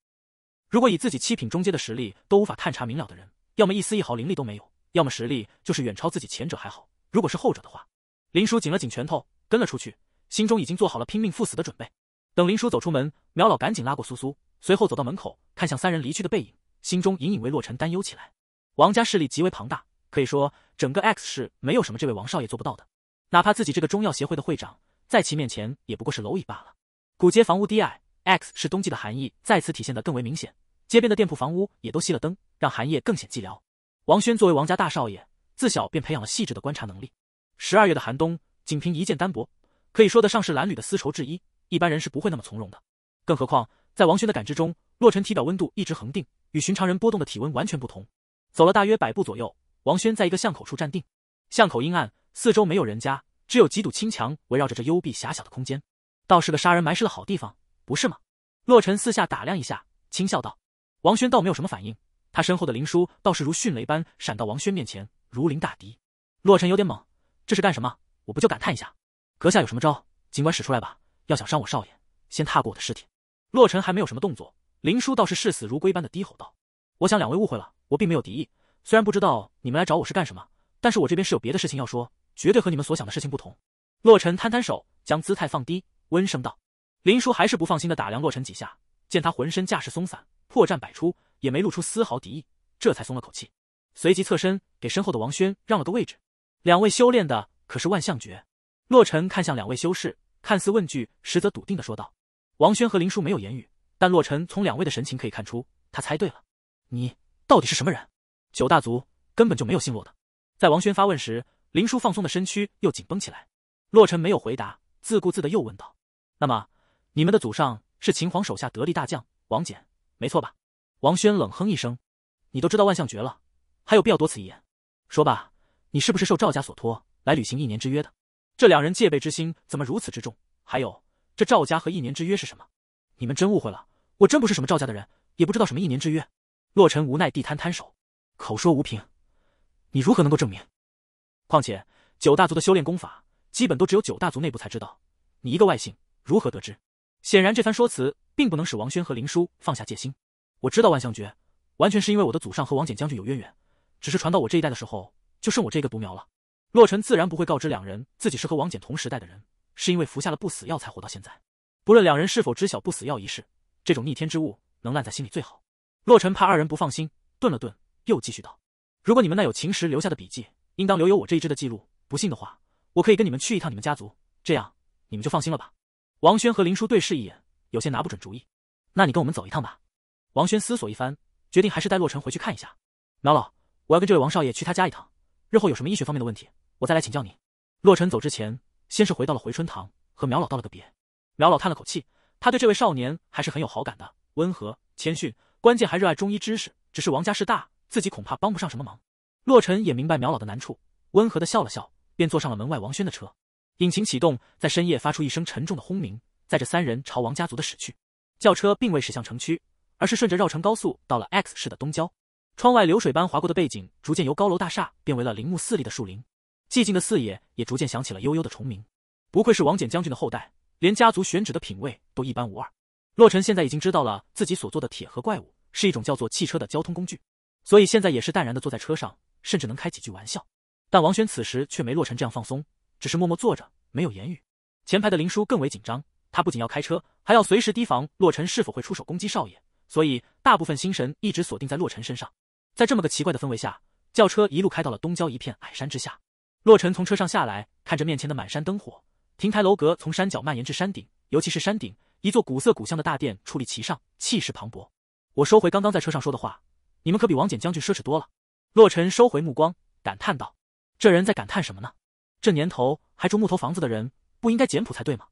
如果以自己七品中阶的实力都无法探查明了的人，要么一丝一毫灵力都没有，要么实力就是远超自己。前者还好，如果是后者的话，林叔紧了紧拳头，跟了出去，心中已经做好了拼命赴死的准备。等林叔走出门，苗老赶紧拉过苏苏，随后走到门口，看向三人离去的背影，心中隐隐为洛尘担忧起来。王家势力极为庞大，可以说整个 X 市没有什么这位王少爷做不到的，哪怕自己这个中药协会的会长，在其面前也不过是蝼蚁罢了。古街房屋低矮，X 是冬季的寒意再次体现的更为明显。街边的店铺、房屋也都熄了灯，让寒夜更显寂寥。王轩作为王家大少爷，自小便培养了细致的观察能力。十二月的寒冬，仅凭一件单薄，可以说得上是褴褛的丝绸制衣，一般人是不会那么从容的。更何况，在王轩的感知中，洛尘体表温度一直恒定，与寻常人波动的体温完全不同。走了大约百步左右，王轩在一个巷口处站定。巷口阴暗，四周没有人家，只有几堵青墙围绕着这幽闭狭小的空间，倒是个杀人埋尸的好地方，不是吗？洛尘四下打量一下，轻笑道。王轩倒没有什么反应，他身后的林叔倒是如迅雷般闪到王轩面前，如临大敌。洛尘有点懵，这是干什么？我不就感叹一下，阁下有什么招，尽管使出来吧。要想伤我少爷，先踏过我的尸体。洛尘还没有什么动作，林叔倒是视死如归般的低吼道：“我想两位误会了，我并没有敌意。虽然不知道你们来找我是干什么，但是我这边是有别的事情要说，绝对和你们所想的事情不同。”洛尘摊摊手，将姿态放低，温声道。林叔还是不放心的打量洛尘几下。见他浑身架势松散，破绽百出，也没露出丝毫敌意，这才松了口气，随即侧身给身后的王轩让了个位置。两位修炼的可是万象诀？洛尘看向两位修士，看似问句，实则笃定的说道。王轩和林叔没有言语，但洛尘从两位的神情可以看出，他猜对了。你到底是什么人？九大族根本就没有姓洛的。在王轩发问时，林叔放松的身躯又紧绷起来。洛尘没有回答，自顾自的又问道：“那么你们的祖上？”是秦皇手下得力大将王翦，没错吧？王轩冷哼一声：“你都知道万象诀了，还有必要多此一言？说吧，你是不是受赵家所托来履行一年之约的？这两人戒备之心怎么如此之重？还有，这赵家和一年之约是什么？你们真误会了，我真不是什么赵家的人，也不知道什么一年之约。”洛尘无奈地摊摊手：“口说无凭，你如何能够证明？况且九大族的修炼功法，基本都只有九大族内部才知道，你一个外姓如何得知？”显然，这番说辞并不能使王轩和林叔放下戒心。我知道万象诀，完全是因为我的祖上和王翦将军有渊源，只是传到我这一代的时候，就剩我这个独苗了。洛尘自然不会告知两人自己是和王翦同时代的人，是因为服下了不死药才活到现在。不论两人是否知晓不死药一事，这种逆天之物能烂在心里最好。洛尘怕二人不放心，顿了顿，又继续道：“如果你们那有秦时留下的笔记，应当留有我这一支的记录。不信的话，我可以跟你们去一趟你们家族，这样你们就放心了吧。”王轩和林叔对视一眼，有些拿不准主意。那你跟我们走一趟吧。王轩思索一番，决定还是带洛尘回去看一下。苗老，我要跟这位王少爷去他家一趟，日后有什么医学方面的问题，我再来请教你。洛尘走之前，先是回到了回春堂，和苗老道了个别。苗老叹了口气，他对这位少年还是很有好感的，温和谦逊，关键还热爱中医知识。只是王家势大，自己恐怕帮不上什么忙。洛尘也明白苗老的难处，温和的笑了笑，便坐上了门外王轩的车。引擎启动，在深夜发出一声沉重的轰鸣，载着三人朝王家族的驶去。轿车并未驶向城区，而是顺着绕城高速到了 X 市的东郊。窗外流水般划过的背景，逐渐由高楼大厦变为了林木四立的树林。寂静的四野也逐渐响起了悠悠的虫鸣。不愧是王简将军的后代，连家族选址的品味都一般无二。洛尘现在已经知道了自己所做的铁盒怪物是一种叫做汽车的交通工具，所以现在也是淡然的坐在车上，甚至能开几句玩笑。但王轩此时却没洛尘这样放松。只是默默坐着，没有言语。前排的林叔更为紧张，他不仅要开车，还要随时提防洛尘是否会出手攻击少爷，所以大部分心神一直锁定在洛尘身上。在这么个奇怪的氛围下，轿车一路开到了东郊一片矮山之下。洛尘从车上下来，看着面前的满山灯火，亭台楼阁从山脚蔓延至山顶，尤其是山顶，一座古色古香的大殿矗立其上，气势磅礴。我收回刚刚在车上说的话，你们可比王翦将军奢侈多了。洛尘收回目光，感叹道：“这人在感叹什么呢？”这年头还住木头房子的人，不应该简朴才对吗？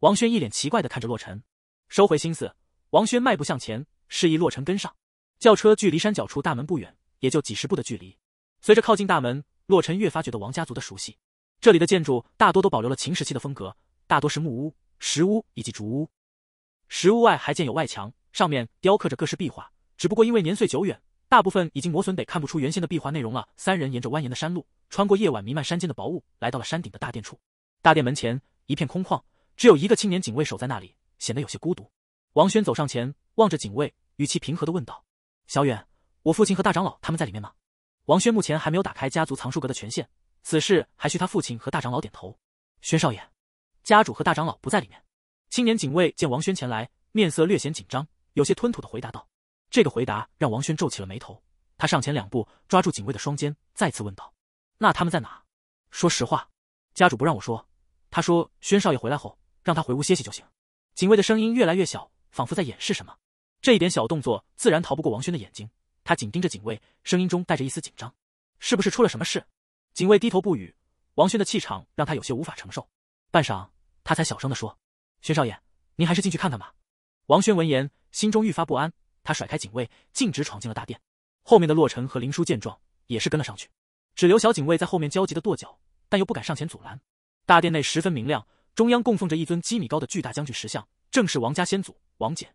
王轩一脸奇怪的看着洛尘，收回心思，王轩迈步向前，示意洛尘跟上。轿车距离山脚处大门不远，也就几十步的距离。随着靠近大门，洛尘越发觉得王家族的熟悉。这里的建筑大多都保留了秦时期的风格，大多是木屋、石屋以及竹屋。石屋外还建有外墙，上面雕刻着各式壁画，只不过因为年岁久远。大部分已经磨损得看不出原先的壁画内容了。三人沿着蜿蜒的山路，穿过夜晚弥漫山间的薄雾，来到了山顶的大殿处。大殿门前一片空旷，只有一个青年警卫守在那里，显得有些孤独。王轩走上前，望着警卫，语气平和地问道：“小远，我父亲和大长老他们在里面吗？”王轩目前还没有打开家族藏书阁的权限，此事还需他父亲和大长老点头。轩少爷，家主和大长老不在里面。青年警卫见王轩前来，面色略显紧张，有些吞吐的回答道。这个回答让王轩皱起了眉头，他上前两步，抓住警卫的双肩，再次问道：“那他们在哪？”说实话，家主不让我说，他说：“轩少爷回来后，让他回屋歇息就行。”警卫的声音越来越小，仿佛在掩饰什么。这一点小动作自然逃不过王轩的眼睛，他紧盯着警卫，声音中带着一丝紧张：“是不是出了什么事？”警卫低头不语。王轩的气场让他有些无法承受，半晌，他才小声的说：“轩少爷，您还是进去看看吧。”王轩闻言，心中愈发不安。他甩开警卫，径直闯进了大殿。后面的洛尘和林叔见状，也是跟了上去，只留小警卫在后面焦急的跺脚，但又不敢上前阻拦。大殿内十分明亮，中央供奉着一尊几米高的巨大将军石像，正是王家先祖王翦。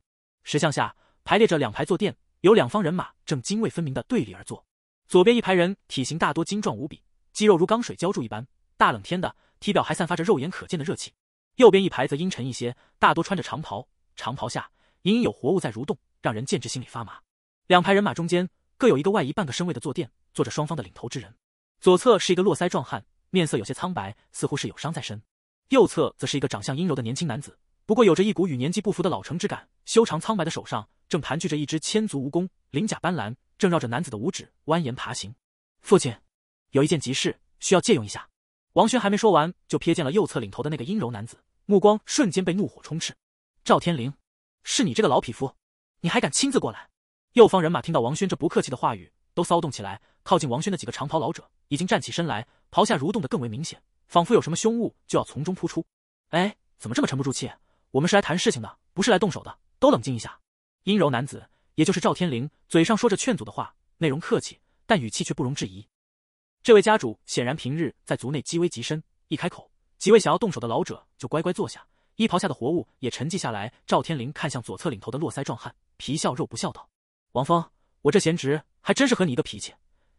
石像下排列着两排坐垫，有两方人马正泾渭分明的对立而坐。左边一排人，体型大多精壮无比，肌肉如钢水浇筑一般，大冷天的，体表还散发着肉眼可见的热气。右边一排则阴沉一些，大多穿着长袍，长袍下隐隐有活物在蠕动。让人见之心里发麻。两排人马中间各有一个外移半个身位的坐垫，坐着双方的领头之人。左侧是一个络腮壮汉，面色有些苍白，似乎是有伤在身；右侧则是一个长相阴柔的年轻男子，不过有着一股与年纪不符的老成之感。修长苍白的手上正盘踞着一只千足蜈蚣，鳞甲斑斓，正绕着男子的五指蜿蜒爬行。父亲，有一件急事需要借用一下。王轩还没说完，就瞥见了右侧领头的那个阴柔男子，目光瞬间被怒火充斥。赵天灵，是你这个老匹夫！你还敢亲自过来？右方人马听到王轩这不客气的话语，都骚动起来。靠近王轩的几个长袍老者已经站起身来，袍下蠕动的更为明显，仿佛有什么凶物就要从中扑出。哎，怎么这么沉不住气？我们是来谈事情的，不是来动手的，都冷静一下。阴柔男子，也就是赵天灵，嘴上说着劝阻的话，内容客气，但语气却不容置疑。这位家主显然平日在族内积威极深，一开口，几位想要动手的老者就乖乖坐下。衣袍下的活物也沉寂下来。赵天灵看向左侧领头的络腮壮汉，皮笑肉不笑道：“王峰，我这贤侄还真是和你一个脾气，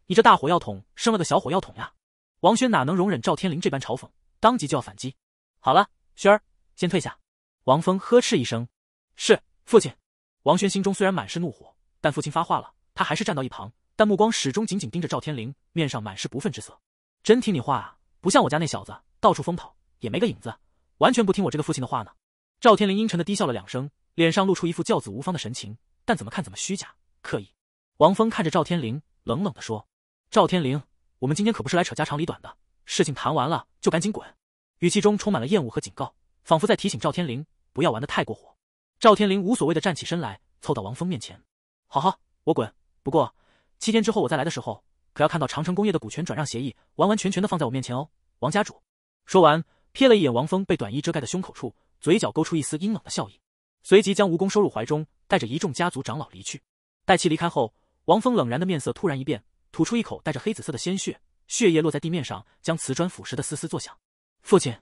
你这大火药桶生了个小火药桶呀！”王轩哪能容忍赵天灵这般嘲讽，当即就要反击。好了，轩儿，先退下。”王峰呵斥一声。“是，父亲。”王轩心中虽然满是怒火，但父亲发话了，他还是站到一旁，但目光始终紧紧盯着赵天灵，面上满是不忿之色。“真听你话啊，不像我家那小子，到处疯跑，也没个影子。”完全不听我这个父亲的话呢！赵天林阴沉的低笑了两声，脸上露出一副教子无方的神情，但怎么看怎么虚假刻意。王峰看着赵天林，冷冷的说：“赵天林，我们今天可不是来扯家长里短的，事情谈完了就赶紧滚。”语气中充满了厌恶和警告，仿佛在提醒赵天林不要玩的太过火。赵天林无所谓的站起身来，凑到王峰面前：“好好，我滚。不过七天之后我再来的时候，可要看到长城工业的股权转让协议完完全全的放在我面前哦，王家主。”说完。瞥了一眼王峰被短衣遮盖的胸口处，嘴角勾出一丝阴冷的笑意，随即将蜈蚣收入怀中，带着一众家族长老离去。待其离开后，王峰冷然的面色突然一变，吐出一口带着黑紫色的鲜血，血液落在地面上，将瓷砖腐蚀的嘶嘶作响。父亲，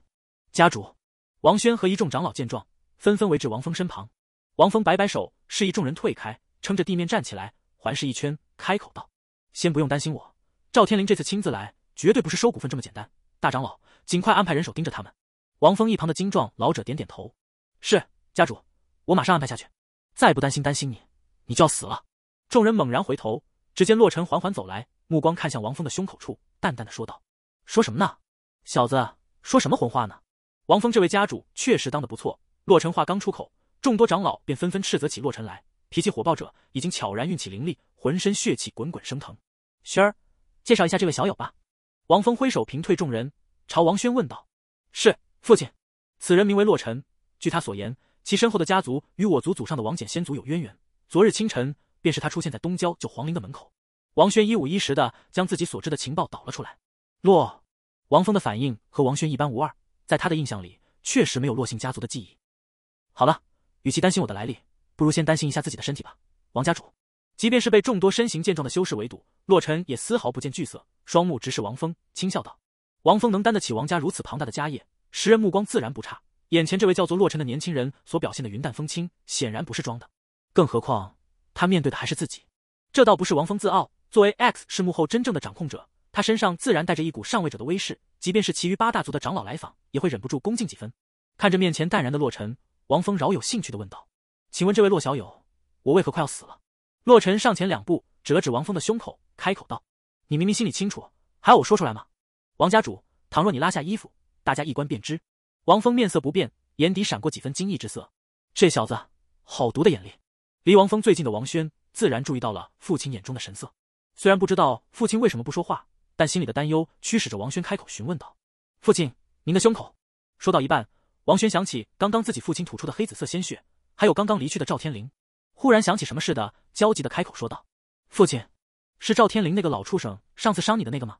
家主，王轩和一众长老见状，纷纷围至王峰身旁。王峰摆摆手，示意众人退开，撑着地面站起来，环视一圈，开口道：“先不用担心我，赵天林这次亲自来，绝对不是收股份这么简单，大长老。”尽快安排人手盯着他们。王峰一旁的精壮老者点点头：“是家主，我马上安排下去。”再不担心担心你，你就要死了。众人猛然回头，只见洛尘缓缓走来，目光看向王峰的胸口处，淡淡的说道：“说什么呢，小子，说什么混话呢？”王峰这位家主确实当得不错。洛尘话刚出口，众多长老便纷纷斥责起洛尘来，脾气火爆者已经悄然运起灵力，浑身血气滚滚升腾。轩儿，介绍一下这位小友吧。王峰挥手平退众人。朝王轩问道：“是父亲，此人名为洛尘。据他所言，其身后的家族与我族祖上的王翦先祖有渊源。昨日清晨，便是他出现在东郊九皇陵的门口。”王轩一五一十的将自己所知的情报倒了出来。洛王峰的反应和王轩一般无二，在他的印象里，确实没有洛姓家族的记忆。好了，与其担心我的来历，不如先担心一下自己的身体吧，王家主。即便是被众多身形健壮的修士围堵，洛尘也丝毫不见惧色，双目直视王峰，轻笑道。王峰能担得起王家如此庞大的家业，十人目光自然不差。眼前这位叫做洛尘的年轻人所表现的云淡风轻，显然不是装的。更何况他面对的还是自己。这倒不是王峰自傲，作为 X 是幕后真正的掌控者，他身上自然带着一股上位者的威势。即便是其余八大族的长老来访，也会忍不住恭敬几分。看着面前淡然的洛尘，王峰饶有兴趣的问道：“请问这位洛小友，我为何快要死了？”洛尘上前两步，指了指王峰的胸口，开口道：“你明明心里清楚，还要我说出来吗？”王家主，倘若你拉下衣服，大家一观便知。王峰面色不变，眼底闪过几分惊异之色。这小子，好毒的眼力。离王峰最近的王轩自然注意到了父亲眼中的神色，虽然不知道父亲为什么不说话，但心里的担忧驱使着王轩开口询问道：“父亲，您的胸口。”说到一半，王轩想起刚刚自己父亲吐出的黑紫色鲜血，还有刚刚离去的赵天灵，忽然想起什么似的，焦急的开口说道：“父亲，是赵天灵那个老畜生上次伤你的那个吗？”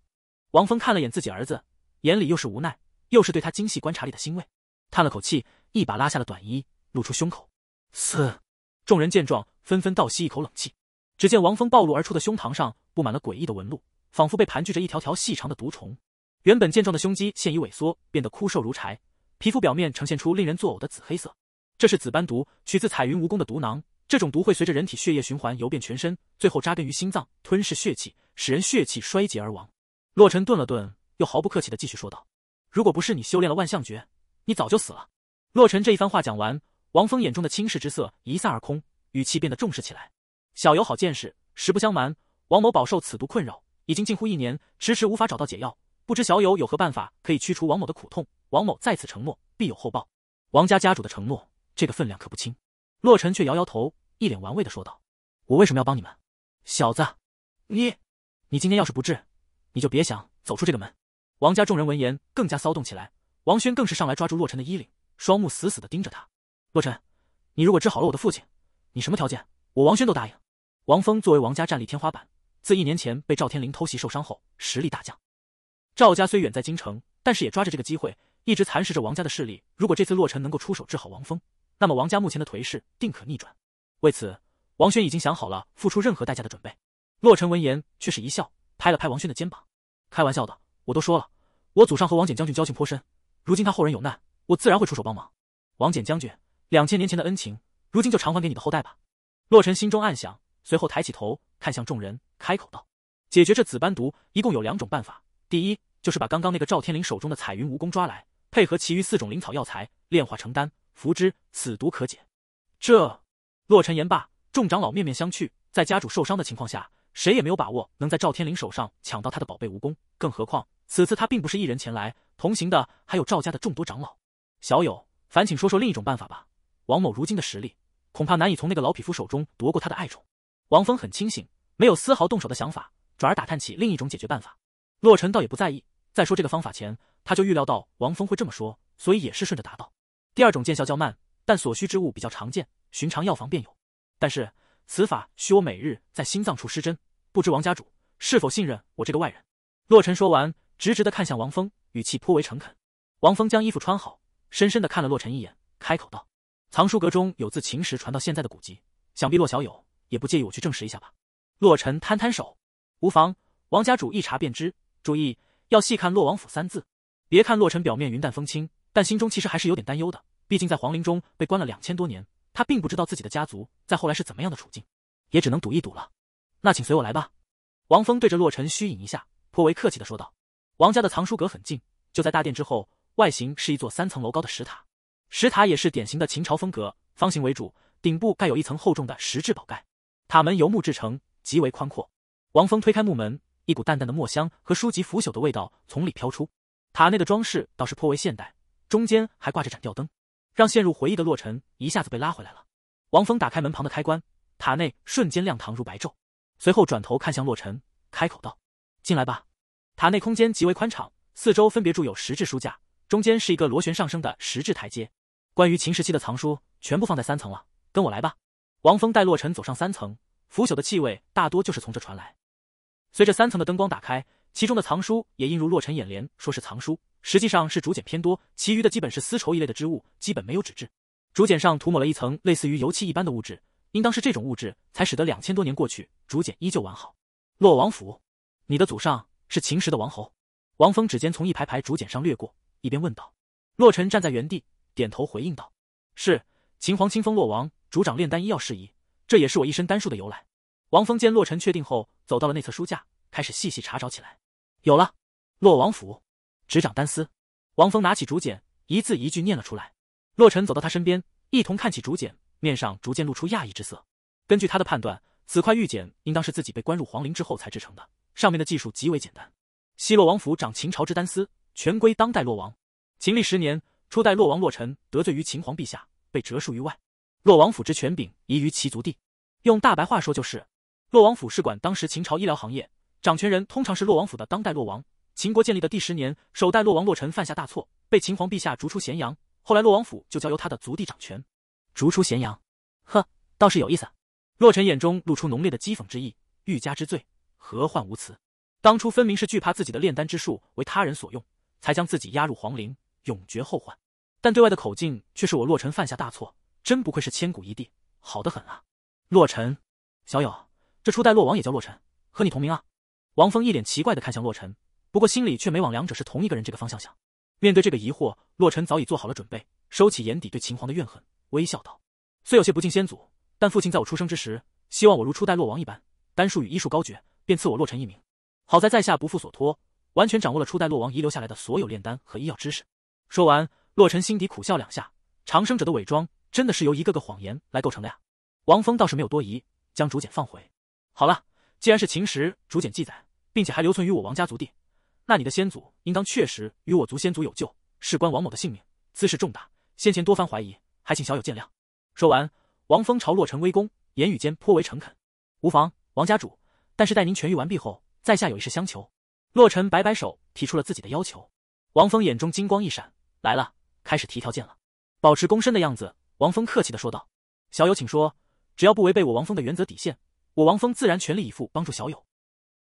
王峰看了眼自己儿子，眼里又是无奈，又是对他精细观察力的欣慰，叹了口气，一把拉下了短衣，露出胸口。四众人见状，纷纷倒吸一口冷气。只见王峰暴露而出的胸膛上布满了诡异的纹路，仿佛被盘踞着一条条细长的毒虫。原本健壮的胸肌现已萎缩，变得枯瘦如柴，皮肤表面呈现出令人作呕的紫黑色。这是紫斑毒，取自彩云蜈蚣的毒囊。这种毒会随着人体血液循环游遍全身，最后扎根于心脏，吞噬血气，使人血气衰竭而亡。洛尘顿了顿，又毫不客气的继续说道：“如果不是你修炼了万象诀，你早就死了。”洛尘这一番话讲完，王峰眼中的轻视之色一散而空，语气变得重视起来。小友好见识，实不相瞒，王某饱受此毒困扰，已经近乎一年，迟迟无法找到解药。不知小友有何办法可以驱除王某的苦痛？王某在此承诺，必有厚报。王家家主的承诺，这个分量可不轻。洛尘却摇摇头，一脸玩味的说道：“我为什么要帮你们？小子，你，你今天要是不治……”你就别想走出这个门！王家众人闻言更加骚动起来，王轩更是上来抓住洛尘的衣领，双目死死的盯着他。洛尘，你如果治好了我的父亲，你什么条件，我王轩都答应。王峰作为王家战力天花板，自一年前被赵天林偷袭受伤后，实力大降。赵家虽远在京城，但是也抓着这个机会，一直蚕食着王家的势力。如果这次洛尘能够出手治好王峰，那么王家目前的颓势定可逆转。为此，王轩已经想好了付出任何代价的准备。洛尘闻言却是一笑。拍了拍王轩的肩膀，开玩笑的，我都说了，我祖上和王翦将军交情颇深，如今他后人有难，我自然会出手帮忙。王翦将军两千年前的恩情，如今就偿还给你的后代吧。洛尘心中暗想，随后抬起头看向众人，开口道：“解决这紫斑毒，一共有两种办法，第一就是把刚刚那个赵天灵手中的彩云蜈蚣抓来，配合其余四种灵草药材炼化成丹，服之，此毒可解。”这，洛尘言罢，众长老面面相觑，在家主受伤的情况下。谁也没有把握能在赵天灵手上抢到他的宝贝蜈蚣，更何况此次他并不是一人前来，同行的还有赵家的众多长老。小友，烦请说说另一种办法吧。王某如今的实力，恐怕难以从那个老匹夫手中夺过他的爱宠。王峰很清醒，没有丝毫动手的想法，转而打探起另一种解决办法。洛尘倒也不在意，在说这个方法前，他就预料到王峰会这么说，所以也是顺着答道。第二种见效较慢，但所需之物比较常见，寻常药房便有。但是。此法需我每日在心脏处施针，不知王家主是否信任我这个外人？洛尘说完，直直的看向王峰，语气颇为诚恳。王峰将衣服穿好，深深的看了洛尘一眼，开口道：“藏书阁中有自秦时传到现在的古籍，想必洛小友也不介意我去证实一下吧？”洛尘摊摊手，无妨，王家主一查便知。注意，要细看“洛王府”三字。别看洛尘表面云淡风轻，但心中其实还是有点担忧的，毕竟在皇陵中被关了两千多年。他并不知道自己的家族在后来是怎么样的处境，也只能赌一赌了。那请随我来吧。王峰对着洛尘虚影一下，颇为客气的说道。王家的藏书阁很近，就在大殿之后。外形是一座三层楼高的石塔，石塔也是典型的秦朝风格，方形为主，顶部盖有一层厚重的石质宝盖。塔门由木制成，极为宽阔。王峰推开木门，一股淡淡的墨香和书籍腐朽的味道从里飘出。塔内的装饰倒是颇为现代，中间还挂着盏吊灯。让陷入回忆的洛尘一下子被拉回来了。王峰打开门旁的开关，塔内瞬间亮堂如白昼。随后转头看向洛尘，开口道：“进来吧。”塔内空间极为宽敞，四周分别筑有石质书架，中间是一个螺旋上升的石质台阶。关于秦时期的藏书全部放在三层了，跟我来吧。王峰带洛尘走上三层，腐朽的气味大多就是从这传来。随着三层的灯光打开，其中的藏书也映入洛尘眼帘。说是藏书。实际上是竹简偏多，其余的基本是丝绸一类的织物，基本没有纸质。竹简上涂抹了一层类似于油漆一般的物质，应当是这种物质才使得两千多年过去竹简依旧完好。洛王府，你的祖上是秦时的王侯。王峰指尖从一排排竹简上掠过，一边问道：“洛尘，站在原地，点头回应道：‘是秦皇亲封洛王，主掌炼丹医药事宜，这也是我一身丹术的由来。’”王峰见洛尘确定后，走到了那侧书架，开始细细查找起来。有了，洛王府。执掌丹司，王峰拿起竹简，一字一句念了出来。洛尘走到他身边，一同看起竹简，面上逐渐露出讶异之色。根据他的判断，此块玉简应当是自己被关入皇陵之后才制成的，上面的技术极为简单。西洛王府掌秦朝之丹司，权归当代洛王。秦历十年，初代洛王洛尘得罪于秦皇陛下，被折戍于外，洛王府之权柄移于其族地。用大白话说就是，洛王府是管当时秦朝医疗行业，掌权人通常是洛王府的当代洛王。秦国建立的第十年，首代洛王洛尘犯下大错，被秦皇陛下逐出咸阳。后来洛王府就交由他的族弟掌权。逐出咸阳，呵，倒是有意思。洛尘眼中露出浓烈的讥讽之意，欲加之罪，何患无辞？当初分明是惧怕自己的炼丹之术为他人所用，才将自己押入皇陵，永绝后患。但对外的口径却是我洛尘犯下大错，真不愧是千古一帝，好得很啊！洛尘，小友，这初代洛王也叫洛尘，和你同名啊？王峰一脸奇怪的看向洛尘。不过心里却没往两者是同一个人这个方向想。面对这个疑惑，洛尘早已做好了准备，收起眼底对秦皇的怨恨，微笑道：“虽有些不敬先祖，但父亲在我出生之时，希望我如初代洛王一般，丹术与医术高绝，便赐我洛尘一名。好在在下不负所托，完全掌握了初代洛王遗留下来的所有炼丹和医药知识。”说完，洛尘心底苦笑两下，长生者的伪装真的是由一个个谎言来构成的呀。王峰倒是没有多疑，将竹简放回。好了，既然是秦时竹简记载，并且还留存于我王家族地。那你的先祖应当确实与我族先祖有救，事关王某的性命，兹事重大。先前多番怀疑，还请小友见谅。说完，王峰朝洛尘微躬，言语间颇为诚恳。无妨，王家主。但是待您痊愈完毕后，在下有一事相求。洛尘摆摆手，提出了自己的要求。王峰眼中金光一闪，来了，开始提条件了。保持躬身的样子，王峰客气的说道：“小友请说，只要不违背我王峰的原则底线，我王峰自然全力以赴帮助小友。”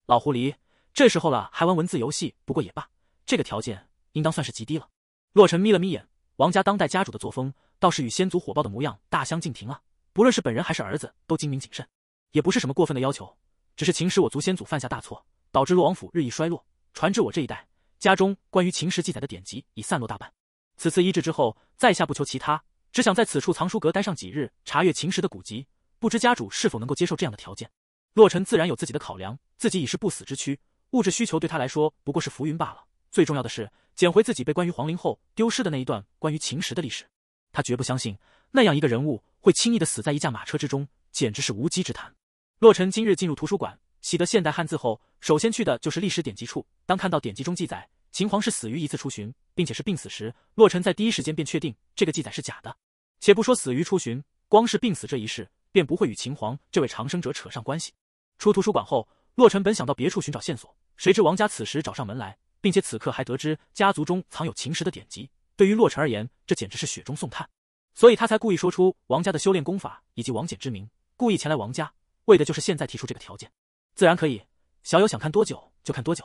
老狐狸。这时候了还玩文字游戏，不过也罢，这个条件应当算是极低了。洛尘眯了眯眼，王家当代家主的作风倒是与先祖火爆的模样大相径庭啊。不论是本人还是儿子，都精明谨慎，也不是什么过分的要求。只是秦时我族先祖犯下大错，导致洛王府日益衰落，传至我这一代，家中关于秦时记载的典籍已散落大半。此次医治之后，在下不求其他，只想在此处藏书阁待上几日，查阅秦时的古籍。不知家主是否能够接受这样的条件？洛尘自然有自己的考量，自己已是不死之躯。物质需求对他来说不过是浮云罢了。最重要的是捡回自己被关于皇陵后丢失的那一段关于秦时的历史。他绝不相信那样一个人物会轻易的死在一架马车之中，简直是无稽之谈。洛尘今日进入图书馆，习得现代汉字后，首先去的就是历史典籍处。当看到典籍中记载秦皇是死于一次出巡，并且是病死时，洛尘在第一时间便确定这个记载是假的。且不说死于出巡，光是病死这一事，便不会与秦皇这位长生者扯上关系。出图书馆后，洛尘本想到别处寻找线索。谁知王家此时找上门来，并且此刻还得知家族中藏有秦时的典籍，对于洛尘而言，这简直是雪中送炭，所以他才故意说出王家的修炼功法以及王翦之名，故意前来王家，为的就是现在提出这个条件。自然可以，小友想看多久就看多久。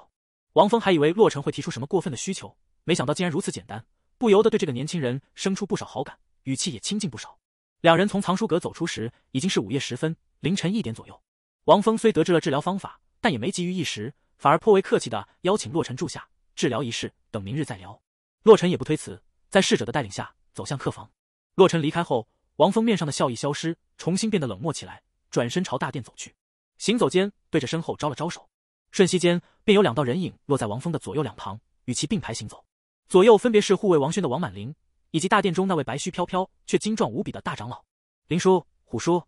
王峰还以为洛尘会提出什么过分的需求，没想到竟然如此简单，不由得对这个年轻人生出不少好感，语气也亲近不少。两人从藏书阁走出时，已经是午夜时分，凌晨一点左右。王峰虽得知了治疗方法，但也没急于一时。反而颇为客气的邀请洛尘住下，治疗一事等明日再聊。洛尘也不推辞，在侍者的带领下走向客房。洛尘离开后，王峰面上的笑意消失，重新变得冷漠起来，转身朝大殿走去。行走间，对着身后招了招手，瞬息间便有两道人影落在王峰的左右两旁，与其并排行走。左右分别是护卫王轩的王满林，以及大殿中那位白须飘飘却精壮无比的大长老。林叔、虎叔，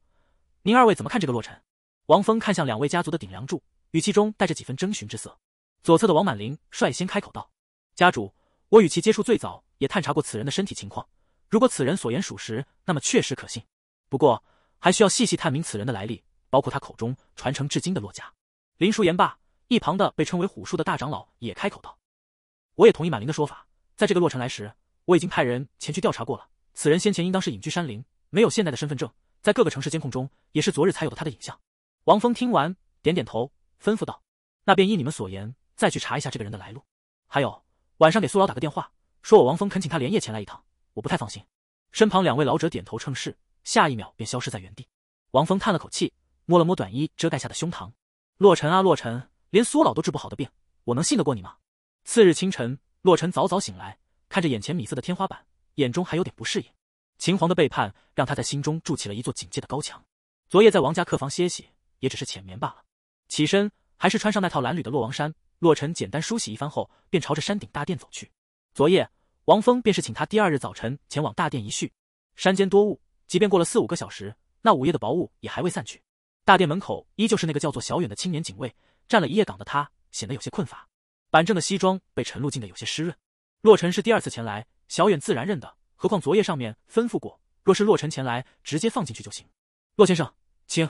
您二位怎么看这个洛尘？王峰看向两位家族的顶梁柱。语气中带着几分征询之色，左侧的王满林率先开口道：“家主，我与其接触最早，也探查过此人的身体情况。如果此人所言属实，那么确实可信。不过，还需要细细探明此人的来历，包括他口中传承至今的洛家。”林叔言罢，一旁的被称为虎叔的大长老也开口道：“我也同意满林的说法。在这个洛尘来时，我已经派人前去调查过了。此人先前应当是隐居山林，没有现代的身份证，在各个城市监控中，也是昨日才有的他的影像。”王峰听完，点点头。吩咐道：“那便依你们所言，再去查一下这个人的来路。还有，晚上给苏老打个电话，说我王峰恳请他连夜前来一趟。我不太放心。”身旁两位老者点头称是，下一秒便消失在原地。王峰叹了口气，摸了摸短衣遮盖下的胸膛：“洛尘啊，洛尘，连苏老都治不好的病，我能信得过你吗？”次日清晨，洛尘早早醒来，看着眼前米色的天花板，眼中还有点不适应。秦皇的背叛让他在心中筑起了一座警戒的高墙。昨夜在王家客房歇息，也只是浅眠罢了。起身，还是穿上那套蓝褛的洛王衫。洛尘简单梳洗一番后，便朝着山顶大殿走去。昨夜，王峰便是请他第二日早晨前往大殿一叙。山间多雾，即便过了四五个小时，那午夜的薄雾也还未散去。大殿门口依旧是那个叫做小远的青年警卫，站了一夜岗的他显得有些困乏，板正的西装被晨露浸得有些湿润。洛尘是第二次前来，小远自然认得，何况昨夜上面吩咐过，若是洛尘前来，直接放进去就行。洛先生，请。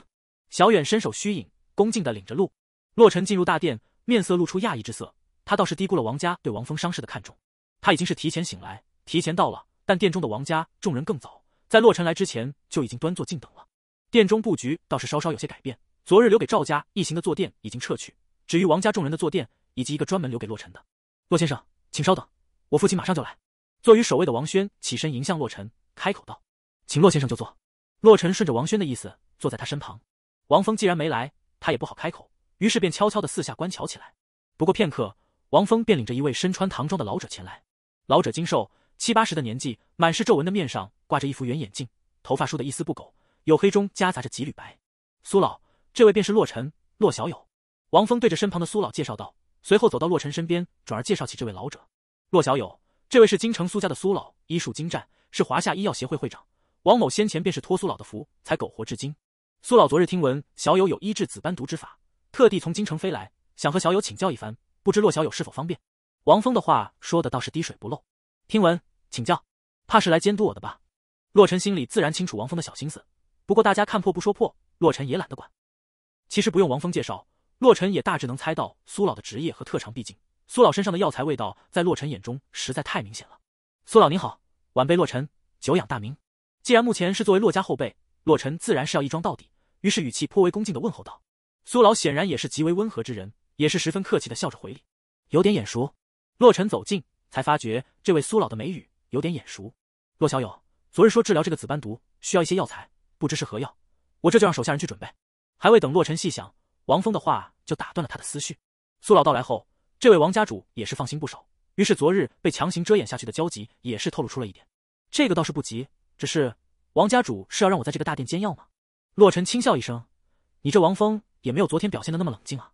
小远伸手虚影，恭敬的领着路，洛尘进入大殿，面色露出讶异之色。他倒是低估了王家对王峰伤势的看重。他已经是提前醒来，提前到了，但殿中的王家众人更早，在洛尘来之前就已经端坐静等了。殿中布局倒是稍稍有些改变，昨日留给赵家一行的坐垫已经撤去，只余王家众人的坐垫以及一个专门留给洛尘的。洛先生，请稍等，我父亲马上就来。坐于首位的王轩起身迎向洛尘，开口道：“请洛先生就坐。”洛尘顺着王轩的意思，坐在他身旁。王峰既然没来。他也不好开口，于是便悄悄的四下观瞧起来。不过片刻，王峰便领着一位身穿唐装的老者前来。老者精瘦，七八十的年纪，满是皱纹的面上挂着一副圆眼镜，头发梳得一丝不苟，黝黑中夹杂着几缕白。苏老，这位便是洛尘，洛小友。王峰对着身旁的苏老介绍道，随后走到洛尘身边，转而介绍起这位老者。洛小友，这位是京城苏家的苏老，医术精湛，是华夏医药协会会长。王某先前便是托苏老的福，才苟活至今。苏老昨日听闻小友有医治紫斑毒之法，特地从京城飞来，想和小友请教一番，不知洛小友是否方便？王峰的话说的倒是滴水不漏。听闻请教，怕是来监督我的吧？洛尘心里自然清楚王峰的小心思，不过大家看破不说破，洛尘也懒得管。其实不用王峰介绍，洛尘也大致能猜到苏老的职业和特长。毕竟苏老身上的药材味道，在洛尘眼中实在太明显了。苏老您好，晚辈洛尘，久仰大名。既然目前是作为洛家后辈。洛尘自然是要一装到底，于是语气颇为恭敬的问候道：“苏老显然也是极为温和之人，也是十分客气的笑着回礼。有点眼熟，洛尘走近才发觉这位苏老的眉宇有点眼熟。洛小友昨日说治疗这个紫斑毒需要一些药材，不知是何药，我这就让手下人去准备。”还未等洛尘细想，王峰的话就打断了他的思绪。苏老到来后，这位王家主也是放心不少，于是昨日被强行遮掩下去的焦急也是透露出了一点。这个倒是不急，只是。王家主是要让我在这个大殿煎药吗？洛尘轻笑一声，你这王峰也没有昨天表现的那么冷静啊。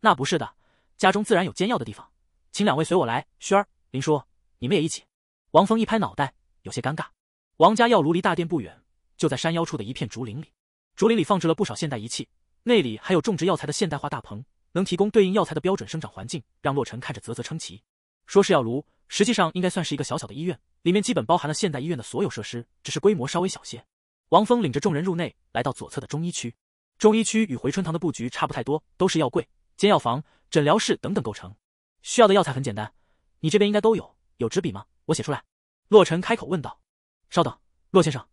那不是的，家中自然有煎药的地方，请两位随我来。轩儿，林叔，你们也一起。王峰一拍脑袋，有些尴尬。王家药炉离大殿不远，就在山腰处的一片竹林里。竹林里放置了不少现代仪器，内里还有种植药材的现代化大棚，能提供对应药材的标准生长环境，让洛尘看着啧啧称奇。说是药炉，实际上应该算是一个小小的医院。里面基本包含了现代医院的所有设施，只是规模稍微小些。王峰领着众人入内，来到左侧的中医区。中医区与回春堂的布局差不太多，都是药柜、煎药房、诊疗室等等构成。需要的药材很简单，你这边应该都有。有纸笔吗？我写出来。洛尘开口问道。稍等，洛先生，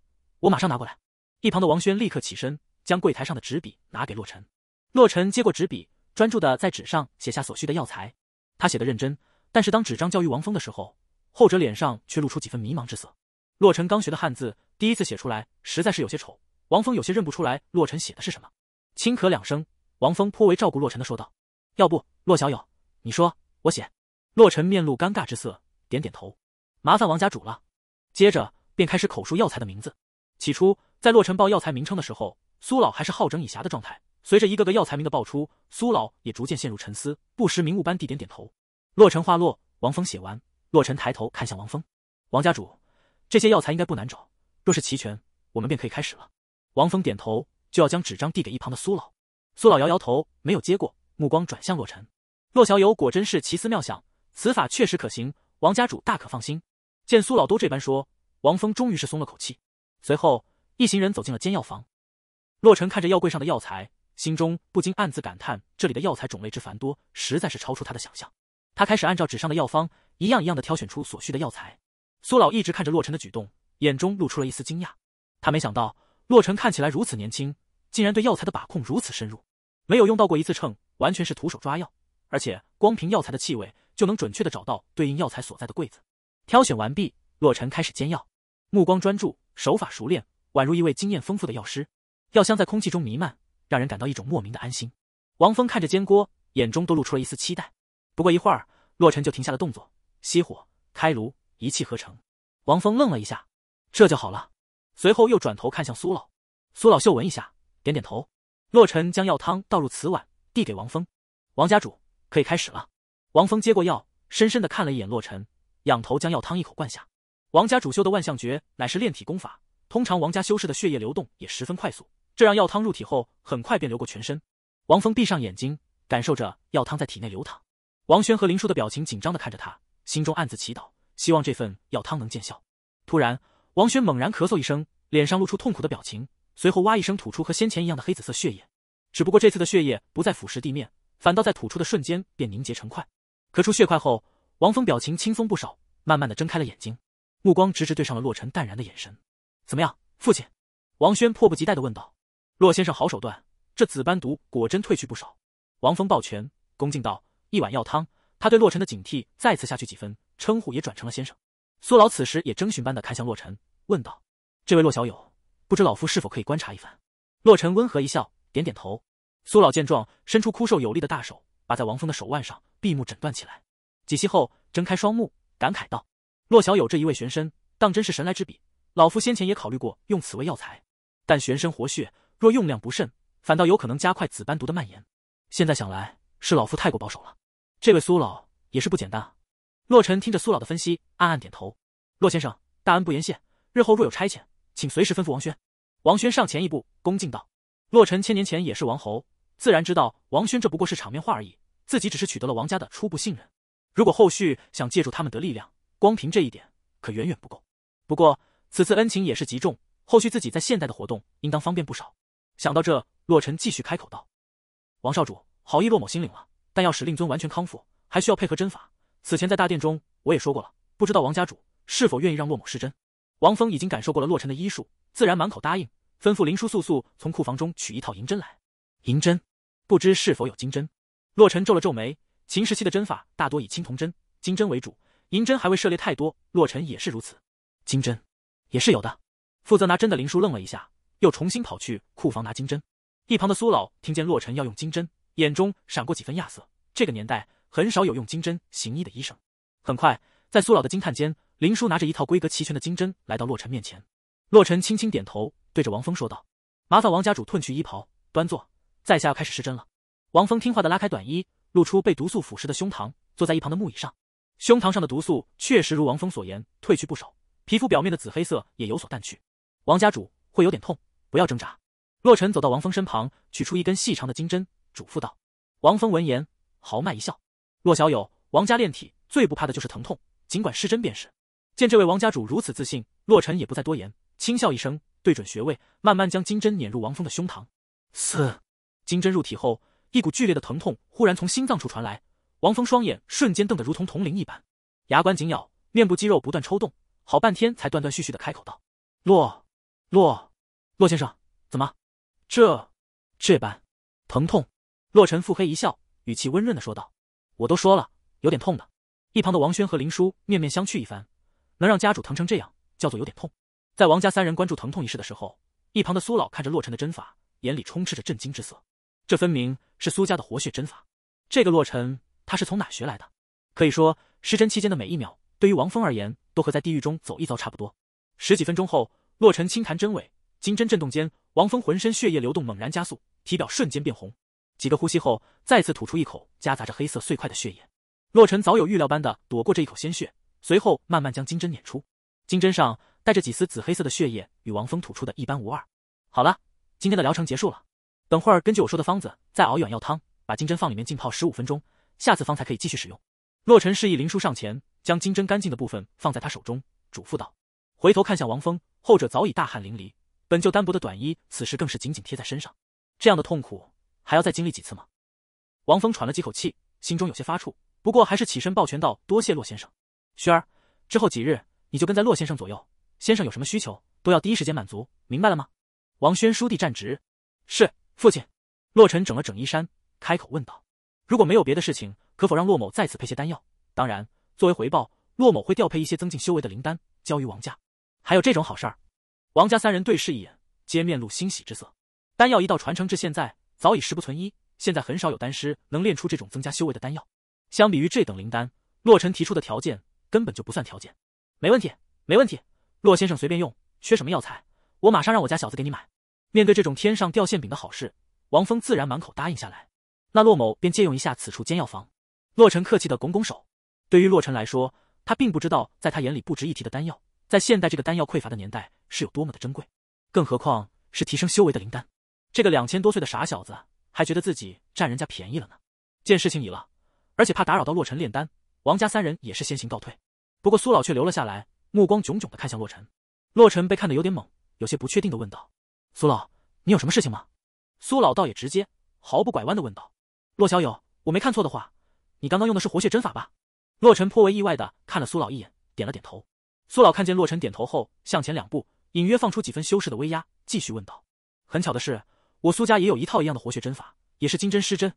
我马上拿过来。一旁的王轩立刻起身，将柜台上的纸笔拿给洛尘。洛尘接过纸笔，专注的在纸上写下所需的药材。他写的认真，但是当纸张交于王峰的时候。后者脸上却露出几分迷茫之色。洛尘刚学的汉字，第一次写出来，实在是有些丑。王峰有些认不出来洛尘写的是什么，轻咳两声，王峰颇为照顾洛尘的说道：“要不，洛小友，你说我写。”洛尘面露尴尬之色，点点头：“麻烦王家主了。”接着便开始口述药材的名字。起初，在洛尘报药材名称的时候，苏老还是好整以暇的状态。随着一个个药材名的爆出，苏老也逐渐陷入沉思，不时明悟般地点点头。洛尘话落，王峰写完。洛尘抬头看向王峰，王家主，这些药材应该不难找，若是齐全，我们便可以开始了。王峰点头，就要将纸张递给一旁的苏老，苏老摇摇头，没有接过，目光转向洛尘。洛小友果真是奇思妙想，此法确实可行，王家主大可放心。见苏老都这般说，王峰终于是松了口气。随后，一行人走进了煎药房。洛尘看着药柜上的药材，心中不禁暗自感叹，这里的药材种类之繁多，实在是超出他的想象。他开始按照纸上的药方。一样一样的挑选出所需的药材，苏老一直看着洛尘的举动，眼中露出了一丝惊讶。他没想到洛尘看起来如此年轻，竟然对药材的把控如此深入，没有用到过一次秤，完全是徒手抓药，而且光凭药材的气味就能准确的找到对应药材所在的柜子。挑选完毕，洛尘开始煎药，目光专注，手法熟练，宛如一位经验丰富的药师。药香在空气中弥漫，让人感到一种莫名的安心。王峰看着煎锅，眼中都露出了一丝期待。不过一会儿，洛尘就停下了动作。熄火开炉，一气呵成。王峰愣了一下，这就好了。随后又转头看向苏老，苏老嗅闻一下，点点头。洛尘将药汤倒入瓷碗，递给王峰。王家主可以开始了。王峰接过药，深深的看了一眼洛尘，仰头将药汤一口灌下。王家主修的万象诀乃是炼体功法，通常王家修士的血液流动也十分快速，这让药汤入体后很快便流过全身。王峰闭上眼睛，感受着药汤在体内流淌。王轩和林叔的表情紧张的看着他。心中暗自祈祷，希望这份药汤能见效。突然，王轩猛然咳嗽一声，脸上露出痛苦的表情，随后哇一声吐出和先前一样的黑紫色血液。只不过这次的血液不再腐蚀地面，反倒在吐出的瞬间便凝结成块。咳出血块后，王峰表情轻松不少，慢慢的睁开了眼睛，目光直直对上了洛尘淡然的眼神。“怎么样，父亲？”王轩迫不及待的问道。“洛先生好手段，这紫斑毒果真褪去不少。”王峰抱拳恭敬道，“一碗药汤。”他对洛尘的警惕再次下去几分，称呼也转成了先生。苏老此时也征询般的看向洛尘，问道：“这位洛小友，不知老夫是否可以观察一番？”洛尘温和一笑，点点头。苏老见状，伸出枯瘦有力的大手，把在王峰的手腕上，闭目诊断起来。几息后，睁开双目，感慨道：“洛小友这一位玄参，当真是神来之笔。老夫先前也考虑过用此味药材，但玄参活血，若用量不慎，反倒有可能加快紫斑毒的蔓延。现在想来，是老夫太过保守了。”这位苏老也是不简单啊！洛尘听着苏老的分析，暗暗点头。洛先生大恩不言谢，日后若有差遣，请随时吩咐王轩。王轩上前一步，恭敬道：“洛尘千年前也是王侯，自然知道王轩这不过是场面话而已。自己只是取得了王家的初步信任，如果后续想借助他们的力量，光凭这一点可远远不够。不过此次恩情也是极重，后续自己在现代的活动应当方便不少。”想到这，洛尘继续开口道：“王少主好意，洛某心领了。”但要使令尊完全康复，还需要配合针法。此前在大殿中，我也说过了。不知道王家主是否愿意让洛某施针？王峰已经感受过了洛尘的医术，自然满口答应，吩咐林叔速速从库房中取一套银针来。银针，不知是否有金针？洛尘皱了皱眉，秦时期的针法大多以青铜针、金针为主，银针还未涉猎太多。洛尘也是如此，金针也是有的。负责拿针的林叔愣了一下，又重新跑去库房拿金针。一旁的苏老听见洛尘要用金针。眼中闪过几分亚瑟。这个年代很少有用金针行医的医生。很快，在苏老的惊叹间，林叔拿着一套规格齐全的金针来到洛尘面前。洛尘轻轻点头，对着王峰说道：“麻烦王家主褪去衣袍，端坐，在下要开始施针了。”王峰听话的拉开短衣，露出被毒素腐蚀的胸膛，坐在一旁的木椅上。胸膛上的毒素确实如王峰所言，褪去不少，皮肤表面的紫黑色也有所淡去。王家主会有点痛，不要挣扎。洛尘走到王峰身旁，取出一根细长的金针。嘱咐道，王峰闻言，豪迈一笑：“洛小友，王家炼体最不怕的就是疼痛，尽管失针便是。”见这位王家主如此自信，洛尘也不再多言，轻笑一声，对准穴位，慢慢将金针碾入王峰的胸膛。嘶！金针入体后，一股剧烈的疼痛忽然从心脏处传来，王峰双眼瞬间瞪得如同铜铃一般，牙关紧咬，面部肌肉不断抽动，好半天才断断续续的开口道：“洛，洛，洛先生，怎么，这这般疼痛？”洛尘腹黑一笑，语气温润的说道：“我都说了，有点痛的。”一旁的王轩和林叔面面相觑一番，能让家主疼成这样，叫做有点痛？在王家三人关注疼痛一事的时候，一旁的苏老看着洛尘的针法，眼里充斥着震惊之色。这分明是苏家的活血针法，这个洛尘他是从哪学来的？可以说，施针期间的每一秒，对于王峰而言，都和在地狱中走一遭差不多。十几分钟后，洛尘轻弹针尾，金针震动间，王峰浑身血液流动猛然加速，体表瞬间变红。几个呼吸后，再次吐出一口夹杂着黑色碎块的血液。洛尘早有预料般的躲过这一口鲜血，随后慢慢将金针捻出，金针上带着几丝紫黑色的血液，与王峰吐出的一般无二。好了，今天的疗程结束了。等会儿根据我说的方子再熬一碗药汤，把金针放里面浸泡十五分钟，下次方才可以继续使用。洛尘示意林叔上前，将金针干净的部分放在他手中，嘱咐道。回头看向王峰，后者早已大汗淋漓，本就单薄的短衣此时更是紧紧贴在身上，这样的痛苦。还要再经历几次吗？王峰喘了几口气，心中有些发怵，不过还是起身抱拳道：“多谢洛先生，萱儿，之后几日你就跟在洛先生左右，先生有什么需求都要第一时间满足，明白了吗？”王轩书地站直：“是，父亲。”洛尘整了整衣衫，开口问道：“如果没有别的事情，可否让洛某再次配些丹药？当然，作为回报，洛某会调配一些增进修为的灵丹交于王家。”还有这种好事？王家三人对视一眼，皆面露欣喜之色。丹药一道传承至现在。早已十不存一，现在很少有丹师能炼出这种增加修为的丹药。相比于这等灵丹，洛尘提出的条件根本就不算条件。没问题，没问题，洛先生随便用，缺什么药材，我马上让我家小子给你买。面对这种天上掉馅饼的好事，王峰自然满口答应下来。那洛某便借用一下此处煎药房。洛尘客气的拱拱手。对于洛尘来说，他并不知道，在他眼里不值一提的丹药，在现代这个丹药匮乏的年代是有多么的珍贵，更何况是提升修为的灵丹。这个两千多岁的傻小子还觉得自己占人家便宜了呢。见事情已了，而且怕打扰到洛尘炼丹，王家三人也是先行告退。不过苏老却留了下来，目光炯炯的看向洛尘。洛尘被看得有点懵，有些不确定的问道：“苏老，你有什么事情吗？”苏老倒也直接，毫不拐弯的问道：“洛小友，我没看错的话，你刚刚用的是活血针法吧？”洛尘颇为意外的看了苏老一眼，点了点头。苏老看见洛尘点头后，向前两步，隐约放出几分修士的威压，继续问道：“很巧的是。”我苏家也有一套一样的活血针法，也是金针失针，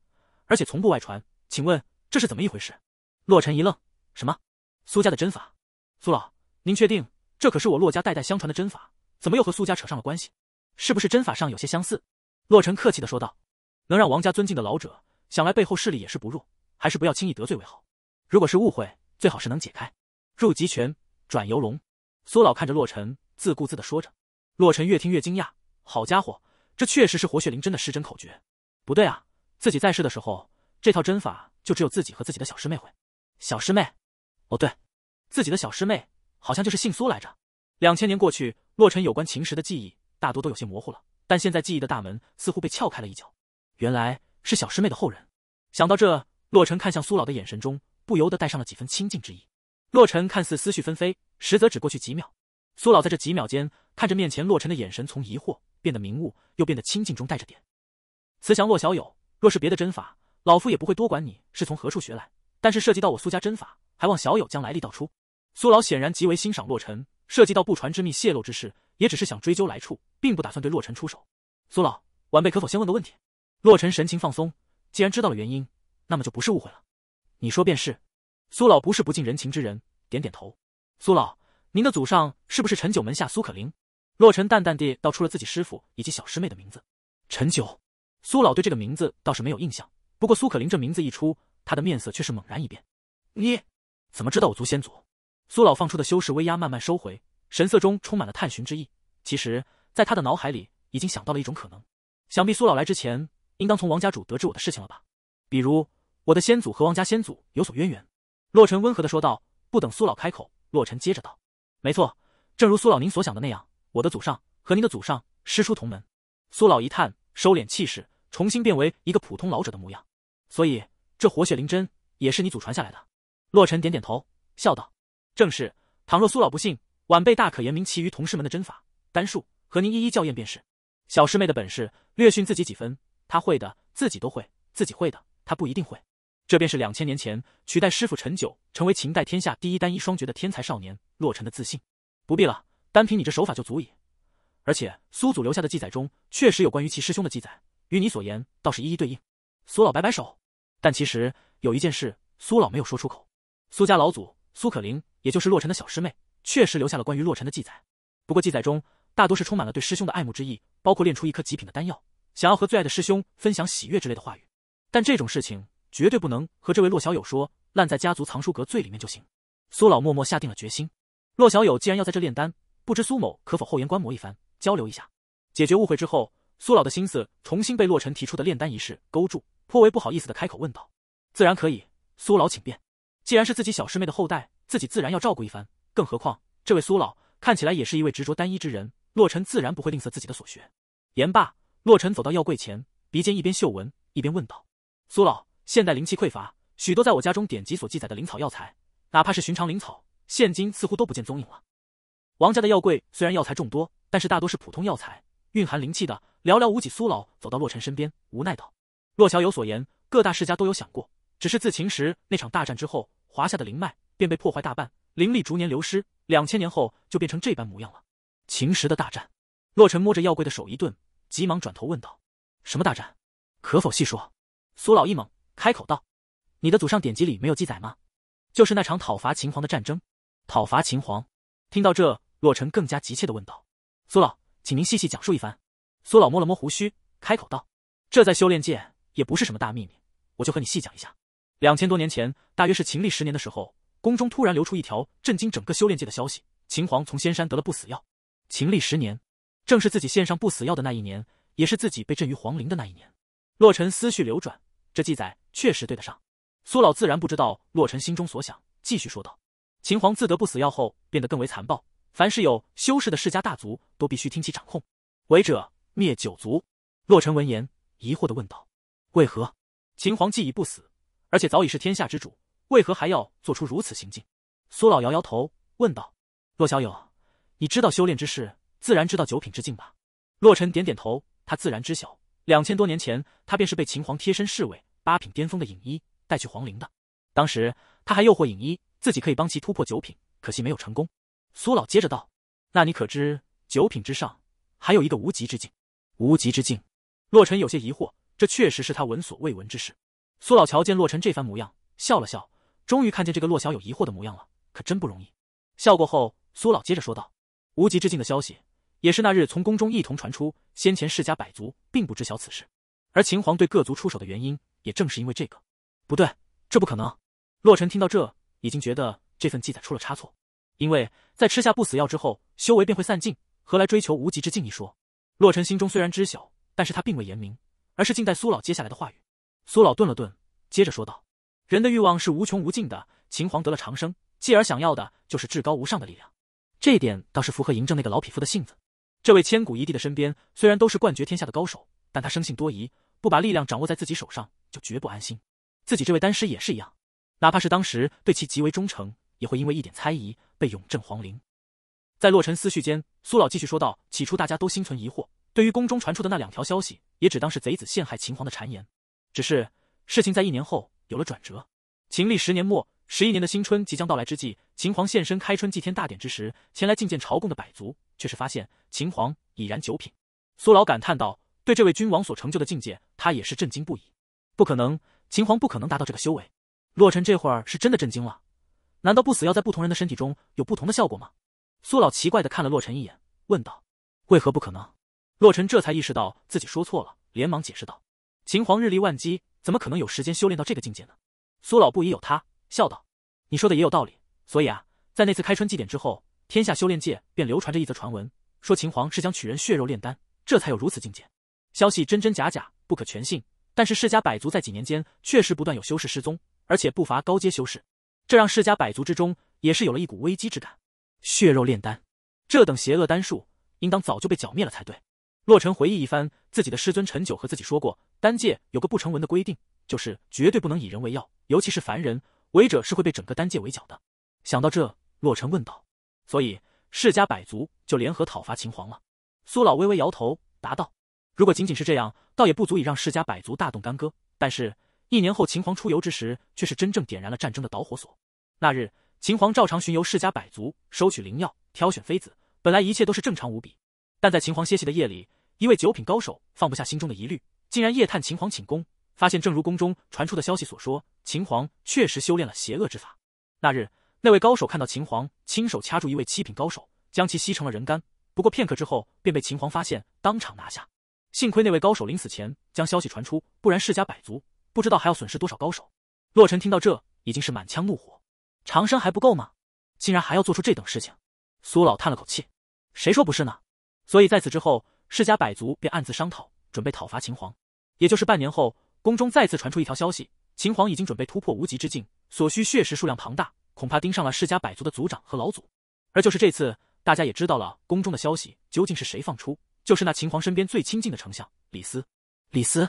而且从不外传。请问这是怎么一回事？洛尘一愣：“什么？苏家的针法？苏老，您确定？这可是我洛家代代相传的针法，怎么又和苏家扯上了关系？是不是针法上有些相似？”洛尘客气的说道：“能让王家尊敬的老者，想来背后势力也是不弱，还是不要轻易得罪为好。如果是误会，最好是能解开。”入极拳，转游龙。苏老看着洛尘，自顾自的说着。洛尘越听越惊讶：“好家伙！”这确实是活血灵针的施针口诀，不对啊！自己在世的时候，这套针法就只有自己和自己的小师妹会。小师妹，哦对，自己的小师妹好像就是姓苏来着。两千年过去，洛尘有关秦时的记忆大多都有些模糊了，但现在记忆的大门似乎被撬开了一角，原来是小师妹的后人。想到这，洛尘看向苏老的眼神中不由得带上了几分亲近之意。洛尘看似思绪纷飞，实则只过去几秒。苏老在这几秒间看着面前洛尘的眼神从疑惑。变得明悟，又变得清净中带着点慈祥。洛小友，若是别的针法，老夫也不会多管你是从何处学来。但是涉及到我苏家针法，还望小友将来历道出。苏老显然极为欣赏洛尘，涉及到不传之秘泄露之事，也只是想追究来处，并不打算对洛尘出手。苏老，晚辈可否先问个问题？洛尘神情放松，既然知道了原因，那么就不是误会了。你说便是。苏老不是不近人情之人，点点头。苏老，您的祖上是不是陈九门下苏可灵？洛尘淡淡地道出了自己师傅以及小师妹的名字。陈九，苏老对这个名字倒是没有印象。不过苏可林这名字一出，他的面色却是猛然一变。你怎么知道我族先祖？苏老放出的修士威压慢慢收回，神色中充满了探寻之意。其实，在他的脑海里已经想到了一种可能。想必苏老来之前，应当从王家主得知我的事情了吧？比如我的先祖和王家先祖有所渊源。洛尘温和的说道。不等苏老开口，洛尘接着道：“没错，正如苏老您所想的那样。”我的祖上和您的祖上师出同门，苏老一叹，收敛气势，重新变为一个普通老者的模样。所以这活血灵针也是你祖传下来的。洛尘点点头，笑道：“正是。倘若苏老不信，晚辈大可言明其余同师们的针法、丹术，和您一一校验便是。”小师妹的本事略逊自己几分，她会的自己都会，自己会的她不一定会。这便是两千年前取代师傅陈九，成为秦代天下第一单一双绝的天才少年洛尘的自信。不必了。单凭你这手法就足以，而且苏祖留下的记载中确实有关于其师兄的记载，与你所言倒是一一对应。苏老摆摆手，但其实有一件事苏老没有说出口：苏家老祖苏可灵，也就是洛尘的小师妹，确实留下了关于洛尘的记载。不过记载中大多是充满了对师兄的爱慕之意，包括炼出一颗极品的丹药，想要和最爱的师兄分享喜悦之类的话语。但这种事情绝对不能和这位洛小友说，烂在家族藏书阁最里面就行。苏老默默下定了决心：洛小友既然要在这炼丹。不知苏某可否厚颜观摩一番，交流一下？解决误会之后，苏老的心思重新被洛尘提出的炼丹一事勾住，颇为不好意思的开口问道：“自然可以，苏老请便。既然是自己小师妹的后代，自己自然要照顾一番。更何况这位苏老看起来也是一位执着单一之人，洛尘自然不会吝啬自己的所学。”言罢，洛尘走到药柜前，鼻尖一边嗅闻，一边问道：“苏老，现代灵气匮乏，许多在我家中典籍所记载的灵草药材，哪怕是寻常灵草，现今似乎都不见踪影了。”王家的药柜虽然药材众多，但是大多是普通药材，蕴含灵气的寥寥无几。苏老走到洛尘身边，无奈道：“洛小有所言，各大世家都有想过，只是自秦时那场大战之后，华夏的灵脉便被破坏大半，灵力逐年流失，两千年后就变成这般模样了。”秦时的大战，洛尘摸着药柜的手一顿，急忙转头问道：“什么大战？可否细说？”苏老一猛开口道：“你的祖上典籍里没有记载吗？就是那场讨伐秦皇的战争。讨伐秦皇。”听到这。洛尘更加急切的问道：“苏老，请您细细讲述一番。”苏老摸了摸胡须，开口道：“这在修炼界也不是什么大秘密，我就和你细讲一下。两千多年前，大约是秦历十年的时候，宫中突然流出一条震惊整个修炼界的消息：秦皇从仙山得了不死药。秦历十年，正是自己献上不死药的那一年，也是自己被震于皇陵的那一年。”洛尘思绪流转，这记载确实对得上。苏老自然不知道洛尘心中所想，继续说道：“秦皇自得不死药后，变得更为残暴。”凡是有修士的世家大族，都必须听其掌控，违者灭九族。洛尘闻言疑惑的问道：“为何秦皇既已不死，而且早已是天下之主，为何还要做出如此行径？”苏老摇摇头问道：“洛小友，你知道修炼之事，自然知道九品之境吧？”洛尘点点头，他自然知晓。两千多年前，他便是被秦皇贴身侍卫八品巅峰的影一带去皇陵的。当时他还诱惑影一，自己可以帮其突破九品，可惜没有成功。苏老接着道：“那你可知九品之上还有一个无极之境？”无极之境，洛尘有些疑惑，这确实是他闻所未闻之事。苏老瞧见洛尘这番模样，笑了笑，终于看见这个洛小友疑惑的模样了，可真不容易。笑过后，苏老接着说道：“无极之境的消息，也是那日从宫中一同传出，先前世家百族并不知晓此事，而秦皇对各族出手的原因，也正是因为这个。不对，这不可能。”洛尘听到这，已经觉得这份记载出了差错。因为在吃下不死药之后，修为便会散尽，何来追求无极之境一说？洛尘心中虽然知晓，但是他并未言明，而是静待苏老接下来的话语。苏老顿了顿，接着说道：“人的欲望是无穷无尽的，秦皇得了长生，继而想要的就是至高无上的力量。这一点倒是符合嬴政那个老匹夫的性子。这位千古一帝的身边虽然都是冠绝天下的高手，但他生性多疑，不把力量掌握在自己手上就绝不安心。自己这位丹师也是一样，哪怕是当时对其极为忠诚，也会因为一点猜疑。”被永镇皇陵，在洛尘思绪间，苏老继续说道：“起初大家都心存疑惑，对于宫中传出的那两条消息，也只当是贼子陷害秦皇的谗言。只是事情在一年后有了转折。秦历十年末，十一年的新春即将到来之际，秦皇现身开春祭天大典之时，前来觐见朝贡的百族，却是发现秦皇已然九品。”苏老感叹道：“对这位君王所成就的境界，他也是震惊不已。不可能，秦皇不可能达到这个修为。”洛尘这会儿是真的震惊了。难道不死要在不同人的身体中有不同的效果吗？苏老奇怪的看了洛尘一眼，问道：“为何不可能？”洛尘这才意识到自己说错了，连忙解释道：“秦皇日理万机，怎么可能有时间修炼到这个境界呢？”苏老不疑有他，笑道：“你说的也有道理。所以啊，在那次开春祭典之后，天下修炼界便流传着一则传闻，说秦皇是将取人血肉炼丹，这才有如此境界。消息真真假假，不可全信。但是世家百族在几年间确实不断有修士失踪，而且不乏高阶修士。”这让世家百族之中也是有了一股危机之感。血肉炼丹，这等邪恶丹术，应当早就被剿灭了才对。洛尘回忆一番，自己的师尊陈九和自己说过，丹界有个不成文的规定，就是绝对不能以人为药，尤其是凡人，违者是会被整个丹界围剿的。想到这，洛尘问道：“所以世家百族就联合讨伐秦皇了？”苏老微微摇头，答道：“如果仅仅是这样，倒也不足以让世家百族大动干戈。但是……”一年后，秦皇出游之时，却是真正点燃了战争的导火索。那日，秦皇照常巡游世家百族，收取灵药，挑选妃子，本来一切都是正常无比。但在秦皇歇息的夜里，一位九品高手放不下心中的疑虑，竟然夜探秦皇寝宫，发现正如宫中传出的消息所说，秦皇确实修炼了邪恶之法。那日，那位高手看到秦皇亲手掐住一位七品高手，将其吸成了人干。不过片刻之后，便被秦皇发现，当场拿下。幸亏那位高手临死前将消息传出，不然世家百族。不知道还要损失多少高手。洛尘听到这，已经是满腔怒火。长生还不够吗？竟然还要做出这等事情。苏老叹了口气：“谁说不是呢？”所以在此之后，世家百族便暗自商讨，准备讨伐秦皇。也就是半年后，宫中再次传出一条消息：秦皇已经准备突破无极之境，所需血石数量庞大，恐怕盯上了世家百族的族长和老祖。而就是这次，大家也知道了宫中的消息究竟是谁放出，就是那秦皇身边最亲近的丞相李斯。李斯。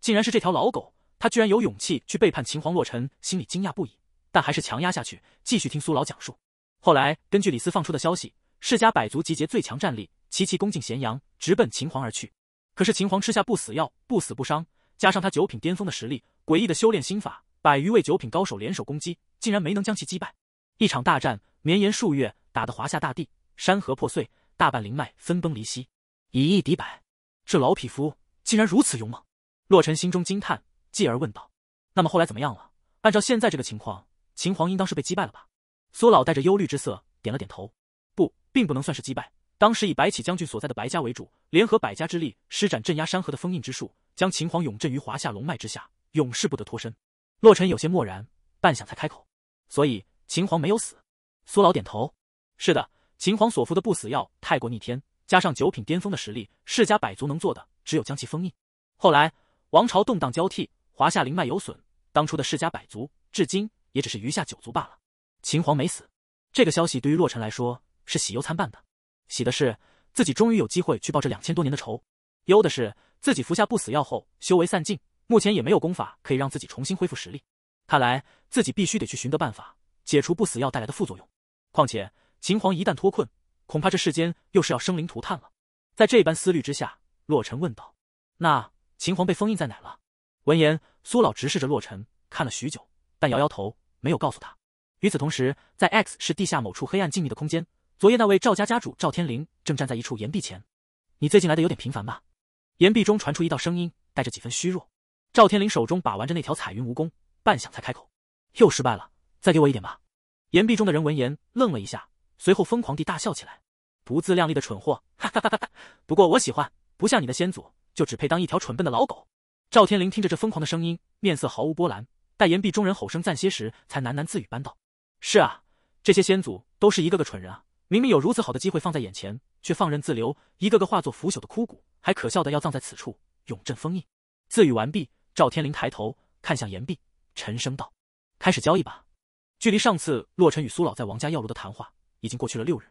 竟然是这条老狗，他居然有勇气去背叛秦皇洛尘，心里惊讶不已，但还是强压下去，继续听苏老讲述。后来根据李斯放出的消息，世家百族集结最强战力，齐齐攻进咸阳，直奔秦皇而去。可是秦皇吃下不死药，不死不伤，加上他九品巅峰的实力，诡异的修炼心法，百余位九品高手联手攻击，竟然没能将其击败。一场大战绵延数月，打得华夏大地山河破碎，大半灵脉分崩离析。以一敌百，这老匹夫竟然如此勇猛！洛尘心中惊叹，继而问道：“那么后来怎么样了？按照现在这个情况，秦皇应当是被击败了吧？”苏老带着忧虑之色，点了点头：“不，并不能算是击败。当时以白起将军所在的白家为主，联合百家之力，施展镇压山河的封印之术，将秦皇永镇于华夏龙脉之下，永世不得脱身。”洛尘有些漠然，半晌才开口：“所以，秦皇没有死？”苏老点头：“是的，秦皇所服的不死药太过逆天，加上九品巅峰的实力，世家百族能做的只有将其封印。后来。”王朝动荡交替，华夏灵脉有损。当初的世家百族，至今也只是余下九族罢了。秦皇没死，这个消息对于洛尘来说是喜忧参半的。喜的是自己终于有机会去报这两千多年的仇；忧的是自己服下不死药后修为散尽，目前也没有功法可以让自己重新恢复实力。看来自己必须得去寻得办法解除不死药带来的副作用。况且秦皇一旦脱困，恐怕这世间又是要生灵涂炭了。在这般思虑之下，洛尘问道：“那？”秦皇被封印在哪了？闻言，苏老直视着洛尘，看了许久，但摇摇头，没有告诉他。与此同时，在 X 市地下某处黑暗静谧的空间，昨夜那位赵家家主赵天灵正站在一处岩壁前。你最近来的有点频繁吧？岩壁中传出一道声音，带着几分虚弱。赵天灵手中把玩着那条彩云蜈蚣，半晌才开口：“又失败了，再给我一点吧。”岩壁中的人闻言愣了一下，随后疯狂地大笑起来：“不自量力的蠢货，哈哈哈哈！不过我喜欢，不像你的先祖。”就只配当一条蠢笨的老狗。赵天林听着这疯狂的声音，面色毫无波澜。待岩壁中人吼声暂歇时，才喃喃自语般道：“是啊，这些先祖都是一个个蠢人啊！明明有如此好的机会放在眼前，却放任自流，一个个化作腐朽的枯骨，还可笑的要葬在此处，永镇封印。”自语完毕，赵天林抬头看向岩壁，沉声道：“开始交易吧。”距离上次洛尘与苏老在王家药炉的谈话，已经过去了六日。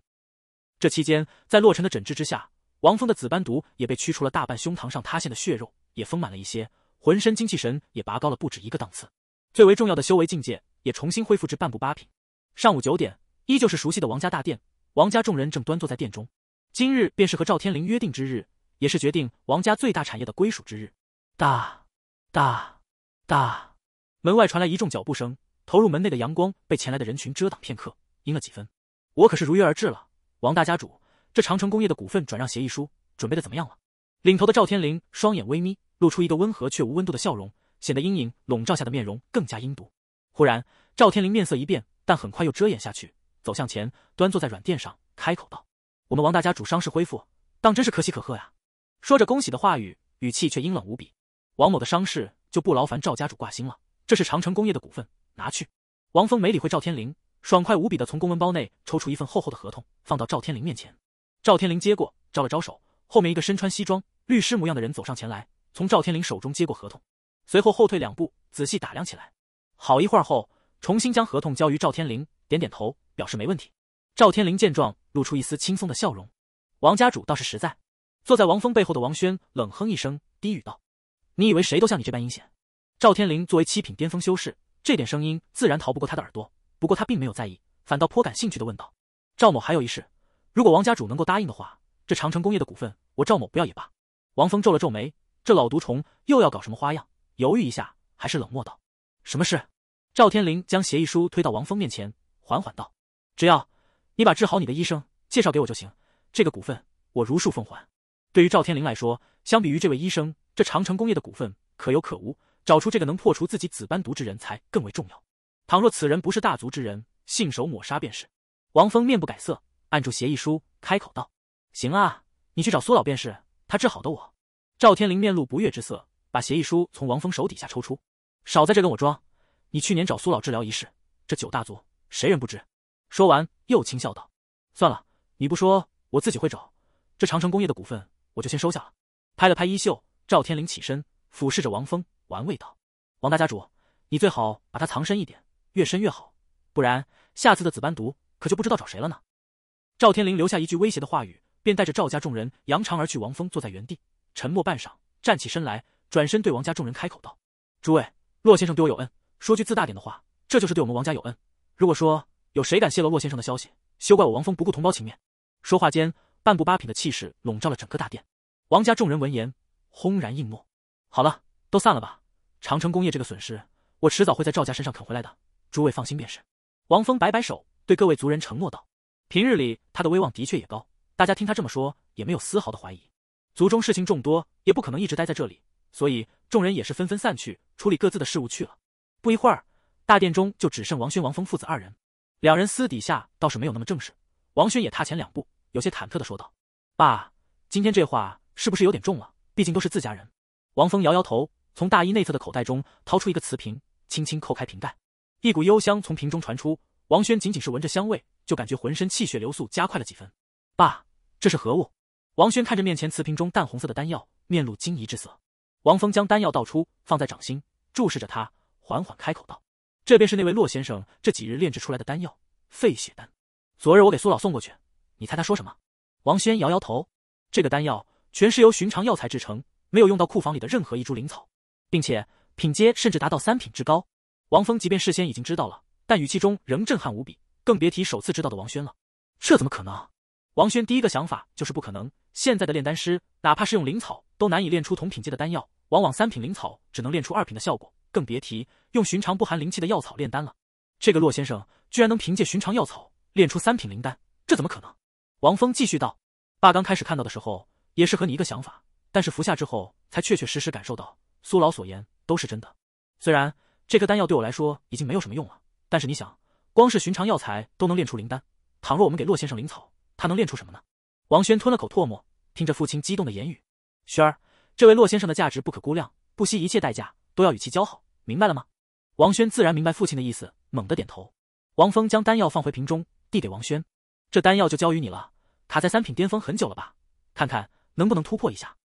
这期间，在洛尘的诊治之下。王峰的紫斑毒也被驱除了大半，胸膛上塌陷的血肉也丰满了一些，浑身精气神也拔高了不止一个档次，最为重要的修为境界也重新恢复至半步八品。上午九点，依旧是熟悉的王家大殿，王家众人正端坐在殿中。今日便是和赵天灵约定之日，也是决定王家最大产业的归属之日。大，大，大！门外传来一众脚步声，投入门内的阳光被前来的人群遮挡片刻，阴了几分。我可是如约而至了，王大家主。这长城工业的股份转让协议书准备的怎么样了？领头的赵天林双眼微眯，露出一个温和却无温度的笑容，显得阴影笼罩下的面容更加阴毒。忽然，赵天林面色一变，但很快又遮掩下去，走向前，端坐在软垫上，开口道：“我们王大家主伤势恢复，当真是可喜可贺呀！”说着恭喜的话语，语气却阴冷无比。王某的伤势就不劳烦赵家主挂心了。这是长城工业的股份，拿去。王峰没理会赵天林，爽快无比的从公文包内抽出一份厚厚的合同，放到赵天林面前。赵天林接过，招了招手，后面一个身穿西装、律师模样的人走上前来，从赵天林手中接过合同，随后后退两步，仔细打量起来。好一会儿后，重新将合同交于赵天林，点点头，表示没问题。赵天林见状，露出一丝轻松的笑容。王家主倒是实在。坐在王峰背后的王轩冷哼一声，低语道：“你以为谁都像你这般阴险？”赵天林作为七品巅峰修士，这点声音自然逃不过他的耳朵，不过他并没有在意，反倒颇感兴趣的问道：“赵某还有一事。”如果王家主能够答应的话，这长城工业的股份，我赵某不要也罢。王峰皱了皱眉，这老毒虫又要搞什么花样？犹豫一下，还是冷漠道：“什么事？”赵天林将协议书推到王峰面前，缓缓道：“只要你把治好你的医生介绍给我就行，这个股份我如数奉还。”对于赵天林来说，相比于这位医生，这长城工业的股份可有可无，找出这个能破除自己紫斑毒之人才更为重要。倘若此人不是大族之人，信手抹杀便是。王峰面不改色。按住协议书，开口道：“行啊，你去找苏老便是，他治好的我。”赵天林面露不悦之色，把协议书从王峰手底下抽出。少在这跟我装！你去年找苏老治疗一事，这九大族谁人不知？说完，又轻笑道：“算了，你不说，我自己会找。这长城工业的股份，我就先收下了。”拍了拍衣袖，赵天林起身，俯视着王峰，玩味道：“王大家主，你最好把他藏深一点，越深越好，不然下次的紫斑毒可就不知道找谁了呢。”赵天林留下一句威胁的话语，便带着赵家众人扬长而去。王峰坐在原地，沉默半晌，站起身来，转身对王家众人开口道：“诸位，骆先生对我有恩，说句自大点的话，这就是对我们王家有恩。如果说有谁敢泄露骆先生的消息，休怪我王峰不顾同胞情面。”说话间，半步八品的气势笼罩了整个大殿。王家众人闻言，轰然应诺。好了，都散了吧。长城工业这个损失，我迟早会在赵家身上啃回来的，诸位放心便是。王峰摆摆手，对各位族人承诺道。平日里他的威望的确也高，大家听他这么说也没有丝毫的怀疑。族中事情众多，也不可能一直待在这里，所以众人也是纷纷散去，处理各自的事务去了。不一会儿，大殿中就只剩王轩、王峰父子二人。两人私底下倒是没有那么正式。王轩也踏前两步，有些忐忑的说道：“爸，今天这话是不是有点重了？毕竟都是自家人。”王峰摇摇头，从大衣内侧的口袋中掏出一个瓷瓶，轻轻扣开瓶盖，一股幽香从瓶中传出。王轩仅仅是闻着香味。就感觉浑身气血流速加快了几分。爸，这是何物？王轩看着面前瓷瓶中淡红色的丹药，面露惊疑之色。王峰将丹药倒出，放在掌心，注视着他，缓缓开口道：“这便是那位骆先生这几日炼制出来的丹药——废血丹。昨日我给苏老送过去，你猜他说什么？”王轩摇摇头：“这个丹药全是由寻常药材制成，没有用到库房里的任何一株灵草，并且品阶甚至达到三品之高。”王峰即便事先已经知道了，但语气中仍震撼无比。更别提首次知道的王轩了，这怎么可能？王轩第一个想法就是不可能。现在的炼丹师，哪怕是用灵草，都难以炼出同品阶的丹药，往往三品灵草只能炼出二品的效果，更别提用寻常不含灵气的药草炼丹了。这个洛先生居然能凭借寻常药草炼出三品灵丹，这怎么可能？王峰继续道：“爸刚开始看到的时候，也是和你一个想法，但是服下之后，才确确实实感受到苏老所言都是真的。虽然这颗丹药对我来说已经没有什么用了，但是你想。”光是寻常药材都能炼出灵丹，倘若我们给洛先生灵草，他能炼出什么呢？王轩吞了口唾沫，听着父亲激动的言语：“轩儿，这位洛先生的价值不可估量，不惜一切代价都要与其交好，明白了吗？”王轩自然明白父亲的意思，猛地点头。王峰将丹药放回瓶中，递给王轩：“这丹药就交于你了，卡在三品巅峰很久了吧？看看能不能突破一下。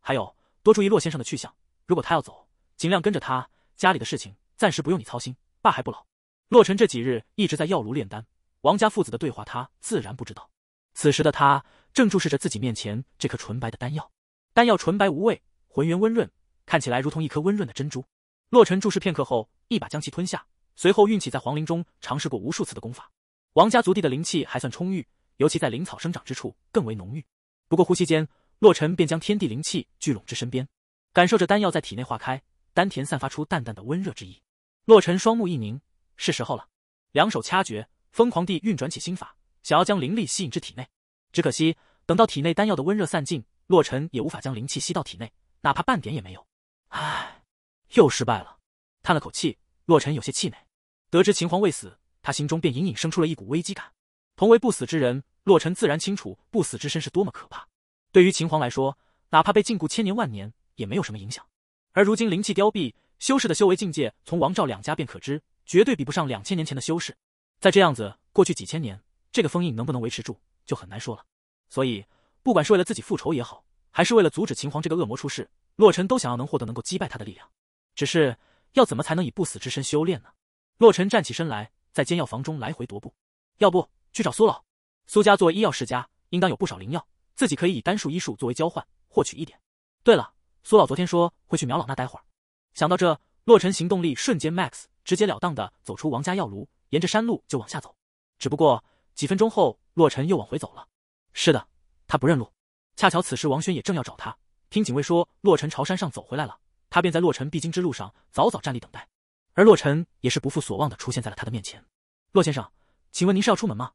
还有，多注意洛先生的去向，如果他要走，尽量跟着他。家里的事情暂时不用你操心，爸还不老。”洛尘这几日一直在药炉炼丹，王家父子的对话他自然不知道。此时的他正注视着自己面前这颗纯白的丹药，丹药纯白无味，浑圆温润，看起来如同一颗温润的珍珠。洛尘注视片刻后，一把将其吞下，随后运起在黄陵中尝试过无数次的功法。王家族地的灵气还算充裕，尤其在灵草生长之处更为浓郁。不过呼吸间，洛尘便将天地灵气聚拢至身边，感受着丹药在体内化开，丹田散发出淡淡的温热之意。洛尘双目一凝。是时候了，两手掐诀，疯狂地运转起心法，想要将灵力吸引至体内。只可惜，等到体内丹药的温热散尽，洛尘也无法将灵气吸到体内，哪怕半点也没有。唉，又失败了。叹了口气，洛尘有些气馁。得知秦皇未死，他心中便隐隐生出了一股危机感。同为不死之人，洛尘自然清楚不死之身是多么可怕。对于秦皇来说，哪怕被禁锢千年万年也没有什么影响。而如今灵气凋敝，修士的修为境界从王赵两家便可知。绝对比不上两千年前的修士，再这样子过去几千年，这个封印能不能维持住就很难说了。所以，不管是为了自己复仇也好，还是为了阻止秦皇这个恶魔出世，洛尘都想要能获得能够击败他的力量。只是要怎么才能以不死之身修炼呢？洛尘站起身来，在煎药房中来回踱步。要不去找苏老？苏家作为医药世家，应当有不少灵药，自己可以以丹术医术作为交换，获取一点。对了，苏老昨天说会去苗老那待会儿。想到这，洛尘行动力瞬间 max。直截了当的走出王家药炉，沿着山路就往下走。只不过几分钟后，洛尘又往回走了。是的，他不认路。恰巧此时王轩也正要找他，听警卫说洛尘朝山上走回来了，他便在洛尘必经之路上早早站立等待。而洛尘也是不负所望的出现在了他的面前。洛先生，请问您是要出门吗？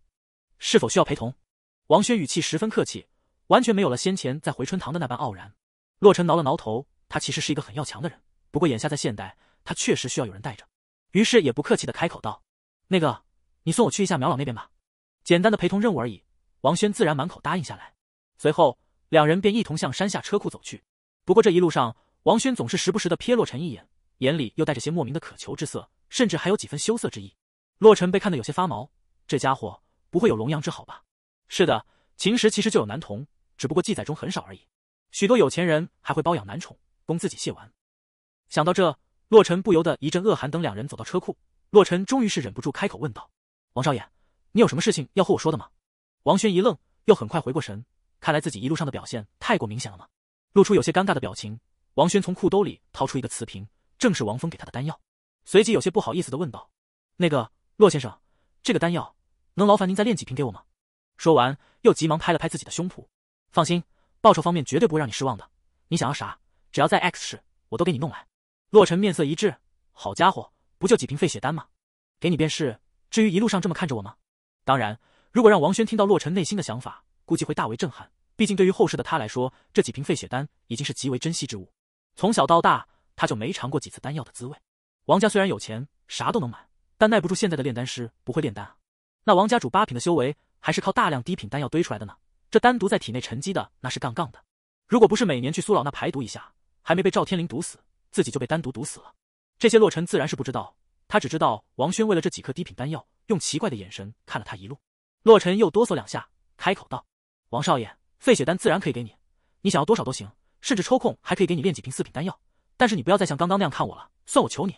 是否需要陪同？王轩语气十分客气，完全没有了先前在回春堂的那般傲然。洛尘挠了挠头，他其实是一个很要强的人，不过眼下在现代，他确实需要有人带着。于是也不客气的开口道：“那个，你送我去一下苗老那边吧，简单的陪同任务而已。”王轩自然满口答应下来，随后两人便一同向山下车库走去。不过这一路上，王轩总是时不时的瞥洛尘一眼，眼里又带着些莫名的渴求之色，甚至还有几分羞涩之意。洛尘被看得有些发毛，这家伙不会有龙阳之好吧？是的，秦时其实就有男童，只不过记载中很少而已。许多有钱人还会包养男宠，供自己亵玩。想到这，洛尘不由得一阵恶寒，等两人走到车库，洛尘终于是忍不住开口问道：“王少爷，你有什么事情要和我说的吗？”王轩一愣，又很快回过神，看来自己一路上的表现太过明显了吗？露出有些尴尬的表情，王轩从裤兜里掏出一个瓷瓶，正是王峰给他的丹药，随即有些不好意思的问道：“那个洛先生，这个丹药能劳烦您再炼几瓶给我吗？”说完，又急忙拍了拍自己的胸脯：“放心，报酬方面绝对不会让你失望的。你想要啥，只要在 X 市，我都给你弄来。”洛尘面色一滞，好家伙，不就几瓶废血丹吗？给你便是。至于一路上这么看着我吗？当然，如果让王轩听到洛尘内心的想法，估计会大为震撼。毕竟对于后世的他来说，这几瓶废血丹已经是极为珍惜之物。从小到大，他就没尝过几次丹药的滋味。王家虽然有钱，啥都能买，但耐不住现在的炼丹师不会炼丹啊。那王家主八品的修为，还是靠大量低品丹药堆出来的呢。这丹毒在体内沉积的那是杠杠的。如果不是每年去苏老那排毒一下，还没被赵天灵毒死。自己就被单独毒死了，这些洛尘自然是不知道，他只知道王轩为了这几颗低品丹药，用奇怪的眼神看了他一路。洛尘又哆嗦两下，开口道：“王少爷，费血丹自然可以给你，你想要多少都行，甚至抽空还可以给你炼几瓶四品丹药，但是你不要再像刚刚那样看我了，算我求你。”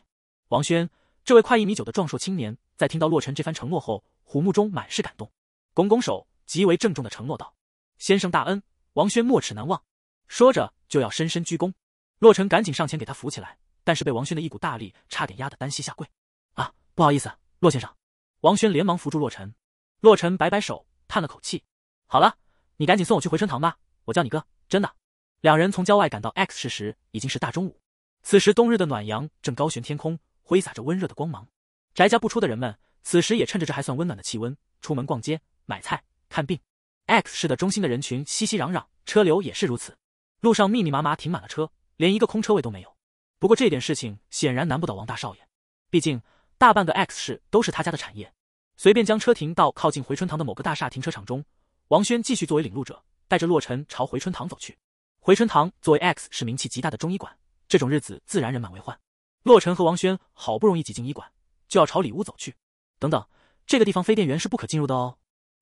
王轩这位快一米九的壮硕青年，在听到洛尘这番承诺后，虎目中满是感动，拱拱手，极为郑重的承诺道：“先生大恩，王轩没齿难忘。”说着就要深深鞠躬。洛尘赶紧上前给他扶起来，但是被王轩的一股大力差点压得单膝下跪。啊，不好意思，洛先生。王轩连忙扶住洛尘。洛尘摆摆手，叹了口气：“好了，你赶紧送我去回春堂吧，我叫你哥，真的。”两人从郊外赶到 X 市时，已经是大中午。此时冬日的暖阳正高悬天空，挥洒着温热的光芒。宅家不出的人们，此时也趁着这还算温暖的气温，出门逛街、买菜、看病。X 市的中心的人群熙熙攘攘，车流也是如此，路上密密麻麻停满了车。连一个空车位都没有，不过这点事情显然难不倒王大少爷，毕竟大半个 X 市都是他家的产业。随便将车停到靠近回春堂的某个大厦停车场中，王轩继续作为领路者，带着洛尘朝回春堂走去。回春堂作为 X 市名气极大的中医馆，这种日子自然人满为患。洛尘和王轩好不容易挤进医馆，就要朝里屋走去。等等，这个地方非店员是不可进入的哦！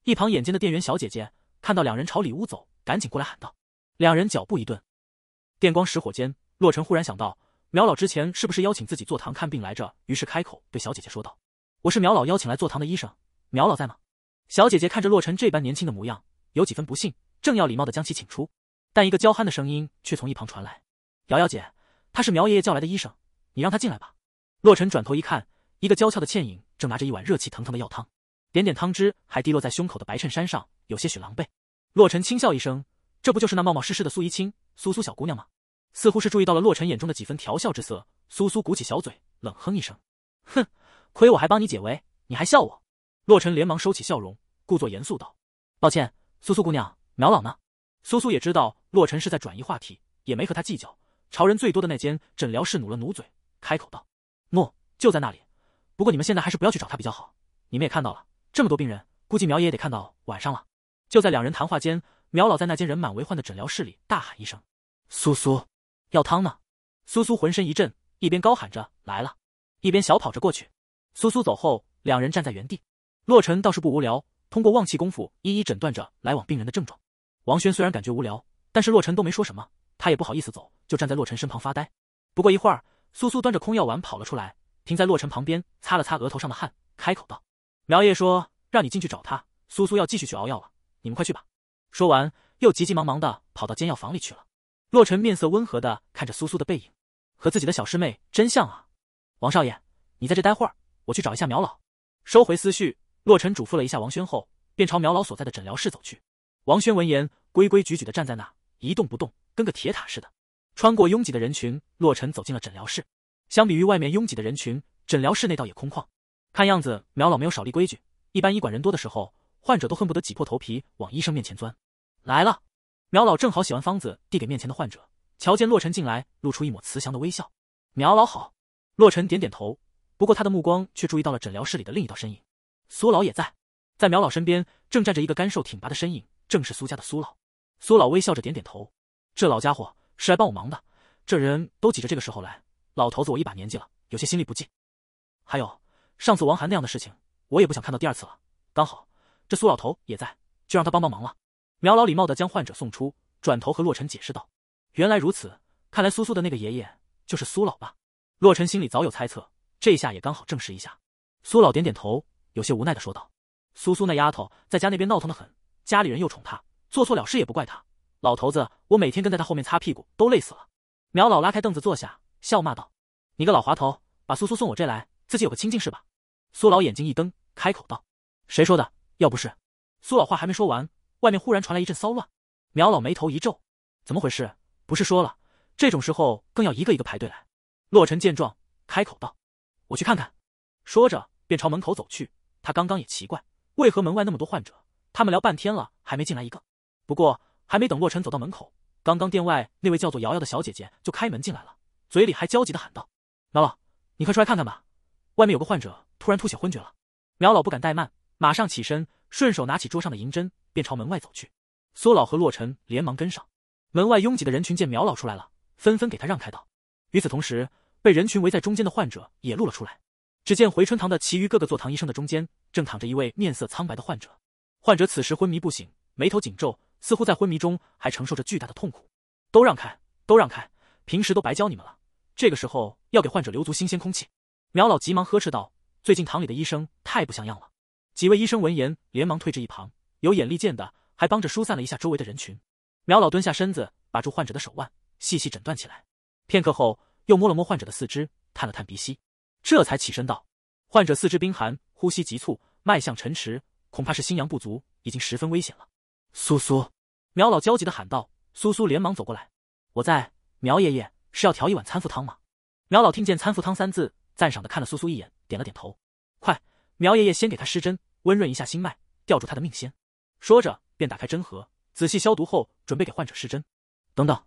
一旁眼尖的店员小姐姐看到两人朝里屋走，赶紧过来喊道。两人脚步一顿。电光石火间，洛尘忽然想到，苗老之前是不是邀请自己坐堂看病来着？于是开口对小姐姐说道：“我是苗老邀请来坐堂的医生，苗老在吗？”小姐姐看着洛尘这般年轻的模样，有几分不信，正要礼貌的将其请出，但一个娇憨的声音却从一旁传来：“瑶瑶姐，他是苗爷爷叫来的医生，你让他进来吧。”洛尘转头一看，一个娇俏的倩影正拿着一碗热气腾腾的药汤，点点汤汁还滴落在胸口的白衬衫上，有些许狼狈。洛尘轻笑一声：“这不就是那冒冒失失的苏怡清，苏苏小姑娘吗？”似乎是注意到了洛尘眼中的几分调笑之色，苏苏鼓起小嘴，冷哼一声：“哼，亏我还帮你解围，你还笑我！”洛尘连忙收起笑容，故作严肃道：“抱歉，苏苏姑娘，苗老呢？”苏苏也知道洛尘是在转移话题，也没和他计较，朝人最多的那间诊疗室努了努嘴，开口道：“诺，就在那里。不过你们现在还是不要去找他比较好。你们也看到了，这么多病人，估计苗爷得看到晚上了。”就在两人谈话间，苗老在那间人满为患的诊疗室里大喊一声：“苏苏！”药汤呢？苏苏浑身一震，一边高喊着来了，一边小跑着过去。苏苏走后，两人站在原地。洛尘倒是不无聊，通过望气功夫一一诊断着来往病人的症状。王轩虽然感觉无聊，但是洛尘都没说什么，他也不好意思走，就站在洛尘身旁发呆。不过一会儿，苏苏端着空药碗跑了出来，停在洛尘旁边，擦了擦额头上的汗，开口道：“苗爷说让你进去找他，苏苏要继续去熬药了，你们快去吧。”说完，又急急忙忙的跑到煎药房里去了。洛尘面色温和的看着苏苏的背影，和自己的小师妹真像啊！王少爷，你在这待会儿，我去找一下苗老。收回思绪，洛尘嘱咐了一下王轩后，便朝苗老所在的诊疗室走去。王轩闻言，规规矩矩的站在那，一动不动，跟个铁塔似的。穿过拥挤的人群，洛尘走进了诊疗室。相比于外面拥挤的人群，诊疗室内倒也空旷。看样子苗老没有少立规矩，一般医馆人多的时候，患者都恨不得挤破头皮往医生面前钻。来了。苗老正好写完方子，递给面前的患者。瞧见洛尘进来，露出一抹慈祥的微笑。苗老好，洛尘点点头。不过他的目光却注意到了诊疗室里的另一道身影。苏老也在，在苗老身边正站着一个干瘦挺拔的身影，正是苏家的苏老。苏老微笑着点点头。这老家伙是来帮我忙的。这人都挤着这个时候来，老头子我一把年纪了，有些心力不济。还有上次王涵那样的事情，我也不想看到第二次了。刚好这苏老头也在，就让他帮帮忙了。苗老礼貌的将患者送出，转头和洛尘解释道：“原来如此，看来苏苏的那个爷爷就是苏老吧？”洛尘心里早有猜测，这下也刚好证实一下。苏老点点头，有些无奈的说道：“苏苏那丫头在家那边闹腾的很，家里人又宠她，做错了事也不怪她。老头子，我每天跟在她后面擦屁股都累死了。”苗老拉开凳子坐下，笑骂道：“你个老滑头，把苏苏送我这来，自己有个清净是吧？”苏老眼睛一瞪，开口道：“谁说的？要不是……”苏老话还没说完。外面忽然传来一阵骚乱，苗老眉头一皱，怎么回事？不是说了，这种时候更要一个一个排队来。洛尘见状，开口道：“我去看看。”说着便朝门口走去。他刚刚也奇怪，为何门外那么多患者，他们聊半天了，还没进来一个。不过还没等洛尘走到门口，刚刚店外那位叫做瑶瑶的小姐姐就开门进来了，嘴里还焦急地喊道：“苗老，你快出来看看吧，外面有个患者突然吐血昏厥了。”苗老不敢怠慢，马上起身，顺手拿起桌上的银针。便朝门外走去，苏老和洛尘连忙跟上。门外拥挤的人群见苗老出来了，纷纷给他让开道。与此同时，被人群围在中间的患者也露了出来。只见回春堂的其余各个坐堂医生的中间，正躺着一位面色苍白的患者。患者此时昏迷不醒，眉头紧皱，似乎在昏迷中还承受着巨大的痛苦。都让开，都让开！平时都白教你们了，这个时候要给患者留足新鲜空气。苗老急忙呵斥道：“最近堂里的医生太不像样了。”几位医生闻言，连忙退至一旁。有眼力见的还帮着疏散了一下周围的人群。苗老蹲下身子，把住患者的手腕，细细诊断起来。片刻后，又摸了摸患者的四肢，探了探鼻息，这才起身道：“患者四肢冰寒，呼吸急促，脉象沉迟，恐怕是心阳不足，已经十分危险了。”苏苏，苗老焦急地喊道。苏苏连忙走过来：“我在。”苗爷爷是要调一碗参附汤吗？苗老听见“参附汤”三字，赞赏地看了苏苏一眼，点了点头：“快，苗爷爷先给他施针，温润一下心脉，吊住他的命先。”说着，便打开针盒，仔细消毒后，准备给患者施针。等等，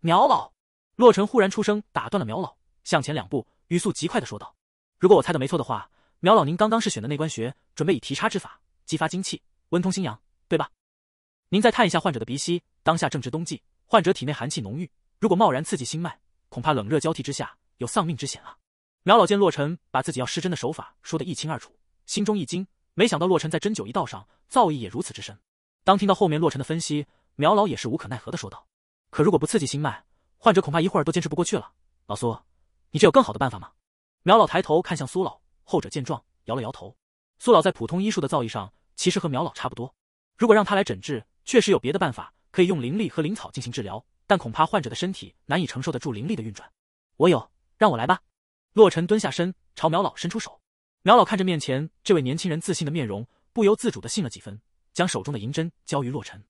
苗老，洛尘忽然出声打断了苗老，向前两步，语速极快的说道：“如果我猜的没错的话，苗老您刚刚是选的内关穴，准备以提插之法激发精气，温通心阳，对吧？您再探一下患者的鼻息，当下正值冬季，患者体内寒气浓郁，如果贸然刺激心脉，恐怕冷热交替之下有丧命之险啊！”苗老见洛尘把自己要施针的手法说得一清二楚，心中一惊。没想到洛尘在针灸一道上造诣也如此之深。当听到后面洛尘的分析，苗老也是无可奈何的说道：“可如果不刺激心脉，患者恐怕一会儿都坚持不过去了。”老苏，你这有更好的办法吗？”苗老抬头看向苏老，后者见状摇了摇头。苏老在普通医术的造诣上其实和苗老差不多，如果让他来诊治，确实有别的办法可以用灵力和灵草进行治疗，但恐怕患者的身体难以承受得住灵力的运转。我有，让我来吧。”洛尘蹲下身，朝苗老伸出手。苗老看着面前这位年轻人自信的面容，不由自主的信了几分，将手中的银针交于洛尘。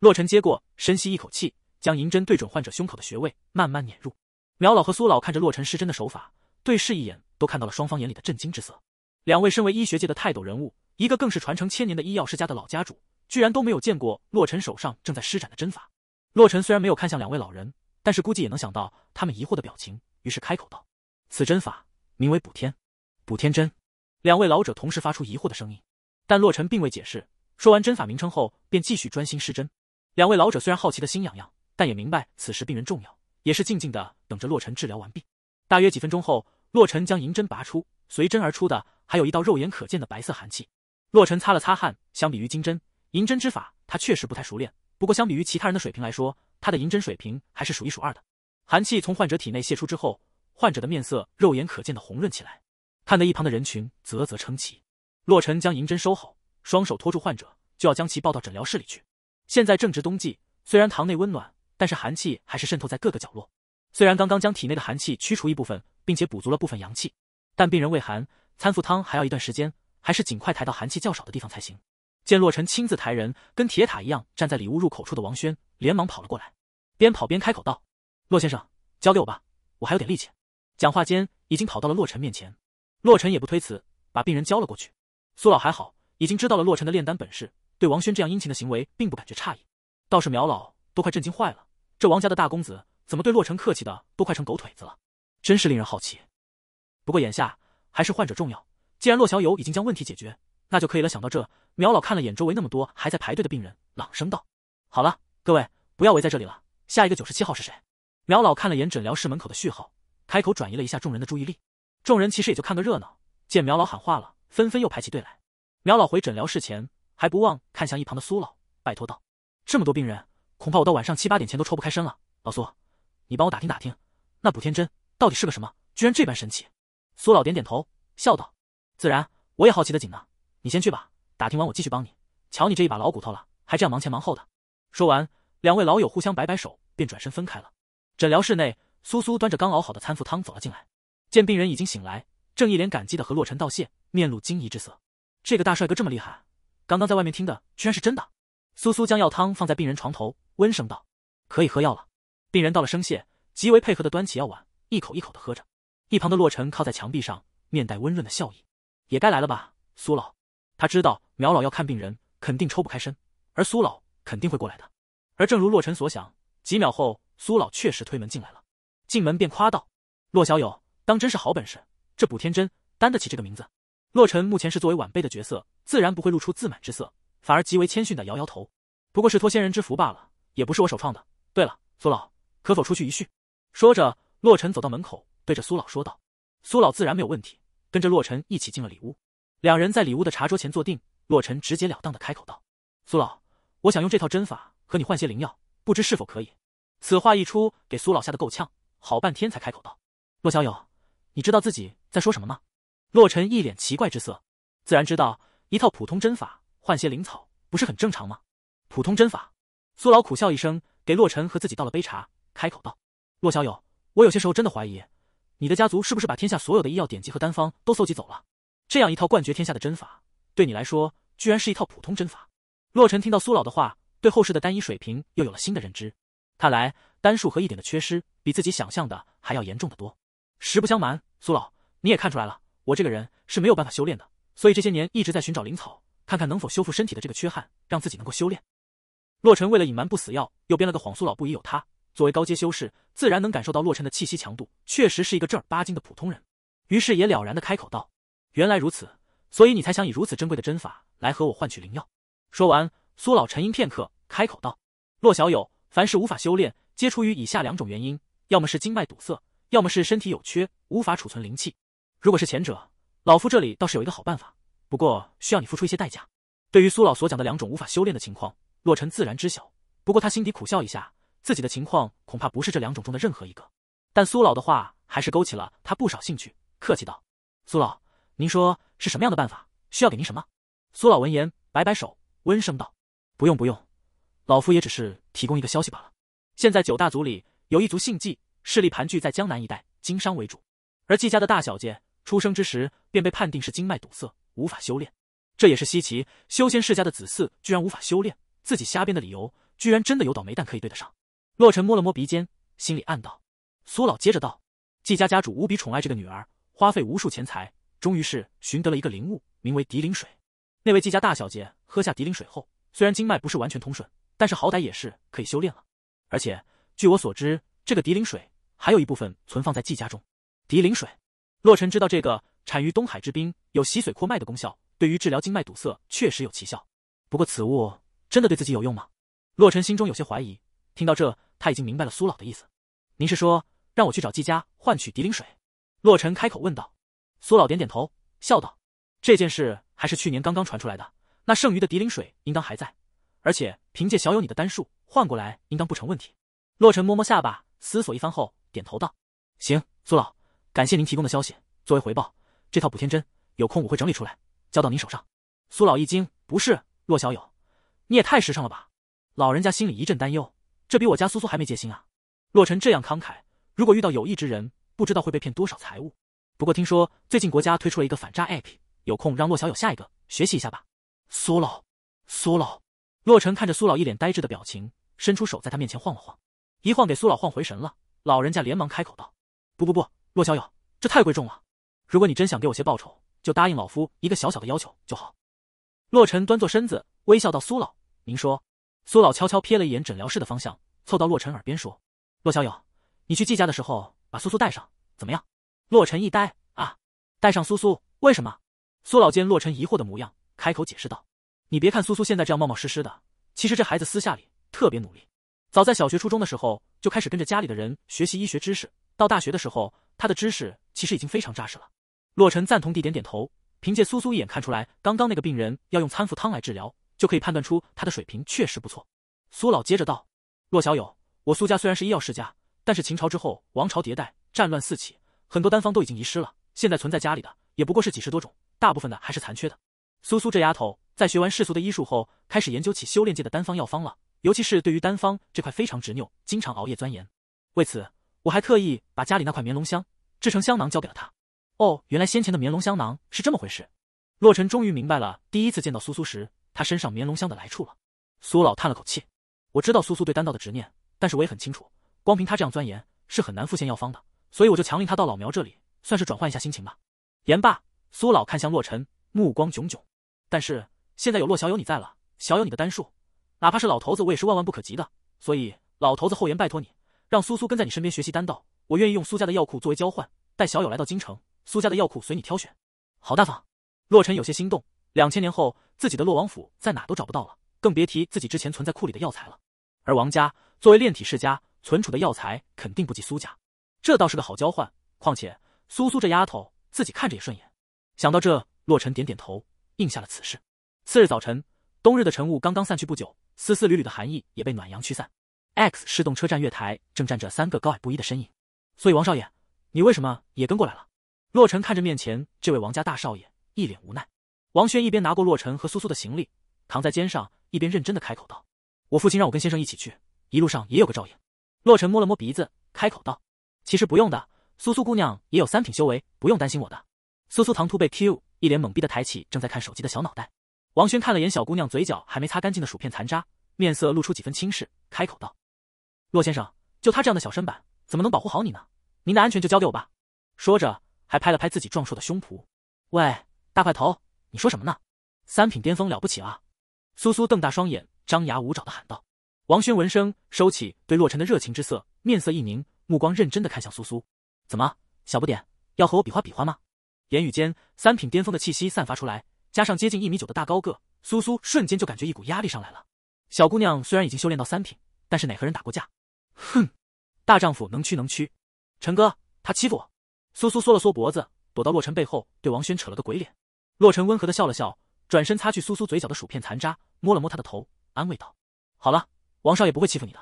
洛尘接过，深吸一口气，将银针对准患者胸口的穴位，慢慢捻入。苗老和苏老看着洛尘施针的手法，对视一眼，都看到了双方眼里的震惊之色。两位身为医学界的泰斗人物，一个更是传承千年的医药世家的老家主，居然都没有见过洛尘手上正在施展的针法。洛尘虽然没有看向两位老人，但是估计也能想到他们疑惑的表情，于是开口道：“此针法名为补天，补天针。”两位老者同时发出疑惑的声音，但洛尘并未解释。说完针法名称后，便继续专心施针。两位老者虽然好奇的心痒痒，但也明白此时病人重要，也是静静的等着洛尘治疗完毕。大约几分钟后，洛尘将银针拔出，随针而出的还有一道肉眼可见的白色寒气。洛尘擦了擦汗，相比于金针，银针之法他确实不太熟练。不过相比于其他人的水平来说，他的银针水平还是数一数二的。寒气从患者体内泄出之后，患者的面色肉眼可见的红润起来。看得一旁的人群啧啧称奇。洛尘将银针收好，双手托住患者，就要将其抱到诊疗室里去。现在正值冬季，虽然堂内温暖，但是寒气还是渗透在各个角落。虽然刚刚将体内的寒气驱除一部分，并且补足了部分阳气，但病人畏寒，参附汤还要一段时间，还是尽快抬到寒气较少的地方才行。见洛尘亲自抬人，跟铁塔一样站在里屋入口处的王轩连忙跑了过来，边跑边开口道：“洛先生，交给我吧，我还有点力气。”讲话间已经跑到了洛尘面前。洛尘也不推辞，把病人交了过去。苏老还好，已经知道了洛尘的炼丹本事，对王轩这样殷勤的行为并不感觉诧异。倒是苗老，都快震惊坏了。这王家的大公子，怎么对洛尘客气的都快成狗腿子了？真是令人好奇。不过眼下还是患者重要。既然洛小友已经将问题解决，那就可以了。想到这，苗老看了眼周围那么多还在排队的病人，朗声道：“好了，各位不要围在这里了。下一个九十七号是谁？”苗老看了眼诊疗室门口的序号，开口转移了一下众人的注意力。众人其实也就看个热闹，见苗老喊话了，纷纷又排起队来。苗老回诊疗室前，还不忘看向一旁的苏老，拜托道：“这么多病人，恐怕我到晚上七八点前都抽不开身了。老苏，你帮我打听打听，那补天真到底是个什么，居然这般神奇？”苏老点点头，笑道：“自然，我也好奇的紧呢。你先去吧，打听完我继续帮你。瞧你这一把老骨头了，还这样忙前忙后的。”说完，两位老友互相摆摆手，便转身分开了。诊疗室内，苏苏端着刚熬好的参附汤走了进来。见病人已经醒来，正一脸感激的和洛尘道谢，面露惊疑之色。这个大帅哥这么厉害，刚刚在外面听的居然是真的。苏苏将药汤放在病人床头，温声道：“可以喝药了。”病人道了声谢，极为配合的端起药碗，一口一口的喝着。一旁的洛尘靠在墙壁上，面带温润的笑意。也该来了吧，苏老。他知道苗老要看病人，肯定抽不开身，而苏老肯定会过来的。而正如洛尘所想，几秒后，苏老确实推门进来了。进门便夸道：“洛小友。”当真是好本事，这补天真担得起这个名字。洛尘目前是作为晚辈的角色，自然不会露出自满之色，反而极为谦逊的摇摇头，不过是托仙人之福罢了，也不是我首创的。对了，苏老，可否出去一叙？说着，洛尘走到门口，对着苏老说道：“苏老，自然没有问题。”跟着洛尘一起进了里屋，两人在里屋的茶桌前坐定。洛尘直截了当的开口道：“苏老，我想用这套针法和你换些灵药，不知是否可以？”此话一出，给苏老吓得够呛，好半天才开口道：“洛小友。”你知道自己在说什么吗？洛尘一脸奇怪之色，自然知道一套普通针法换些灵草不是很正常吗？普通针法，苏老苦笑一声，给洛尘和自己倒了杯茶，开口道：“洛小友，我有些时候真的怀疑，你的家族是不是把天下所有的医药典籍和丹方都搜集走了？这样一套冠绝天下的针法，对你来说居然是一套普通针法。”洛尘听到苏老的话，对后世的单一水平又有了新的认知。看来，单数和一点的缺失，比自己想象的还要严重的多。实不相瞒，苏老，你也看出来了，我这个人是没有办法修炼的，所以这些年一直在寻找灵草，看看能否修复身体的这个缺憾，让自己能够修炼。洛尘为了隐瞒不死药，又编了个谎，苏老不疑有他。作为高阶修士，自然能感受到洛尘的气息强度，确实是一个正儿八经的普通人。于是也了然的开口道：“原来如此，所以你才想以如此珍贵的针法来和我换取灵药。”说完，苏老沉吟片刻，开口道：“洛小友，凡是无法修炼，皆出于以下两种原因，要么是经脉堵塞。”要么是身体有缺，无法储存灵气；如果是前者，老夫这里倒是有一个好办法，不过需要你付出一些代价。对于苏老所讲的两种无法修炼的情况，洛尘自然知晓，不过他心底苦笑一下，自己的情况恐怕不是这两种中的任何一个。但苏老的话还是勾起了他不少兴趣，客气道：“苏老，您说是什么样的办法？需要给您什么？”苏老闻言摆摆手，温声道：“不用不用，老夫也只是提供一个消息罢了。现在九大族里有一族姓纪。”势力盘踞在江南一带，经商为主。而季家的大小姐出生之时便被判定是经脉堵塞，无法修炼。这也是稀奇，修仙世家的子嗣居然无法修炼。自己瞎编的理由，居然真的有倒霉蛋可以对得上。洛尘摸了摸鼻尖，心里暗道。苏老接着道：“季家家主无比宠爱这个女儿，花费无数钱财，终于是寻得了一个灵物，名为涤灵水。那位季家大小姐喝下涤灵水后，虽然经脉不是完全通顺，但是好歹也是可以修炼了。而且据我所知，这个涤灵水。”还有一部分存放在季家中。涤灵水，洛尘知道这个产于东海之滨，有洗髓扩脉的功效，对于治疗经脉堵塞确实有奇效。不过此物真的对自己有用吗？洛尘心中有些怀疑。听到这，他已经明白了苏老的意思。您是说让我去找季家换取涤灵水？洛尘开口问道。苏老点点头，笑道：“这件事还是去年刚刚传出来的，那剩余的涤灵水应当还在，而且凭借小友你的丹术换过来，应当不成问题。”洛尘摸摸下巴，思索一番后。点头道：“行，苏老，感谢您提供的消息。作为回报，这套补天针有空我会整理出来，交到您手上。”苏老一惊：“不是，洛小友，你也太实诚了吧！”老人家心里一阵担忧：“这比我家苏苏还没戒心啊！”洛尘这样慷慨，如果遇到有意之人，不知道会被骗多少财物。不过听说最近国家推出了一个反诈 APP，有空让洛小友下一个学习一下吧。苏老，苏老，洛尘看着苏老一脸呆滞的表情，伸出手在他面前晃了晃，一晃给苏老晃回神了。老人家连忙开口道：“不不不，洛小友，这太贵重了。如果你真想给我些报酬，就答应老夫一个小小的要求就好。”洛尘端坐身子，微笑道：“苏老，您说。”苏老悄悄瞥了一眼诊疗室的方向，凑到洛尘耳边说：“洛小友，你去季家的时候，把苏苏带上，怎么样？”洛尘一呆，啊，带上苏苏？为什么？苏老见洛尘疑惑的模样，开口解释道：“你别看苏苏现在这样冒冒失失的，其实这孩子私下里特别努力。”早在小学、初中的时候就开始跟着家里的人学习医学知识，到大学的时候，他的知识其实已经非常扎实了。洛尘赞同地点点头，凭借苏苏一眼看出来，刚刚那个病人要用参附汤来治疗，就可以判断出他的水平确实不错。苏老接着道：“洛小友，我苏家虽然是医药世家，但是秦朝之后，王朝迭代，战乱四起，很多单方都已经遗失了，现在存在家里的也不过是几十多种，大部分的还是残缺的。苏苏这丫头在学完世俗的医术后，开始研究起修炼界的单方药方了。”尤其是对于丹方这块非常执拗，经常熬夜钻研。为此，我还特意把家里那块绵龙香制成香囊交给了他。哦，原来先前的绵龙香囊是这么回事。洛尘终于明白了，第一次见到苏苏时，他身上绵龙香的来处了。苏老叹了口气，我知道苏苏对丹道的执念，但是我也很清楚，光凭他这样钻研是很难复现药方的，所以我就强令他到老苗这里，算是转换一下心情吧。言罢，苏老看向洛尘，目光炯炯。但是现在有洛小友你在了，小友你的丹术。哪怕是老头子，我也是万万不可及的。所以，老头子厚颜拜托你，让苏苏跟在你身边学习丹道。我愿意用苏家的药库作为交换，带小友来到京城，苏家的药库随你挑选。好大方，洛尘有些心动。两千年后，自己的洛王府在哪都找不到了，更别提自己之前存在库里的药材了。而王家作为炼体世家，存储的药材肯定不及苏家，这倒是个好交换。况且苏苏这丫头，自己看着也顺眼。想到这，洛尘点点头，应下了此事。次日早晨，冬日的晨雾刚刚散去不久。丝丝缕缕的寒意也被暖阳驱散。X 市动车站月台正站着三个高矮不一的身影。所以王少爷，你为什么也跟过来了？洛尘看着面前这位王家大少爷，一脸无奈。王轩一边拿过洛尘和苏苏的行李，扛在肩上，一边认真的开口道：“我父亲让我跟先生一起去，一路上也有个照应。”洛尘摸了摸鼻子，开口道：“其实不用的，苏苏姑娘也有三品修为，不用担心我的。”苏苏唐突被 Q，一脸懵逼的抬起正在看手机的小脑袋。王轩看了眼小姑娘嘴角还没擦干净的薯片残渣，面色露出几分轻视，开口道：“洛先生，就他这样的小身板，怎么能保护好你呢？您的安全就交给我吧。”说着，还拍了拍自己壮硕的胸脯。“喂，大块头，你说什么呢？三品巅峰了不起啊！”苏苏瞪大双眼，张牙舞爪的喊道。王轩闻声，收起对洛尘的热情之色，面色一凝，目光认真的看向苏苏：“怎么，小不点，要和我比划比划吗？”言语间，三品巅峰的气息散发出来。加上接近一米九的大高个，苏苏瞬间就感觉一股压力上来了。小姑娘虽然已经修炼到三品，但是哪和人打过架？哼，大丈夫能屈能屈。陈哥，他欺负我！苏苏缩了缩脖子，躲到洛尘背后，对王轩扯了个鬼脸。洛尘温和的笑了笑，转身擦去苏苏嘴角的薯片残渣，摸了摸她的头，安慰道：“好了，王少爷不会欺负你的。”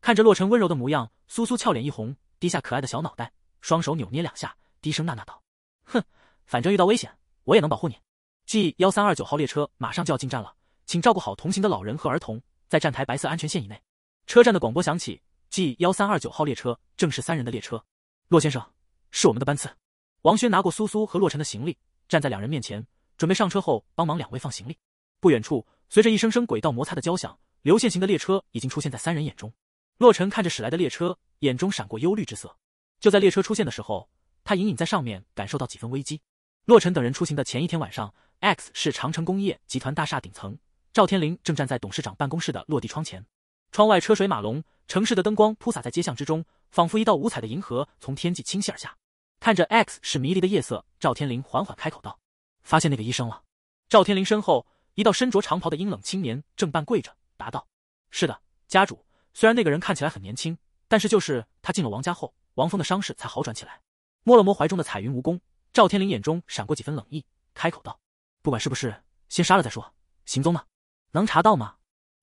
看着洛尘温柔的模样，苏苏俏脸一红，低下可爱的小脑袋，双手扭捏两下，低声呐呐道：“哼，反正遇到危险，我也能保护你。” G 幺三二九号列车马上就要进站了，请照顾好同行的老人和儿童，在站台白色安全线以内。车站的广播响起。G 幺三二九号列车正是三人的列车。骆先生，是我们的班次。王轩拿过苏苏和洛尘的行李，站在两人面前，准备上车后帮忙两位放行李。不远处，随着一声声轨道摩擦的交响，流线型的列车已经出现在三人眼中。洛尘看着驶来的列车，眼中闪过忧虑之色。就在列车出现的时候，他隐隐在上面感受到几分危机。洛尘等人出行的前一天晚上。X 是长城工业集团大厦顶层，赵天林正站在董事长办公室的落地窗前，窗外车水马龙，城市的灯光铺洒在街巷之中，仿佛一道五彩的银河从天际倾泻而下。看着 X 是迷离的夜色，赵天林缓缓开口道：“发现那个医生了。”赵天林身后，一道身着长袍的阴冷青年正半跪着，答道：“是的，家主。虽然那个人看起来很年轻，但是就是他进了王家后，王峰的伤势才好转起来。”摸了摸怀中的彩云蜈蚣，赵天林眼中闪过几分冷意，开口道。不管是不是，先杀了再说。行踪呢？能查到吗？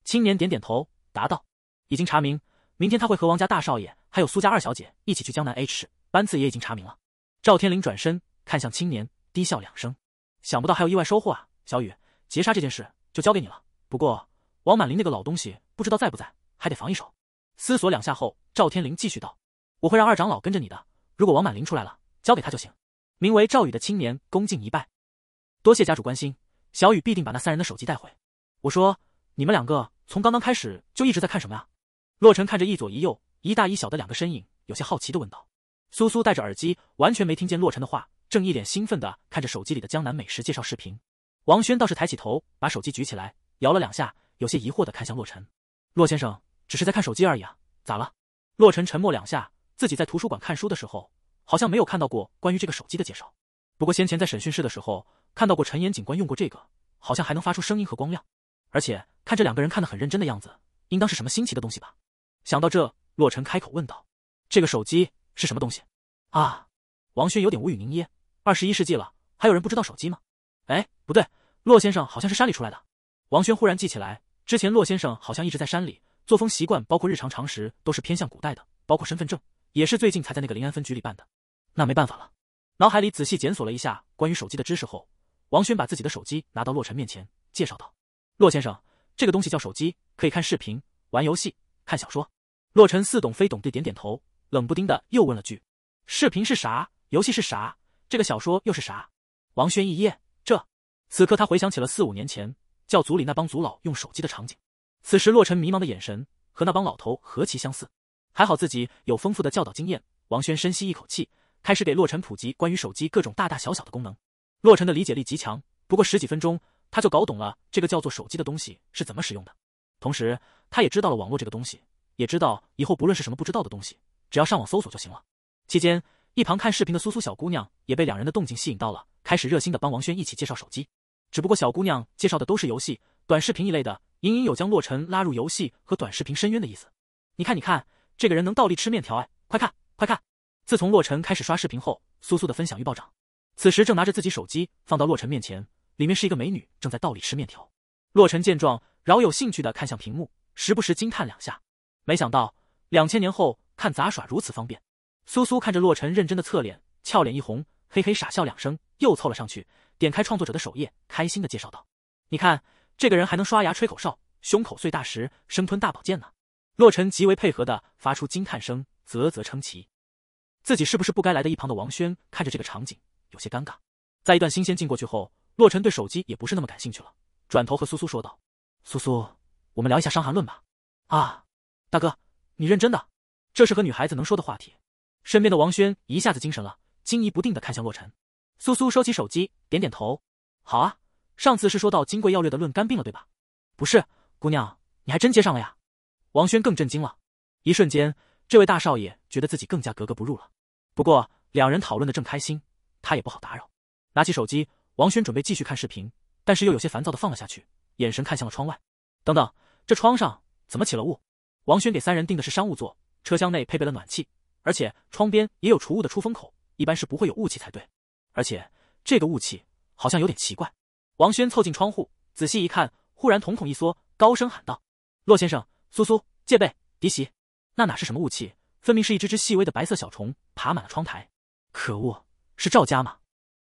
青年点点头，答道：“已经查明，明天他会和王家大少爷还有苏家二小姐一起去江南 H 市。班次也已经查明了。”赵天林转身看向青年，低笑两声：“想不到还有意外收获啊，小雨，劫杀这件事就交给你了。不过王满林那个老东西不知道在不在，还得防一手。”思索两下后，赵天林继续道：“我会让二长老跟着你的，如果王满林出来了，交给他就行。”名为赵宇的青年恭敬一拜。多谢家主关心，小雨必定把那三人的手机带回。我说，你们两个从刚刚开始就一直在看什么呀？洛尘看着一左一右、一大一小的两个身影，有些好奇的问道。苏苏戴着耳机，完全没听见洛尘的话，正一脸兴奋的看着手机里的江南美食介绍视频。王轩倒是抬起头，把手机举起来摇了两下，有些疑惑的看向洛尘。洛先生，只是在看手机而已啊，咋了？洛尘沉默两下，自己在图书馆看书的时候，好像没有看到过关于这个手机的介绍。不过先前在审讯室的时候。看到过陈岩警官用过这个，好像还能发出声音和光亮，而且看这两个人看得很认真的样子，应当是什么新奇的东西吧？想到这，洛尘开口问道：“这个手机是什么东西啊？”王轩有点无语凝噎。二十一世纪了，还有人不知道手机吗？哎，不对，洛先生好像是山里出来的。王轩忽然记起来，之前洛先生好像一直在山里，作风习惯包括日常常识都是偏向古代的，包括身份证也是最近才在那个临安分局里办的。那没办法了，脑海里仔细检索了一下关于手机的知识后。王轩把自己的手机拿到洛尘面前，介绍道：“洛先生，这个东西叫手机，可以看视频、玩游戏、看小说。”洛尘似懂非懂地点点头，冷不丁的又问了句：“视频是啥？游戏是啥？这个小说又是啥？”王轩一噎，这……此刻他回想起了四五年前教组里那帮族老用手机的场景。此时洛尘迷茫的眼神和那帮老头何其相似。还好自己有丰富的教导经验，王轩深吸一口气，开始给洛尘普及关于手机各种大大小小的功能。洛尘的理解力极强，不过十几分钟，他就搞懂了这个叫做手机的东西是怎么使用的。同时，他也知道了网络这个东西，也知道以后不论是什么不知道的东西，只要上网搜索就行了。期间，一旁看视频的苏苏小姑娘也被两人的动静吸引到了，开始热心的帮王轩一起介绍手机。只不过小姑娘介绍的都是游戏、短视频一类的，隐隐有将洛尘拉入游戏和短视频深渊的意思。你看，你看，这个人能倒立吃面条哎！快看，快看！自从洛尘开始刷视频后，苏苏的分享欲暴涨。此时正拿着自己手机放到洛尘面前，里面是一个美女正在倒立吃面条。洛尘见状，饶有兴趣的看向屏幕，时不时惊叹两下。没想到两千年后看杂耍如此方便。苏苏看着洛尘认真的侧脸，俏脸一红，嘿嘿傻笑两声，又凑了上去，点开创作者的首页，开心的介绍道：“你看，这个人还能刷牙、吹口哨、胸口碎大石、生吞大宝剑呢。”洛尘极为配合的发出惊叹声，啧啧称奇，自己是不是不该来的一旁的王轩看着这个场景。有些尴尬，在一段新鲜劲过去后，洛尘对手机也不是那么感兴趣了，转头和苏苏说道：“苏苏，我们聊一下伤寒论吧。”啊，大哥，你认真的？这是和女孩子能说的话题。身边的王轩一下子精神了，惊疑不定的看向洛尘。苏苏收起手机，点点头：“好啊，上次是说到《金匮要略》的论肝病了，对吧？”不是，姑娘，你还真接上了呀！王轩更震惊了，一瞬间，这位大少爷觉得自己更加格格不入了。不过，两人讨论的正开心。他也不好打扰，拿起手机，王轩准备继续看视频，但是又有些烦躁的放了下去，眼神看向了窗外。等等，这窗上怎么起了雾？王轩给三人订的是商务座，车厢内配备了暖气，而且窗边也有除雾的出风口，一般是不会有雾气才对。而且这个雾气好像有点奇怪。王轩凑近窗户，仔细一看，忽然瞳孔一缩，高声喊道：“骆先生，苏苏，戒备，敌袭！那哪是什么雾气，分明是一只只细微的白色小虫爬满了窗台。可恶！”是赵家吗？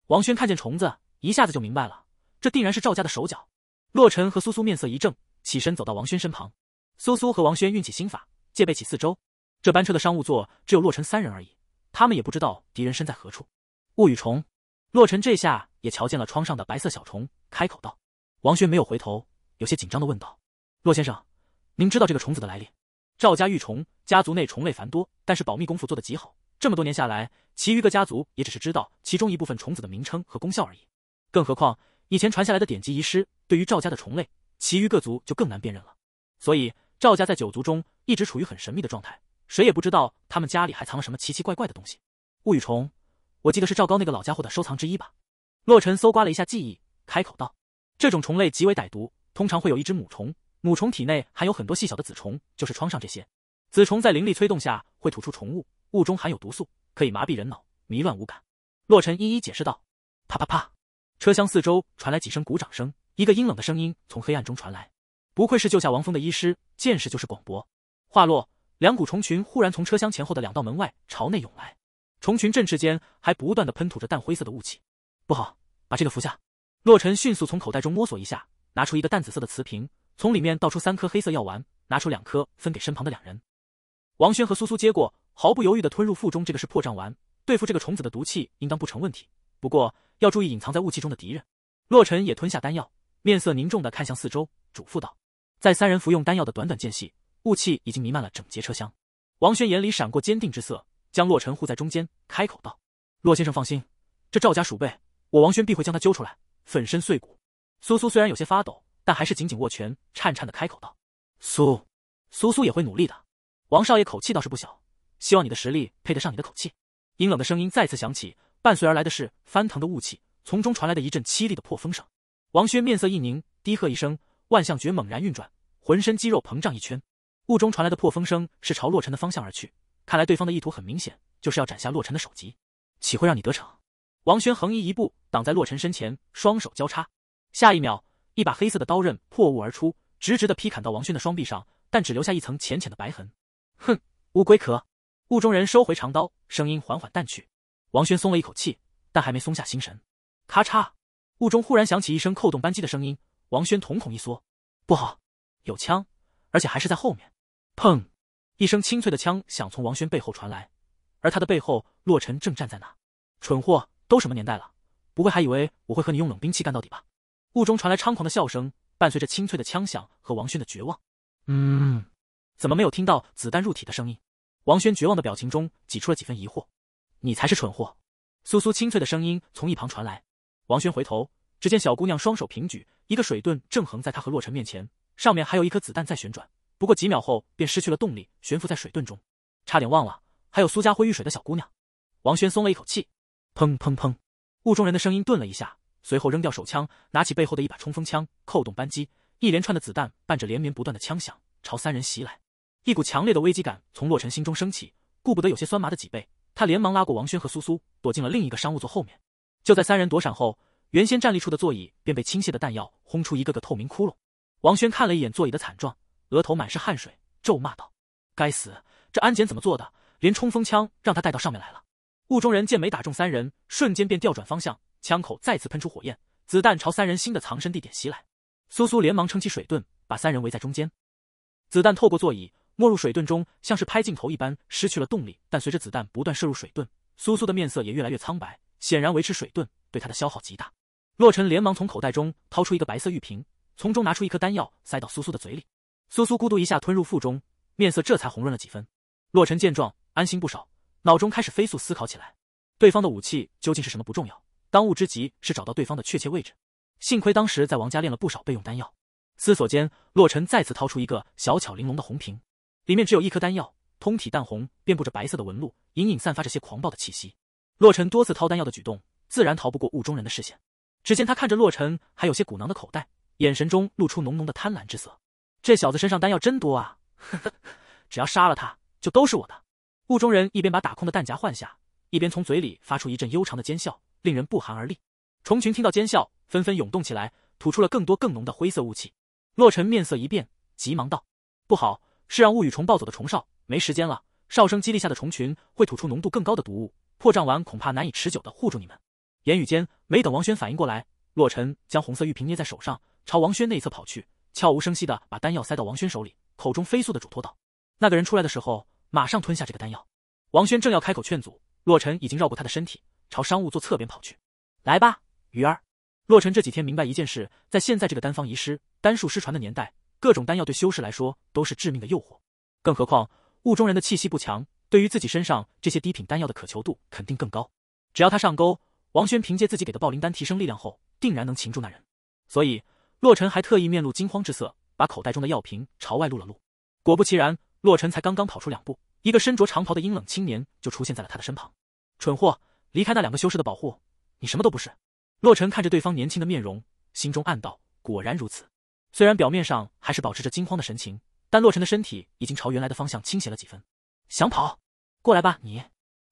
王轩看见虫子，一下子就明白了，这定然是赵家的手脚。洛尘和苏苏面色一正，起身走到王轩身旁。苏苏和王轩运起心法，戒备起四周。这班车的商务座只有洛尘三人而已，他们也不知道敌人身在何处。雾雨虫，洛尘这下也瞧见了窗上的白色小虫，开口道。王轩没有回头，有些紧张的问道：“洛先生，您知道这个虫子的来历？”赵家玉虫家族内虫类繁多，但是保密功夫做得极好。这么多年下来，其余各家族也只是知道其中一部分虫子的名称和功效而已。更何况以前传下来的典籍遗失，对于赵家的虫类，其余各族就更难辨认了。所以赵家在九族中一直处于很神秘的状态，谁也不知道他们家里还藏了什么奇奇怪怪的东西。物语虫，我记得是赵高那个老家伙的收藏之一吧？洛尘搜刮了一下记忆，开口道：“这种虫类极为歹毒，通常会有一只母虫，母虫体内含有很多细小的子虫，就是窗上这些。子虫在灵力催动下会吐出虫物。”雾中含有毒素，可以麻痹人脑，迷乱五感。洛尘一一解释道。啪啪啪，车厢四周传来几声鼓掌声，一个阴冷的声音从黑暗中传来：“不愧是救下王峰的医师，见识就是广博。”话落，两股虫群忽然从车厢前后的两道门外朝内涌来，虫群振翅间还不断的喷吐着淡灰色的雾气。不好，把这个服下。洛尘迅速从口袋中摸索一下，拿出一个淡紫色的瓷瓶，从里面倒出三颗黑色药丸，拿出两颗分给身旁的两人。王轩和苏苏接过。毫不犹豫地吞入腹中，这个是破障丸，对付这个虫子的毒气应当不成问题。不过要注意隐藏在雾气中的敌人。洛尘也吞下丹药，面色凝重地看向四周，嘱咐道：“在三人服用丹药的短短间隙，雾气已经弥漫了整节车厢。”王轩眼里闪过坚定之色，将洛尘护在中间，开口道：“洛先生放心，这赵家鼠辈，我王轩必会将他揪出来，粉身碎骨。”苏苏虽然有些发抖，但还是紧紧握拳，颤颤地开口道：“苏，苏苏也会努力的。”王少爷口气倒是不小。希望你的实力配得上你的口气。阴冷的声音再次响起，伴随而来的是翻腾的雾气，从中传来的一阵凄厉的破风声。王轩面色一凝，低喝一声，万象诀猛然运转，浑身肌肉膨胀一圈。雾中传来的破风声是朝洛尘的方向而去，看来对方的意图很明显，就是要斩下洛尘的首级，岂会让你得逞？王轩横移一步，挡在洛尘身前，双手交叉。下一秒，一把黑色的刀刃破雾而出，直直的劈砍到王轩的双臂上，但只留下一层浅浅的白痕。哼，乌龟壳！雾中人收回长刀，声音缓缓淡去。王轩松了一口气，但还没松下心神。咔嚓，雾中忽然响起一声扣动扳机的声音。王轩瞳孔一缩，不好，有枪，而且还是在后面。砰！一声清脆的枪响从王轩背后传来，而他的背后，洛尘正站在那。蠢货，都什么年代了，不会还以为我会和你用冷兵器干到底吧？雾中传来猖狂的笑声，伴随着清脆的枪响和王轩的绝望。嗯，怎么没有听到子弹入体的声音？王轩绝望的表情中挤出了几分疑惑：“你才是蠢货。”苏苏清脆的声音从一旁传来。王轩回头，只见小姑娘双手平举，一个水盾正横在他和洛尘面前，上面还有一颗子弹在旋转。不过几秒后，便失去了动力，悬浮在水盾中。差点忘了，还有苏家辉遇水的小姑娘。王轩松了一口气。砰砰砰！雾中人的声音顿了一下，随后扔掉手枪，拿起背后的一把冲锋枪，扣动扳机，一连串的子弹伴着连绵不断的枪响，朝三人袭来。一股强烈的危机感从洛尘心中升起，顾不得有些酸麻的脊背，他连忙拉过王轩和苏苏，躲进了另一个商务座后面。就在三人躲闪后，原先站立处的座椅便被倾泻的弹药轰出一个个透明窟窿。王轩看了一眼座椅的惨状，额头满是汗水，咒骂道：“该死，这安检怎么做的？连冲锋枪让他带到上面来了！”雾中人见没打中三人，瞬间便调转方向，枪口再次喷出火焰，子弹朝三人新的藏身地点袭来。苏苏连忙撑起水盾，把三人围在中间，子弹透过座椅。没入水遁中，像是拍镜头一般失去了动力。但随着子弹不断射入水遁，苏苏的面色也越来越苍白，显然维持水遁对她的消耗极大。洛尘连忙从口袋中掏出一个白色玉瓶，从中拿出一颗丹药塞到苏苏的嘴里。苏苏咕嘟一下吞入腹中，面色这才红润了几分。洛尘见状，安心不少，脑中开始飞速思考起来：对方的武器究竟是什么不重要，当务之急是找到对方的确切位置。幸亏当时在王家练了不少备用丹药。思索间，洛尘再次掏出一个小巧玲珑的红瓶。里面只有一颗丹药，通体淡红，遍布着白色的纹路，隐隐散发着些狂暴的气息。洛尘多次掏丹药的举动，自然逃不过雾中人的视线。只见他看着洛尘还有些鼓囊的口袋，眼神中露出浓浓的贪婪之色。这小子身上丹药真多啊！呵呵，只要杀了他，就都是我的。雾中人一边把打空的弹夹换下，一边从嘴里发出一阵悠长的尖笑，令人不寒而栗。虫群听到尖笑，纷纷涌动起来，吐出了更多更浓的灰色雾气。洛尘面色一变，急忙道：“不好！”是让物与虫暴走的虫哨，没时间了。哨声激励下的虫群会吐出浓度更高的毒物，破障丸恐怕难以持久的护住你们。言语间，没等王轩反应过来，洛尘将红色玉瓶捏在手上，朝王轩那一侧跑去，悄无声息的把丹药塞到王轩手里，口中飞速的嘱托道：“那个人出来的时候，马上吞下这个丹药。”王轩正要开口劝阻，洛尘已经绕过他的身体，朝商务座侧边跑去。来吧，鱼儿。洛尘这几天明白一件事，在现在这个丹方遗失、丹术失传的年代。各种丹药对修士来说都是致命的诱惑，更何况雾中人的气息不强，对于自己身上这些低品丹药的渴求度肯定更高。只要他上钩，王轩凭借自己给的暴灵丹提升力量后，定然能擒住那人。所以洛尘还特意面露惊慌之色，把口袋中的药瓶朝外露了露。果不其然，洛尘才刚刚跑出两步，一个身着长袍的阴冷青年就出现在了他的身旁。蠢货，离开那两个修士的保护，你什么都不是。洛尘看着对方年轻的面容，心中暗道：果然如此。虽然表面上还是保持着惊慌的神情，但洛尘的身体已经朝原来的方向倾斜了几分。想跑？过来吧你！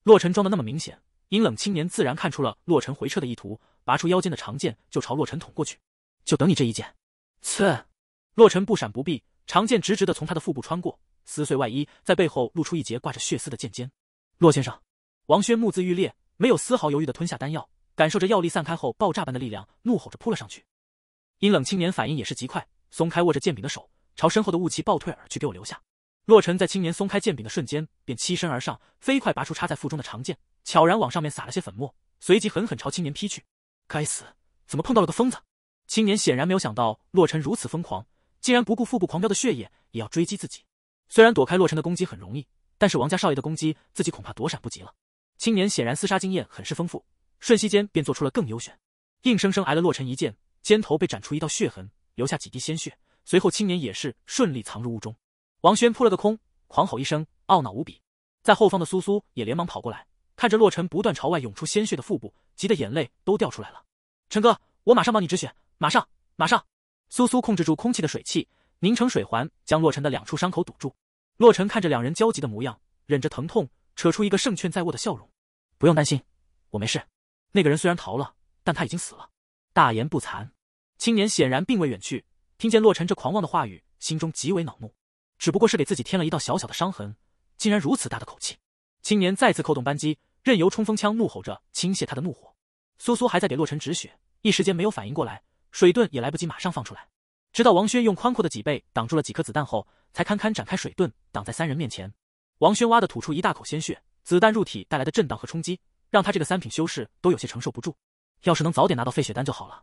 洛尘装的那么明显，阴冷青年自然看出了洛尘回撤的意图，拔出腰间的长剑就朝洛尘捅过去。就等你这一剑！刺！洛尘不闪不避，长剑直直的从他的腹部穿过，撕碎外衣，在背后露出一截挂着血丝的剑尖。洛先生！王轩目眦欲裂，没有丝毫犹豫的吞下丹药，感受着药力散开后爆炸般的力量，怒吼着扑了上去。阴冷青年反应也是极快。松开握着剑柄的手，朝身后的雾气暴退而去。给我留下！洛尘在青年松开剑柄的瞬间，便欺身而上，飞快拔出插在腹中的长剑，悄然往上面撒了些粉末，随即狠狠朝青年劈去。该死，怎么碰到了个疯子？青年显然没有想到洛尘如此疯狂，竟然不顾腹部狂飙的血液，也要追击自己。虽然躲开洛尘的攻击很容易，但是王家少爷的攻击，自己恐怕躲闪不及了。青年显然厮杀经验很是丰富，瞬息间便做出了更优选，硬生生挨了洛尘一剑，肩头被斩出一道血痕。留下几滴鲜血，随后青年也是顺利藏入雾中。王轩扑了个空，狂吼一声，懊恼无比。在后方的苏苏也连忙跑过来，看着洛尘不断朝外涌出鲜血的腹部，急得眼泪都掉出来了。陈哥，我马上帮你止血，马上，马上！苏苏控制住空气的水汽，凝成水环，将洛尘的两处伤口堵住。洛尘看着两人焦急的模样，忍着疼痛，扯出一个胜券在握的笑容。不用担心，我没事。那个人虽然逃了，但他已经死了。大言不惭。青年显然并未远去，听见洛尘这狂妄的话语，心中极为恼怒。只不过是给自己添了一道小小的伤痕，竟然如此大的口气！青年再次扣动扳机，任由冲锋枪怒吼着倾泻他的怒火。苏苏还在给洛尘止血，一时间没有反应过来，水盾也来不及马上放出来。直到王轩用宽阔的脊背挡住了几颗子弹后，才堪堪展开水盾挡在三人面前。王轩哇的吐出一大口鲜血，子弹入体带来的震荡和冲击，让他这个三品修士都有些承受不住。要是能早点拿到废血丹就好了。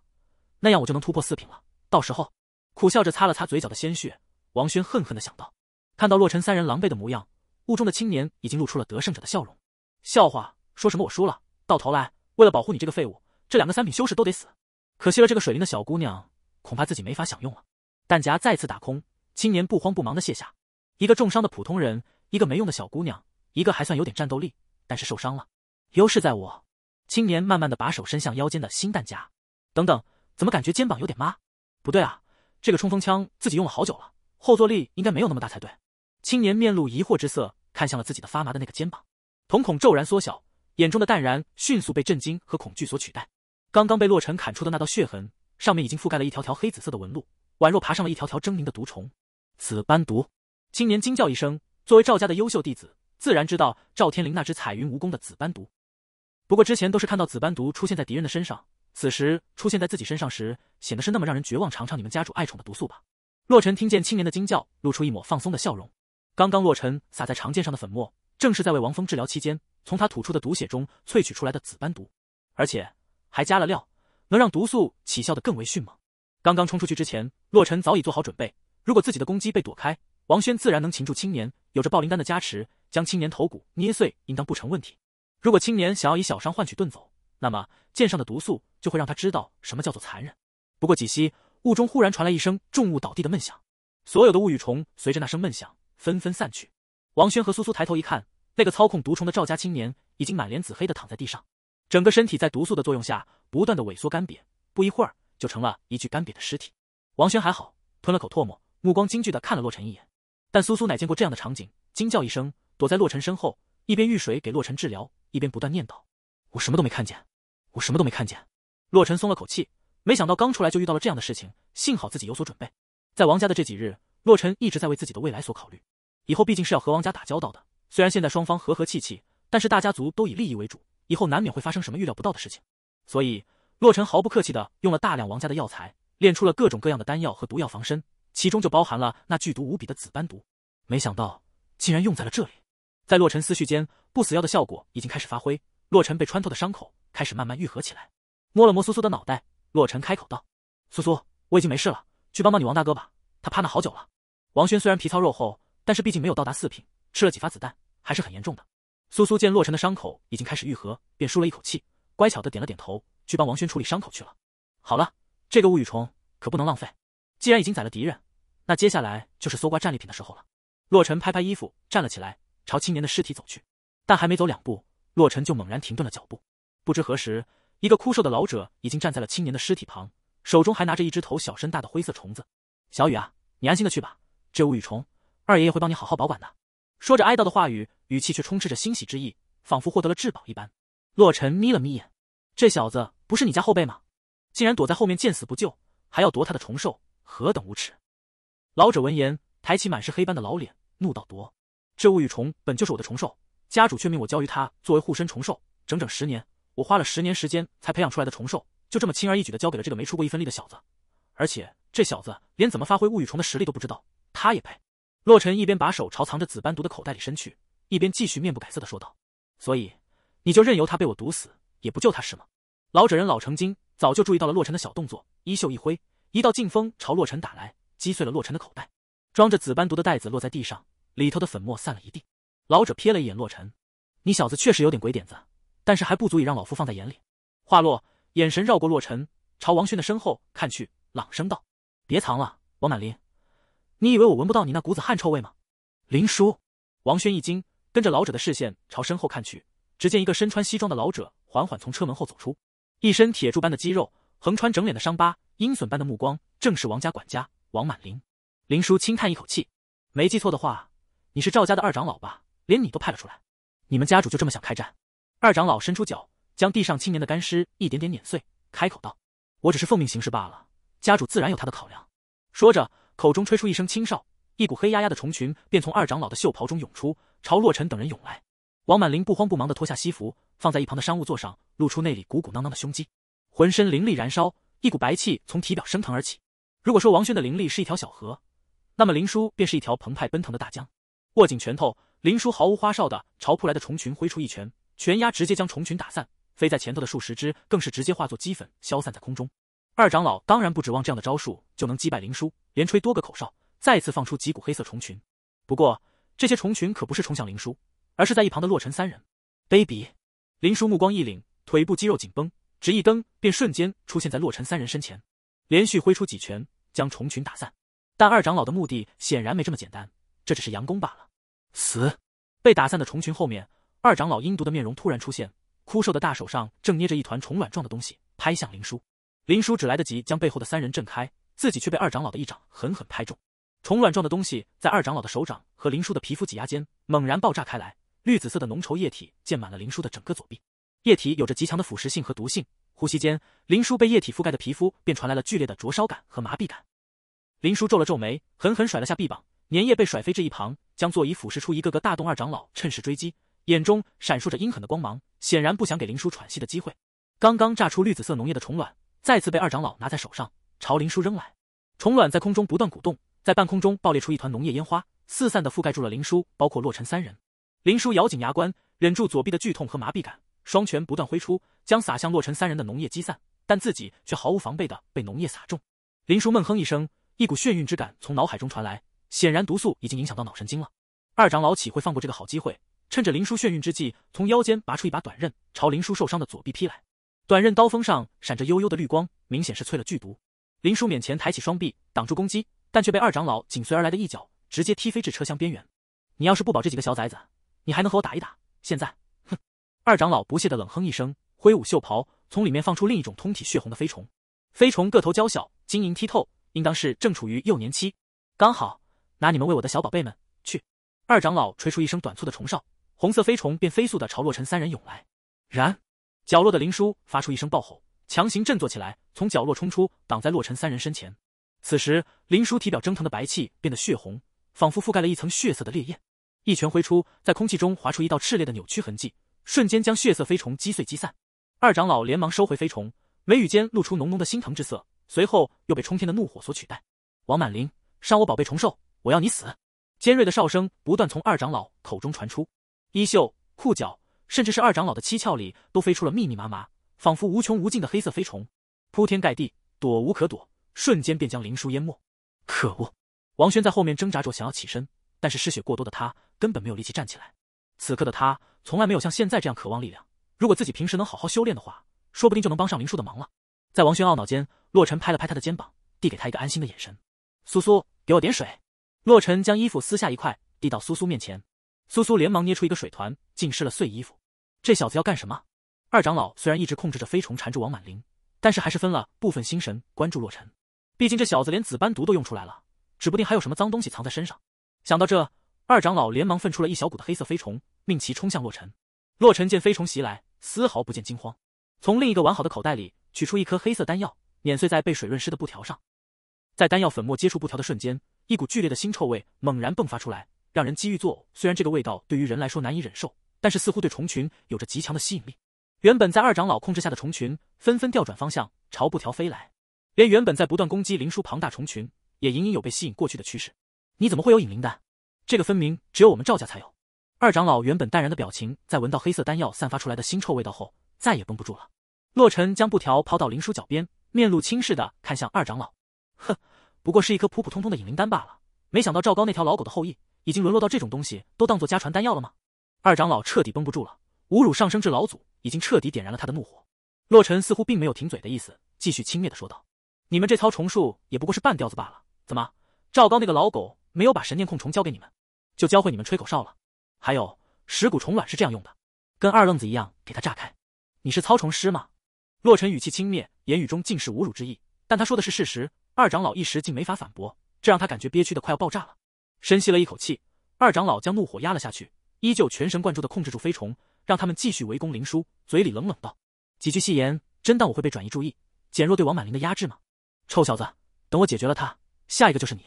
那样我就能突破四品了。到时候，苦笑着擦了擦嘴角的鲜血，王轩恨恨的想到。看到洛尘三人狼狈的模样，雾中的青年已经露出了得胜者的笑容。笑话，说什么我输了？到头来，为了保护你这个废物，这两个三品修士都得死。可惜了这个水灵的小姑娘，恐怕自己没法享用了。弹夹再次打空，青年不慌不忙的卸下。一个重伤的普通人，一个没用的小姑娘，一个还算有点战斗力，但是受伤了。优势在我。青年慢慢的把手伸向腰间的新弹夹。等等。怎么感觉肩膀有点麻？不对啊，这个冲锋枪自己用了好久了，后坐力应该没有那么大才对。青年面露疑惑之色，看向了自己的发麻的那个肩膀，瞳孔骤然缩小，眼中的淡然迅速被震惊和恐惧所取代。刚刚被洛尘砍出的那道血痕，上面已经覆盖了一条条黑紫色的纹路，宛若爬上了一条条狰狞的毒虫。紫斑毒！青年惊叫一声。作为赵家的优秀弟子，自然知道赵天灵那只彩云蜈蚣的紫斑毒，不过之前都是看到紫斑毒出现在敌人的身上。此时出现在自己身上时，显得是那么让人绝望。尝尝你们家主爱宠的毒素吧！洛尘听见青年的惊叫，露出一抹放松的笑容。刚刚洛尘撒在长剑上的粉末，正是在为王峰治疗期间从他吐出的毒血中萃取出来的紫斑毒，而且还加了料，能让毒素起效的更为迅猛。刚刚冲出去之前，洛尘早已做好准备。如果自己的攻击被躲开，王轩自然能擒住青年。有着暴灵丹的加持，将青年头骨捏碎应当不成问题。如果青年想要以小伤换取遁走，那么剑上的毒素。就会让他知道什么叫做残忍。不过几息，雾中忽然传来一声重物倒地的闷响，所有的雾雨虫随着那声闷响纷纷散去。王轩和苏苏抬头一看，那个操控毒虫的赵家青年已经满脸紫黑的躺在地上，整个身体在毒素的作用下不断的萎缩干瘪，不一会儿就成了一具干瘪的尸体。王轩还好，吞了口唾沫，目光惊惧的看了洛尘一眼。但苏苏乃见过这样的场景，惊叫一声，躲在洛尘身后，一边遇水给洛尘治疗，一边不断念叨：“我什么都没看见，我什么都没看见。”洛尘松了口气，没想到刚出来就遇到了这样的事情。幸好自己有所准备，在王家的这几日，洛尘一直在为自己的未来所考虑。以后毕竟是要和王家打交道的，虽然现在双方和和气气，但是大家族都以利益为主，以后难免会发生什么预料不到的事情。所以，洛尘毫不客气的用了大量王家的药材，炼出了各种各样的丹药和毒药防身，其中就包含了那剧毒无比的紫斑毒。没想到竟然用在了这里。在洛尘思绪间，不死药的效果已经开始发挥，洛尘被穿透的伤口开始慢慢愈合起来。摸了摸苏苏的脑袋，洛尘开口道：“苏苏，我已经没事了，去帮帮你王大哥吧，他趴那好久了。”王轩虽然皮糙肉厚，但是毕竟没有到达四品，吃了几发子弹还是很严重的。苏苏见洛尘的伤口已经开始愈合，便舒了一口气，乖巧的点了点头，去帮王轩处理伤口去了。好了，这个物语虫可不能浪费，既然已经宰了敌人，那接下来就是搜刮战利品的时候了。洛尘拍拍衣服，站了起来，朝青年的尸体走去。但还没走两步，洛尘就猛然停顿了脚步，不知何时。一个枯瘦的老者已经站在了青年的尸体旁，手中还拿着一只头小身大的灰色虫子。小雨啊，你安心的去吧，这物语虫，二爷爷会帮你好好保管的。说着哀悼的话语，语气却充斥着欣喜之意，仿佛获得了至宝一般。洛尘眯了眯眼，这小子不是你家后辈吗？竟然躲在后面见死不救，还要夺他的虫兽，何等无耻！老者闻言，抬起满是黑斑的老脸，怒道：“夺这物语虫本就是我的虫兽，家主却命我交于他作为护身虫兽，整整十年。”我花了十年时间才培养出来的虫兽，就这么轻而易举的交给了这个没出过一分力的小子，而且这小子连怎么发挥物语虫的实力都不知道，他也配？洛尘一边把手朝藏着紫斑毒的口袋里伸去，一边继续面不改色的说道：“所以你就任由他被我毒死，也不救他是吗？”老者人老成精，早就注意到了洛尘的小动作，衣袖一挥，一道劲风朝洛尘打来，击碎了洛尘的口袋，装着紫斑毒的袋子落在地上，里头的粉末散了一地。老者瞥了一眼洛尘：“你小子确实有点鬼点子。”但是还不足以让老夫放在眼里。话落，眼神绕过洛尘，朝王轩的身后看去，朗声道：“别藏了，王满林，你以为我闻不到你那股子汗臭味吗？”林叔，王轩一惊，跟着老者的视线朝身后看去，只见一个身穿西装的老者缓缓从车门后走出，一身铁柱般的肌肉，横穿整脸的伤疤，鹰隼般的目光，正是王家管家王满林。林叔轻叹一口气：“没记错的话，你是赵家的二长老吧？连你都派了出来，你们家主就这么想开战？”二长老伸出脚，将地上青年的干尸一点点碾碎，开口道：“我只是奉命行事罢了，家主自然有他的考量。”说着，口中吹出一声轻哨，一股黑压压的虫群便从二长老的袖袍中涌出，朝洛尘等人涌来。王满林不慌不忙地脱下西服，放在一旁的商务座上，露出内里鼓鼓囊囊的胸肌，浑身灵力燃烧，一股白气从体表升腾而起。如果说王轩的灵力是一条小河，那么林叔便是一条澎湃奔腾的大江。握紧拳头，林叔毫无花哨地朝扑来的虫群挥出一拳。全压直接将虫群打散，飞在前头的数十只更是直接化作齑粉消散在空中。二长老当然不指望这样的招数就能击败林叔，连吹多个口哨，再次放出几股黑色虫群。不过这些虫群可不是冲向林叔，而是在一旁的洛尘三人。卑鄙！林叔目光一凛，腿部肌肉紧绷，只一蹬便瞬间出现在洛尘三人身前，连续挥出几拳将虫群打散。但二长老的目的显然没这么简单，这只是佯攻罢了。死！被打散的虫群后面。二长老阴毒的面容突然出现，枯瘦的大手上正捏着一团虫卵状的东西，拍向林叔。林叔只来得及将背后的三人震开，自己却被二长老的一掌狠狠拍中。虫卵状的东西在二长老的手掌和林叔的皮肤挤压间猛然爆炸开来，绿紫色的浓稠液体溅满了林叔的整个左臂。液体有着极强的腐蚀性和毒性，呼吸间，林叔被液体覆盖的皮肤便传来了剧烈的灼烧感和麻痹感。林叔皱了皱眉，狠狠甩了下臂膀，粘液被甩飞至一旁，将座椅腐蚀出一个个大洞。二长老趁势追击。眼中闪烁着阴狠的光芒，显然不想给林叔喘息的机会。刚刚炸出绿紫色浓液的虫卵，再次被二长老拿在手上朝林叔扔来。虫卵在空中不断鼓动，在半空中爆裂出一团浓液烟花，四散的覆盖住了林叔，包括洛尘三人。林叔咬紧牙关，忍住左臂的剧痛和麻痹感，双拳不断挥出，将洒向洛尘三人的浓液击散。但自己却毫无防备的被浓液洒中。林叔闷哼一声，一股眩晕之感从脑海中传来，显然毒素已经影响到脑神经了。二长老岂会放过这个好机会？趁着林叔眩晕之际，从腰间拔出一把短刃，朝林叔受伤的左臂劈来。短刃刀锋上闪着幽幽的绿光，明显是淬了剧毒。林叔勉强抬起双臂挡住攻击，但却被二长老紧随而来的一脚直接踢飞至车厢边缘。你要是不保这几个小崽子，你还能和我打一打？现在，哼！二长老不屑地冷哼一声，挥舞袖袍，从里面放出另一种通体血红的飞虫。飞虫个头娇小，晶莹剔透，应当是正处于幼年期。刚好，拿你们喂我的小宝贝们去！二长老吹出一声短促的虫哨。红色飞虫便飞速的朝洛尘三人涌来，然角落的林叔发出一声暴吼，强行振作起来，从角落冲出，挡在洛尘三人身前。此时，林叔体表蒸腾的白气变得血红，仿佛覆盖了一层血色的烈焰。一拳挥出，在空气中划出一道炽烈的扭曲痕迹，瞬间将血色飞虫击碎击散。二长老连忙收回飞虫，眉宇间露出浓浓的心疼之色，随后又被冲天的怒火所取代。王满林，伤我宝贝虫兽，我要你死！尖锐的哨声不断从二长老口中传出。衣袖、裤脚，甚至是二长老的七窍里，都飞出了密密麻麻，仿佛无穷无尽的黑色飞虫，铺天盖地，躲无可躲，瞬间便将林叔淹没。可恶！王轩在后面挣扎着想要起身，但是失血过多的他根本没有力气站起来。此刻的他从来没有像现在这样渴望力量。如果自己平时能好好修炼的话，说不定就能帮上林叔的忙了。在王轩懊恼间，洛尘拍了拍他的肩膀，递给他一个安心的眼神。苏苏，给我点水。洛尘将衣服撕下一块，递到苏苏面前。苏苏连忙捏出一个水团，浸湿了碎衣服。这小子要干什么？二长老虽然一直控制着飞虫缠住王满林，但是还是分了部分心神关注洛尘。毕竟这小子连紫斑毒都用出来了，指不定还有什么脏东西藏在身上。想到这，二长老连忙分出了一小股的黑色飞虫，命其冲向洛尘。洛尘见飞虫袭来，丝毫不见惊慌，从另一个完好的口袋里取出一颗黑色丹药，碾碎在被水润湿的布条上。在丹药粉末接触布条的瞬间，一股剧烈的腥臭味猛然迸发出来。让人机遇作呕。虽然这个味道对于人来说难以忍受，但是似乎对虫群有着极强的吸引力。原本在二长老控制下的虫群纷纷调转方向朝布条飞来，连原本在不断攻击林叔庞大虫群也隐隐有被吸引过去的趋势。你怎么会有引灵丹？这个分明只有我们赵家才有。二长老原本淡然的表情，在闻到黑色丹药散发出来的腥臭味道后，再也绷不住了。洛尘将布条抛到林叔脚边，面露轻视的看向二长老。哼，不过是一颗普普通通的引灵丹罢了。没想到赵高那条老狗的后裔。已经沦落到这种东西都当做家传丹药了吗？二长老彻底绷不住了，侮辱上升至老祖，已经彻底点燃了他的怒火。洛尘似乎并没有停嘴的意思，继续轻蔑的说道：“你们这操虫术也不过是半吊子罢了，怎么赵高那个老狗没有把神念控虫交给你们，就教会你们吹口哨了？还有石骨虫卵是这样用的，跟二愣子一样，给他炸开。你是操虫师吗？”洛尘语气轻蔑，言语中尽是侮辱之意，但他说的是事实，二长老一时竟没法反驳，这让他感觉憋屈的快要爆炸了。深吸了一口气，二长老将怒火压了下去，依旧全神贯注的控制住飞虫，让他们继续围攻林叔。嘴里冷冷道：“几句戏言，真当我会被转移注意，减弱对王满林的压制吗？”臭小子，等我解决了他，下一个就是你。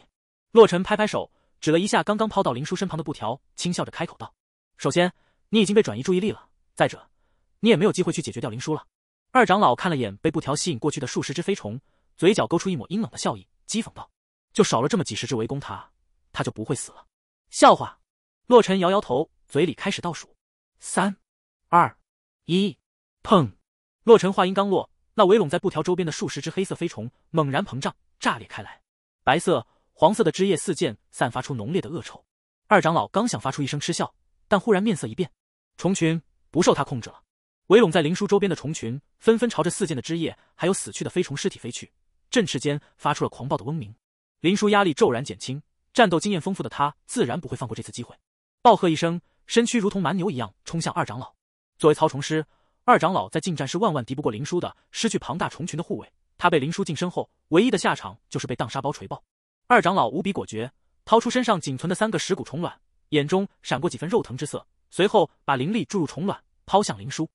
洛尘拍拍手，指了一下刚刚抛到林叔身旁的布条，轻笑着开口道：“首先，你已经被转移注意力了；再者，你也没有机会去解决掉林叔了。”二长老看了眼被布条吸引过去的数十只飞虫，嘴角勾出一抹阴冷的笑意，讥讽道：“就少了这么几十只围攻他。”他就不会死了。笑话！洛尘摇摇头，嘴里开始倒数：三、二、一。砰！洛尘话音刚落，那围拢在布条周边的数十只黑色飞虫猛然膨胀，炸裂开来，白色、黄色的汁液四溅，散发出浓烈的恶臭。二长老刚想发出一声嗤笑，但忽然面色一变，虫群不受他控制了。围拢在林叔周边的虫群纷纷朝着四溅的汁液还有死去的飞虫尸体飞去，振翅间发出了狂暴的嗡鸣。林叔压力骤然减轻。战斗经验丰富的他自然不会放过这次机会，暴喝一声，身躯如同蛮牛一样冲向二长老。作为操虫师，二长老在近战是万万敌不过林叔的。失去庞大虫群的护卫，他被林叔近身后，唯一的下场就是被当沙包锤爆。二长老无比果决，掏出身上仅存的三个石骨虫卵，眼中闪过几分肉疼之色，随后把灵力注入虫卵，抛向林叔。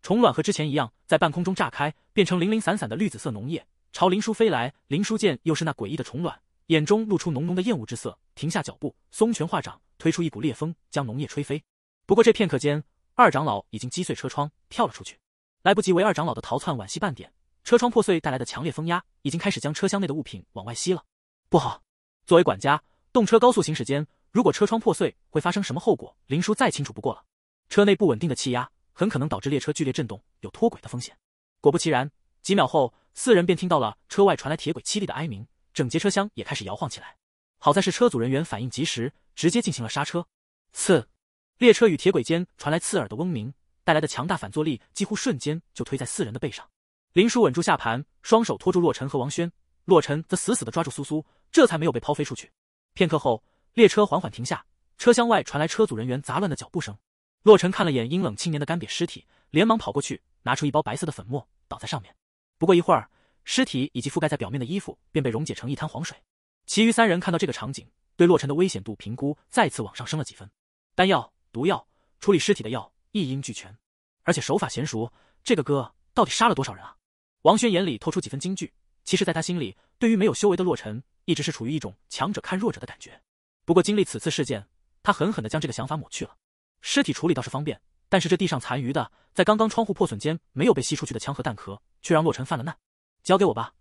虫卵和之前一样，在半空中炸开，变成零零散散的绿紫色浓液，朝林叔飞来。林叔见又是那诡异的虫卵。眼中露出浓浓的厌恶之色，停下脚步，松拳化掌，推出一股烈风，将浓液吹飞。不过这片刻间，二长老已经击碎车窗，跳了出去。来不及为二长老的逃窜惋惜半点，车窗破碎带来的强烈风压已经开始将车厢内的物品往外吸了。不好！作为管家，动车高速行驶间，如果车窗破碎会发生什么后果，林叔再清楚不过了。车内不稳定的气压很可能导致列车剧烈震动，有脱轨的风险。果不其然，几秒后，四人便听到了车外传来铁轨凄厉的哀鸣。整节车厢也开始摇晃起来，好在是车组人员反应及时，直接进行了刹车。刺，列车与铁轨间传来刺耳的嗡鸣，带来的强大反作用力几乎瞬间就推在四人的背上。林叔稳住下盘，双手托住洛尘和王轩，洛尘则死死地抓住苏苏，这才没有被抛飞出去。片刻后，列车缓缓停下，车厢外传来车组人员杂乱的脚步声。洛尘看了眼阴冷青年的干瘪尸体，连忙跑过去，拿出一包白色的粉末倒在上面。不过一会儿。尸体以及覆盖在表面的衣服便被溶解成一滩黄水。其余三人看到这个场景，对洛尘的危险度评估再次往上升了几分。丹药、毒药、处理尸体的药一应俱全，而且手法娴熟。这个哥到底杀了多少人啊？王轩眼里透出几分惊惧。其实，在他心里，对于没有修为的洛尘，一直是处于一种强者看弱者的感觉。不过，经历此次事件，他狠狠的将这个想法抹去了。尸体处理倒是方便，但是这地上残余的，在刚刚窗户破损间没有被吸出去的枪和弹壳，却让洛尘犯了难。交给我吧，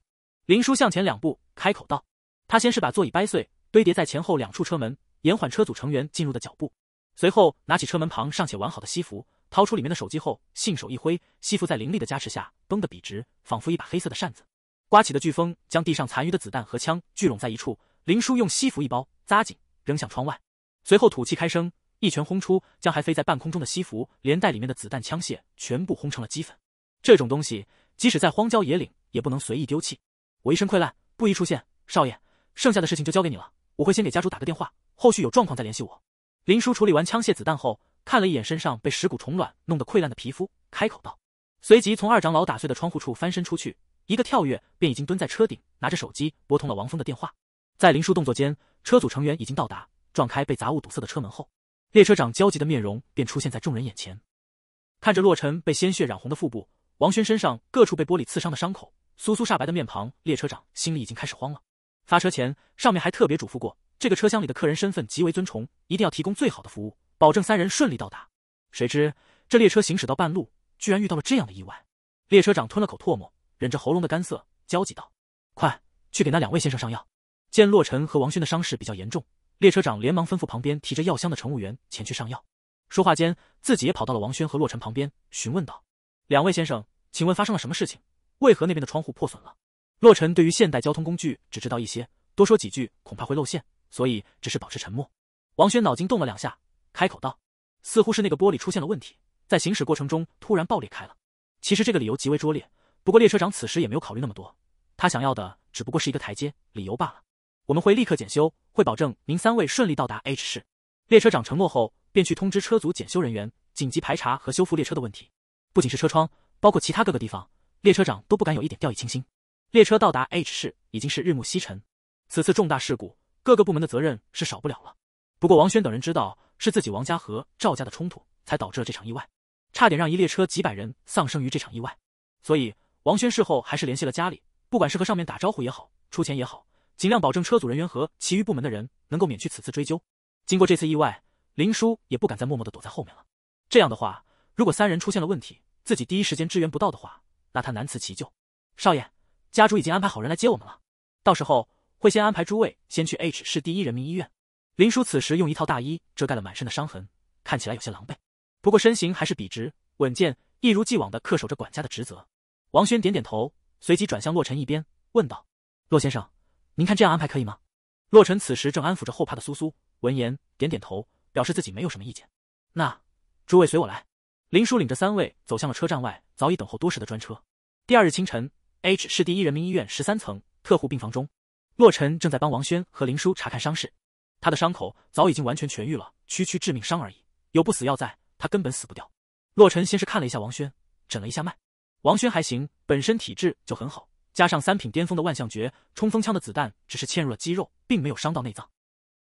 林叔向前两步，开口道。他先是把座椅掰碎，堆叠在前后两处车门，延缓车组成员进入的脚步。随后拿起车门旁尚且完好的西服，掏出里面的手机后，信手一挥，西服在灵力的加持下绷得笔直，仿佛一把黑色的扇子。刮起的飓风将地上残余的子弹和枪聚拢在一处。林叔用西服一包扎紧，扔向窗外。随后吐气开声，一拳轰出，将还飞在半空中的西服连带里面的子弹枪械全部轰成了齑粉。这种东西，即使在荒郊野岭。也不能随意丢弃，我一身溃烂，不宜出现。少爷，剩下的事情就交给你了。我会先给家主打个电话，后续有状况再联系我。林叔处理完枪械子弹后，看了一眼身上被石骨虫卵弄得溃烂的皮肤，开口道。随即从二长老打碎的窗户处翻身出去，一个跳跃便已经蹲在车顶，拿着手机拨通了王峰的电话。在林叔动作间，车组成员已经到达，撞开被杂物堵塞的车门后，列车长焦急的面容便出现在众人眼前，看着洛尘被鲜血染红的腹部，王轩身上各处被玻璃刺伤的伤口。苏苏煞白的面庞，列车长心里已经开始慌了。发车前，上面还特别嘱咐过，这个车厢里的客人身份极为尊崇，一定要提供最好的服务，保证三人顺利到达。谁知这列车行驶到半路，居然遇到了这样的意外。列车长吞了口唾沫，忍着喉咙的干涩，焦急道：“快去给那两位先生上药！”见洛尘和王轩的伤势比较严重，列车长连忙吩咐旁边提着药箱的乘务员前去上药。说话间，自己也跑到了王轩和洛尘旁边，询问道：“两位先生，请问发生了什么事情？”为何那边的窗户破损了？洛尘对于现代交通工具只知道一些，多说几句恐怕会露馅，所以只是保持沉默。王轩脑筋动了两下，开口道：“似乎是那个玻璃出现了问题，在行驶过程中突然爆裂开了。”其实这个理由极为拙劣，不过列车长此时也没有考虑那么多，他想要的只不过是一个台阶、理由罢了。我们会立刻检修，会保证您三位顺利到达 H 市。列车长承诺后，便去通知车组检修人员，紧急排查和修复列车的问题，不仅是车窗，包括其他各个地方。列车长都不敢有一点掉以轻心。列车到达 H 市已经是日暮西沉。此次重大事故，各个部门的责任是少不了了。不过王轩等人知道是自己王家和赵家的冲突才导致了这场意外，差点让一列车几百人丧生于这场意外。所以王轩事后还是联系了家里，不管是和上面打招呼也好，出钱也好，尽量保证车组人员和其余部门的人能够免去此次追究。经过这次意外，林叔也不敢再默默的躲在后面了。这样的话，如果三人出现了问题，自己第一时间支援不到的话。那他难辞其咎。少爷，家主已经安排好人来接我们了，到时候会先安排诸位先去 H 市第一人民医院。林叔此时用一套大衣遮盖了满身的伤痕，看起来有些狼狈，不过身形还是笔直稳健，一如既往的恪守着管家的职责。王轩点点头，随即转向洛尘一边问道：“洛先生，您看这样安排可以吗？”洛尘此时正安抚着后怕的苏苏，闻言点点头，表示自己没有什么意见。那诸位随我来。林叔领着三位走向了车站外。早已等候多时的专车。第二日清晨，H 市第一人民医院十三层特护病房中，洛尘正在帮王轩和林叔查看伤势。他的伤口早已经完全痊愈了，区区致命伤而已，有不死药在，他根本死不掉。洛尘先是看了一下王轩，诊了一下脉。王轩还行，本身体质就很好，加上三品巅峰的万象诀，冲锋枪的子弹只是嵌入了肌肉，并没有伤到内脏。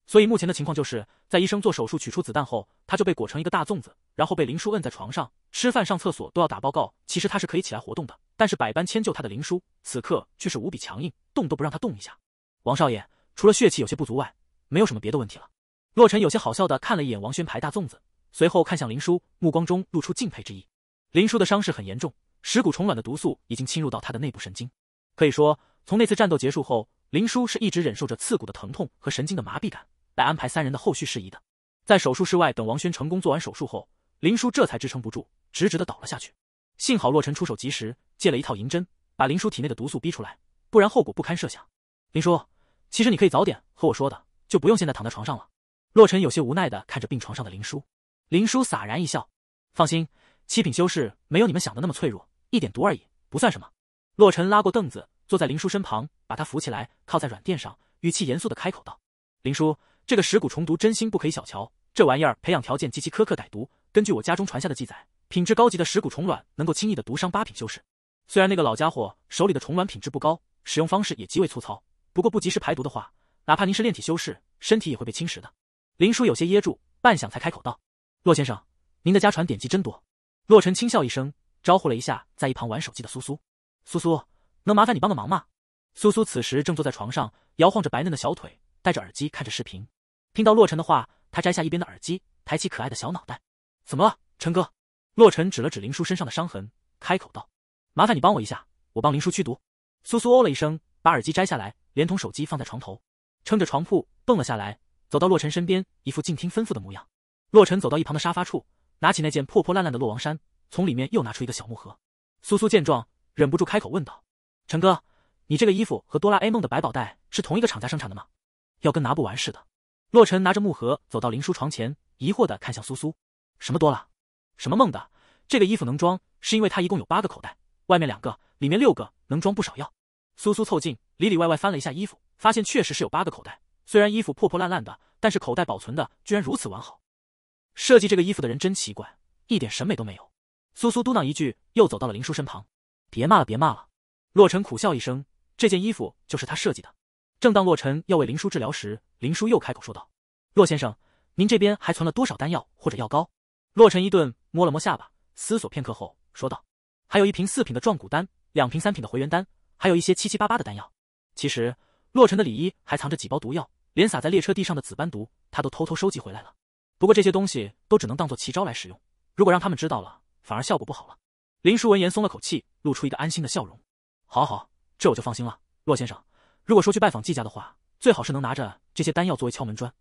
所以目前的情况就是在医生做手术取出子弹后，他就被裹成一个大粽子，然后被林叔摁在床上，吃饭、上厕所都要打报告。其实他是可以起来活动的，但是百般迁就他的林叔，此刻却是无比强硬，动都不让他动一下。王少爷除了血气有些不足外，没有什么别的问题了。洛尘有些好笑的看了一眼王轩牌大粽子，随后看向林叔，目光中露出敬佩之意。林叔的伤势很严重，食骨虫卵的毒素已经侵入到他的内部神经，可以说从那次战斗结束后，林叔是一直忍受着刺骨的疼痛和神经的麻痹感。来安排三人的后续事宜的，在手术室外等王轩成功做完手术后，林叔这才支撑不住，直直的倒了下去。幸好洛尘出手及时，借了一套银针，把林叔体内的毒素逼出来，不然后果不堪设想。林叔，其实你可以早点和我说的，就不用现在躺在床上了。洛尘有些无奈的看着病床上的林叔，林叔洒然一笑，放心，七品修士没有你们想的那么脆弱，一点毒而已，不算什么。洛尘拉过凳子，坐在林叔身旁，把他扶起来，靠在软垫上，语气严肃的开口道：“林叔。”这个蚀骨虫毒真心不可以小瞧，这玩意儿培养条件极其苛刻，歹毒。根据我家中传下的记载，品质高级的蚀骨虫卵能够轻易的毒伤八品修士。虽然那个老家伙手里的虫卵品质不高，使用方式也极为粗糙，不过不及时排毒的话，哪怕您是炼体修士，身体也会被侵蚀的。林叔有些噎住，半晌才开口道：“洛先生，您的家传典籍真多。”洛尘轻笑一声，招呼了一下在一旁玩手机的苏苏：“苏苏，能麻烦你帮个忙吗？”苏苏此时正坐在床上，摇晃着白嫩的小腿，戴着耳机看着视频。听到洛尘的话，他摘下一边的耳机，抬起可爱的小脑袋。怎么了，陈哥？洛尘指了指林叔身上的伤痕，开口道：“麻烦你帮我一下，我帮林叔驱毒。”苏苏哦了一声，把耳机摘下来，连同手机放在床头，撑着床铺蹦了下来，走到洛尘身边，一副静听吩咐的模样。洛尘走到一旁的沙发处，拿起那件破破烂烂的洛王衫，从里面又拿出一个小木盒。苏苏见状，忍不住开口问道：“陈哥，你这个衣服和哆啦 A 梦的百宝袋是同一个厂家生产的吗？要跟拿不完似的。”洛尘拿着木盒走到林叔床前，疑惑的看向苏苏：“什么多了？什么梦的？这个衣服能装，是因为它一共有八个口袋，外面两个，里面六个，能装不少药。”苏苏凑近，里里外外翻了一下衣服，发现确实是有八个口袋。虽然衣服破破烂烂的，但是口袋保存的居然如此完好。设计这个衣服的人真奇怪，一点审美都没有。苏苏嘟囔一句，又走到了林叔身旁：“别骂了，别骂了。”洛尘苦笑一声：“这件衣服就是他设计的。”正当洛尘要为林叔治疗时，林叔又开口说道：“洛先生，您这边还存了多少丹药或者药膏？”洛尘一顿，摸了摸下巴，思索片刻后说道：“还有一瓶四品的壮骨丹，两瓶三品的回元丹，还有一些七七八八的丹药。其实，洛尘的里衣还藏着几包毒药，连撒在列车地上的紫斑毒，他都偷偷收集回来了。不过这些东西都只能当做奇招来使用，如果让他们知道了，反而效果不好了。”林叔闻言松了口气，露出一个安心的笑容：“好好，这我就放心了。洛先生，如果说去拜访季家的话。”最好是能拿着这些丹药作为敲门砖，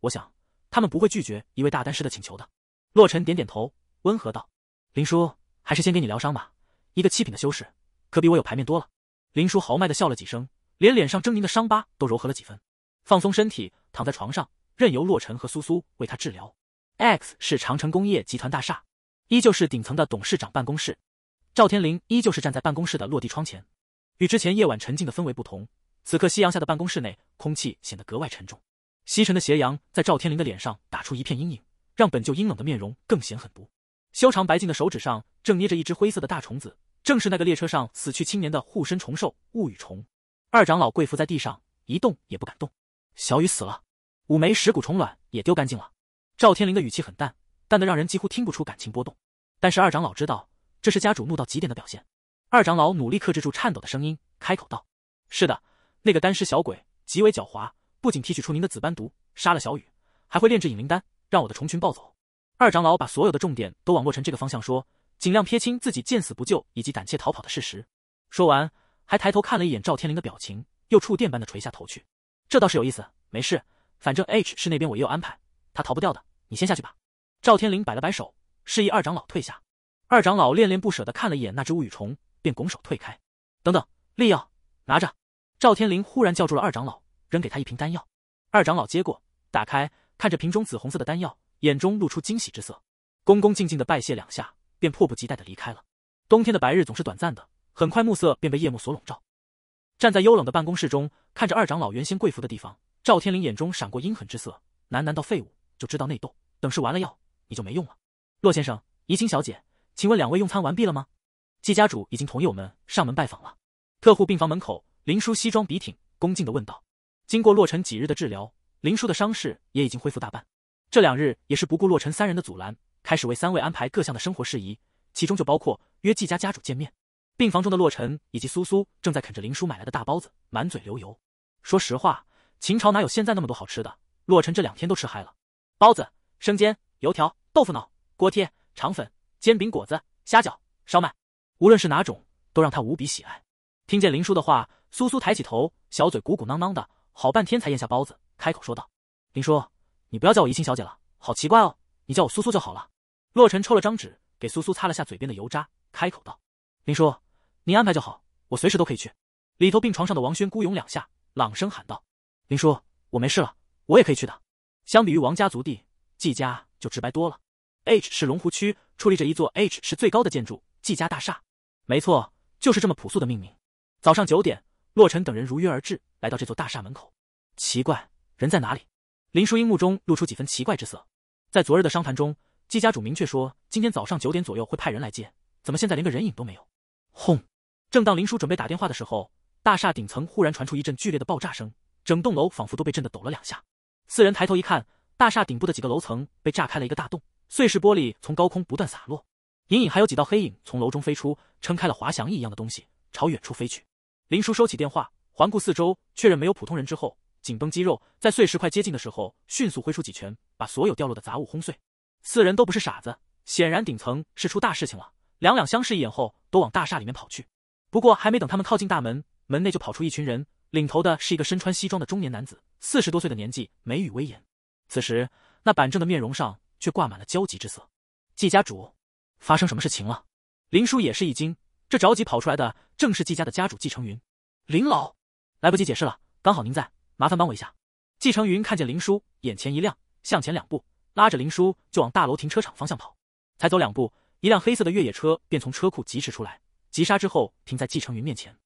我想他们不会拒绝一位大丹师的请求的。洛尘点点头，温和道：“林叔，还是先给你疗伤吧。一个七品的修士，可比我有牌面多了。”林叔豪迈的笑了几声，连脸上狰狞的伤疤都柔和了几分，放松身体，躺在床上，任由洛尘和苏苏为他治疗。X 是长城工业集团大厦，依旧是顶层的董事长办公室，赵天林依旧是站在办公室的落地窗前，与之前夜晚沉静的氛围不同。此刻夕阳下的办公室内，空气显得格外沉重。西沉的斜阳在赵天灵的脸上打出一片阴影，让本就阴冷的面容更显狠毒。修长白净的手指上正捏着一只灰色的大虫子，正是那个列车上死去青年的护身虫兽雾雨虫。二长老跪伏在地上，一动也不敢动。小雨死了，五枚石骨虫卵也丢干净了。赵天灵的语气很淡，淡得让人几乎听不出感情波动。但是二长老知道，这是家主怒到极点的表现。二长老努力克制住颤抖的声音，开口道：“是的。”那个丹师小鬼极为狡猾，不仅提取出您的紫斑毒杀了小雨，还会炼制引灵丹，让我的虫群暴走。二长老把所有的重点都往洛尘这个方向说，尽量撇清自己见死不救以及胆怯逃跑的事实。说完，还抬头看了一眼赵天灵的表情，又触电般的垂下头去。这倒是有意思，没事，反正 H 市那边我也有安排，他逃不掉的。你先下去吧。赵天灵摆了摆手，示意二长老退下。二长老恋恋不舍的看了一眼那只乌羽虫，便拱手退开。等等，利药拿着。赵天林忽然叫住了二长老，扔给他一瓶丹药。二长老接过，打开，看着瓶中紫红色的丹药，眼中露出惊喜之色，恭恭敬敬的拜谢两下，便迫不及待的离开了。冬天的白日总是短暂的，很快暮色便被夜幕所笼罩。站在幽冷的办公室中，看着二长老原先跪伏的地方，赵天林眼中闪过阴狠之色，喃喃道：“废物，就知道内斗。等试完了，药，你就没用了。”骆先生，怡清小姐，请问两位用餐完毕了吗？季家主已经同意我们上门拜访了。特护病房门口。林叔西装笔挺，恭敬地问道：“经过洛尘几日的治疗，林叔的伤势也已经恢复大半。这两日也是不顾洛尘三人的阻拦，开始为三位安排各项的生活事宜，其中就包括约季家家主见面。”病房中的洛尘以及苏苏正在啃着林叔买来的大包子，满嘴流油。说实话，秦朝哪有现在那么多好吃的？洛尘这两天都吃嗨了，包子、生煎、油条、豆腐脑、锅贴、肠粉、煎饼果子、虾饺、烧麦，无论是哪种，都让他无比喜爱。听见林叔的话。苏苏抬起头，小嘴鼓鼓囊囊的，好半天才咽下包子，开口说道：“林叔，你不要叫我怡心小姐了，好奇怪哦，你叫我苏苏就好了。”洛尘抽了张纸，给苏苏擦了下嘴边的油渣，开口道：“林叔，您安排就好，我随时都可以去。”里头病床上的王轩孤勇两下，朗声喊道：“林叔，我没事了，我也可以去的。”相比于王家族地，季家就直白多了。H 是龙湖区矗立着一座 H 是最高的建筑，季家大厦。没错，就是这么朴素的命名。早上九点。洛尘等人如约而至，来到这座大厦门口。奇怪，人在哪里？林淑英目中露出几分奇怪之色。在昨日的商谈中，季家主明确说，今天早上九点左右会派人来接，怎么现在连个人影都没有？轰！正当林叔准备打电话的时候，大厦顶层忽然传出一阵剧烈的爆炸声，整栋楼仿佛都被震得抖了两下。四人抬头一看，大厦顶部的几个楼层被炸开了一个大洞，碎石玻璃从高空不断洒落，隐隐还有几道黑影从楼中飞出，撑开了滑翔翼一样的东西，朝远处飞去。林叔收起电话，环顾四周，确认没有普通人之后，紧绷肌肉，在碎石块接近的时候，迅速挥出几拳，把所有掉落的杂物轰碎。四人都不是傻子，显然顶层是出大事情了。两两相视一眼后，都往大厦里面跑去。不过还没等他们靠近大门，门内就跑出一群人，领头的是一个身穿西装的中年男子，四十多岁的年纪，眉宇威严。此时那板正的面容上却挂满了焦急之色。季家主，发生什么事情了？林叔也是一惊，这着急跑出来的。正是季家的家主季承云，林老，来不及解释了，刚好您在，麻烦帮我一下。季承云看见林叔，眼前一亮，向前两步，拉着林叔就往大楼停车场方向跑。才走两步，一辆黑色的越野车便从车库疾驰出来，急刹之后停在季承云面前。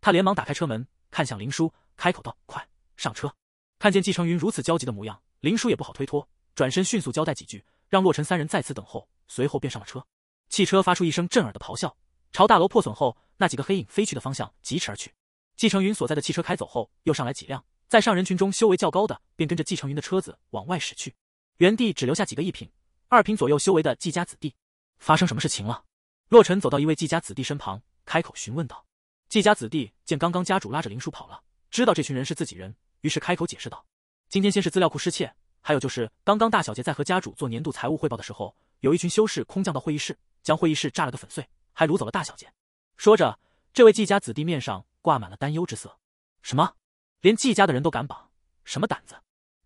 他连忙打开车门，看向林叔，开口道：“快上车！”看见季承云如此焦急的模样，林叔也不好推脱，转身迅速交代几句，让洛尘三人在此等候，随后便上了车。汽车发出一声震耳的咆哮。朝大楼破损后那几个黑影飞去的方向疾驰而去。季承云所在的汽车开走后，又上来几辆，在上人群中修为较高的便跟着季承云的车子往外驶去。原地只留下几个一品、二品左右修为的季家子弟。发生什么事情了？洛尘走到一位季家子弟身旁，开口询问道。季家子弟见刚刚家主拉着林叔跑了，知道这群人是自己人，于是开口解释道：“今天先是资料库失窃，还有就是刚刚大小姐在和家主做年度财务汇报的时候，有一群修士空降到会议室，将会议室炸了个粉碎。”还掳走了大小姐，说着，这位季家子弟面上挂满了担忧之色。什么？连季家的人都敢绑？什么胆子？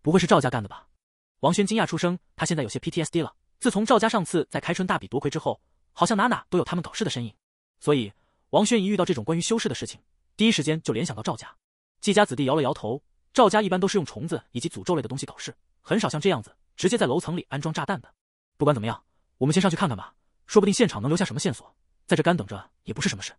不会是赵家干的吧？王轩惊讶出声。他现在有些 PTSD 了。自从赵家上次在开春大比夺魁之后，好像哪哪都有他们搞事的身影。所以，王轩一遇到这种关于修士的事情，第一时间就联想到赵家。季家子弟摇了摇头。赵家一般都是用虫子以及诅咒类的东西搞事，很少像这样子直接在楼层里安装炸弹的。不管怎么样，我们先上去看看吧，说不定现场能留下什么线索。在这干等着也不是什么事。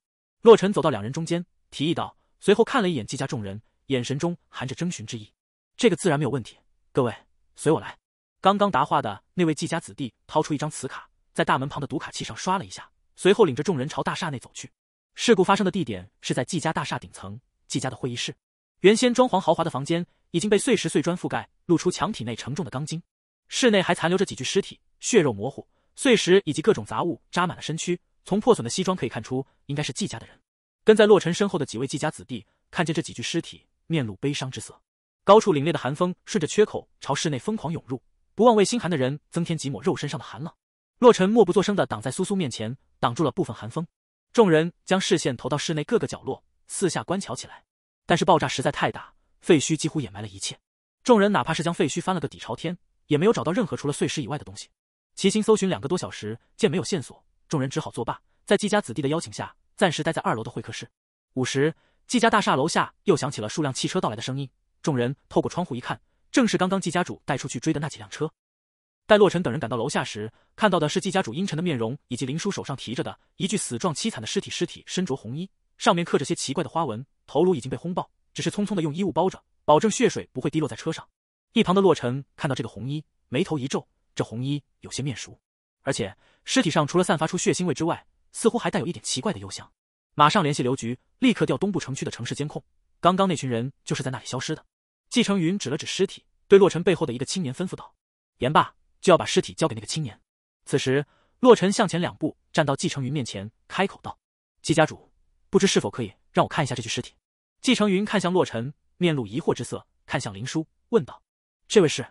洛尘走到两人中间，提议道，随后看了一眼季家众人，眼神中含着征询之意。这个自然没有问题，各位随我来。刚刚答话的那位季家子弟掏出一张磁卡，在大门旁的读卡器上刷了一下，随后领着众人朝大厦内走去。事故发生的地点是在季家大厦顶层，季家的会议室。原先装潢豪华的房间已经被碎石碎砖覆盖，露出墙体内承重的钢筋。室内还残留着几具尸体，血肉模糊，碎石以及各种杂物扎满了身躯。从破损的西装可以看出，应该是季家的人。跟在洛尘身后的几位季家子弟，看见这几具尸体，面露悲伤之色。高处凛冽的寒风顺着缺口朝室内疯狂涌入，不忘为心寒的人增添几抹肉身上的寒冷。洛尘默不作声的挡在苏苏面前，挡住了部分寒风。众人将视线投到室内各个角落，四下观瞧起来。但是爆炸实在太大，废墟几乎掩埋了一切。众人哪怕是将废墟翻了个底朝天，也没有找到任何除了碎石以外的东西。齐心搜寻两个多小时，见没有线索。众人只好作罢，在季家子弟的邀请下，暂时待在二楼的会客室。午时，季家大厦楼下又响起了数辆汽车到来的声音。众人透过窗户一看，正是刚刚季家主带出去追的那几辆车。待洛尘等人赶到楼下时，看到的是季家主阴沉的面容，以及林叔手上提着的一具死状凄惨的尸体。尸体身着红衣，上面刻着些奇怪的花纹，头颅已经被轰爆，只是匆匆的用衣物包着，保证血水不会滴落在车上。一旁的洛尘看到这个红衣，眉头一皱，这红衣有些面熟。而且尸体上除了散发出血腥味之外，似乎还带有一点奇怪的幽香。马上联系刘局，立刻调东部城区的城市监控。刚刚那群人就是在那里消失的。季承云指了指尸体，对洛尘背后的一个青年吩咐道：“言罢就要把尸体交给那个青年。”此时，洛尘向前两步，站到季承云面前，开口道：“季家主，不知是否可以让我看一下这具尸体？”季承云看向洛尘，面露疑惑之色，看向林叔，问道：“这位是？”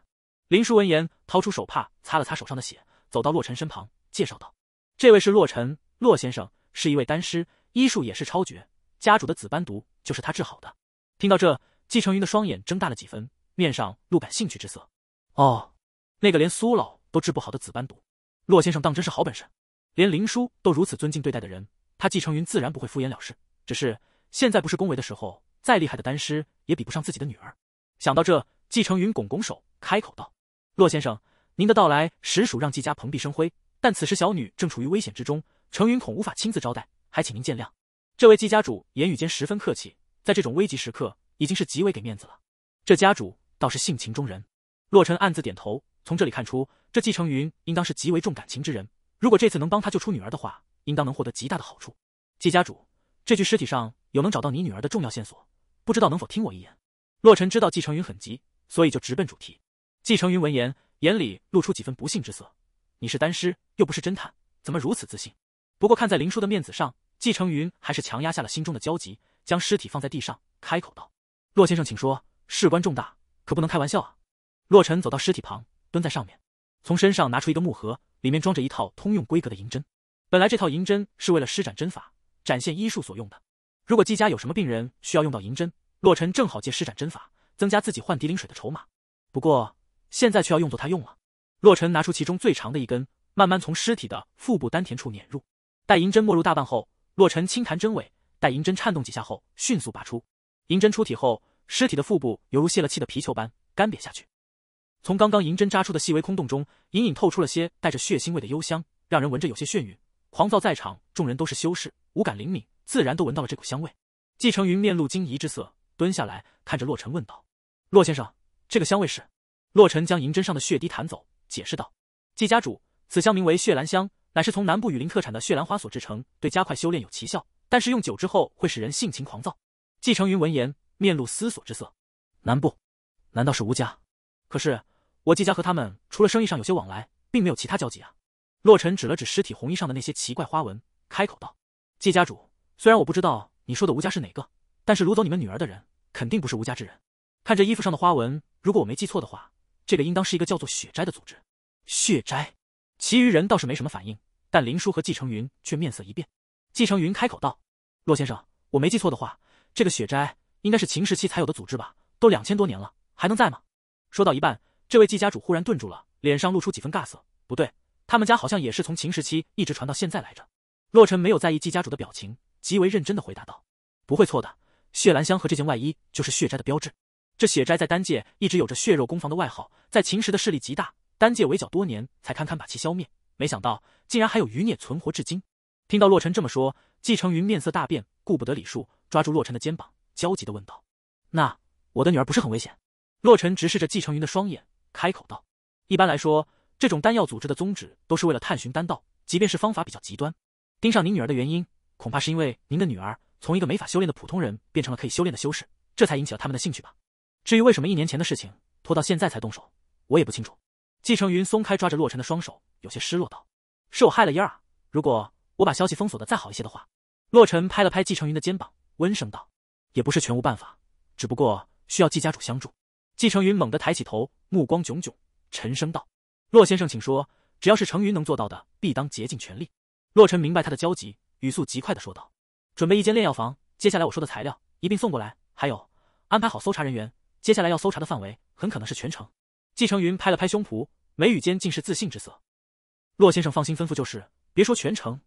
林叔闻言，掏出手帕擦了擦手上的血。走到洛尘身旁，介绍道：“这位是洛尘，洛先生是一位丹师，医术也是超绝。家主的紫斑毒就是他治好的。”听到这，季承云的双眼睁大了几分，面上露感兴趣之色。“哦，那个连苏老都治不好的紫斑毒，洛先生当真是好本事。连林叔都如此尊敬对待的人，他季承云自然不会敷衍了事。只是现在不是恭维的时候，再厉害的丹师也比不上自己的女儿。”想到这，季承云拱拱手，开口道：“洛先生。”您的到来实属让季家蓬荜生辉，但此时小女正处于危险之中，程云恐无法亲自招待，还请您见谅。这位季家主言语间十分客气，在这种危急时刻，已经是极为给面子了。这家主倒是性情中人，洛尘暗自点头，从这里看出，这季承云应当是极为重感情之人。如果这次能帮他救出女儿的话，应当能获得极大的好处。季家主，这具尸体上有能找到你女儿的重要线索，不知道能否听我一言？洛尘知道季承云很急，所以就直奔主题。季承云闻言。眼里露出几分不幸之色。你是丹师，又不是侦探，怎么如此自信？不过看在林叔的面子上，季承云还是强压下了心中的焦急，将尸体放在地上，开口道：“洛先生，请说，事关重大，可不能开玩笑啊。”洛尘走到尸体旁，蹲在上面，从身上拿出一个木盒，里面装着一套通用规格的银针。本来这套银针是为了施展针法，展现医术所用的。如果季家有什么病人需要用到银针，洛尘正好借施展针法，增加自己换涤灵水的筹码。不过。现在却要用作他用了。洛尘拿出其中最长的一根，慢慢从尸体的腹部丹田处碾入。待银针没入大半后，洛尘轻弹针尾，待银针颤动几下后，迅速拔出。银针出体后，尸体的腹部犹如泄了气的皮球般干瘪下去。从刚刚银针扎出的细微空洞中，隐隐透出了些带着血腥味的幽香，让人闻着有些眩晕、狂躁。在场众人都是修士，五感灵敏，自然都闻到了这股香味。季承云面露惊疑之色，蹲下来看着洛尘问道：“洛先生，这个香味是？”洛尘将银针上的血滴弹走，解释道：“季家主，此香名为血兰香，乃是从南部雨林特产的血兰花所制成，对加快修炼有奇效。但是用久之后会使人性情狂躁。”季承云闻言，面露思索之色：“南部，难道是吴家？可是我季家和他们除了生意上有些往来，并没有其他交集啊。”洛尘指了指尸体红衣上的那些奇怪花纹，开口道：“季家主，虽然我不知道你说的吴家是哪个，但是掳走你们女儿的人肯定不是吴家之人。看这衣服上的花纹，如果我没记错的话。”这个应当是一个叫做血斋的组织。血斋，其余人倒是没什么反应，但林叔和季承云却面色一变。季承云开口道：“洛先生，我没记错的话，这个血斋应该是秦时期才有的组织吧？都两千多年了，还能在吗？”说到一半，这位季家主忽然顿住了，脸上露出几分尬色。不对，他们家好像也是从秦时期一直传到现在来着。洛尘没有在意季家主的表情，极为认真的回答道：“不会错的，血兰香和这件外衣就是血斋的标志。”这血斋在丹界一直有着“血肉攻防”的外号，在秦时的势力极大，丹界围剿多年才堪堪把其消灭。没想到竟然还有余孽存活至今。听到洛尘这么说，季承云面色大变，顾不得礼数，抓住洛尘的肩膀，焦急的问道：“那我的女儿不是很危险？”洛尘直视着季承云的双眼，开口道：“一般来说，这种丹药组织的宗旨都是为了探寻丹道，即便是方法比较极端。盯上您女儿的原因，恐怕是因为您的女儿从一个没法修炼的普通人变成了可以修炼的修士，这才引起了他们的兴趣吧。”至于为什么一年前的事情拖到现在才动手，我也不清楚。季承云松开抓着洛尘的双手，有些失落道：“是我害了嫣儿。如果我把消息封锁的再好一些的话。”洛尘拍了拍季承云的肩膀，温声道：“也不是全无办法，只不过需要季家主相助。”季承云猛地抬起头，目光炯炯，沉声道：“洛先生，请说。只要是承云能做到的，必当竭尽全力。”洛尘明白他的焦急，语速极快的说道：“准备一间炼药房，接下来我说的材料一并送过来，还有安排好搜查人员。”接下来要搜查的范围很可能是全城。季承云拍了拍胸脯，眉宇间尽是自信之色。洛先生放心吩咐就是，别说全城，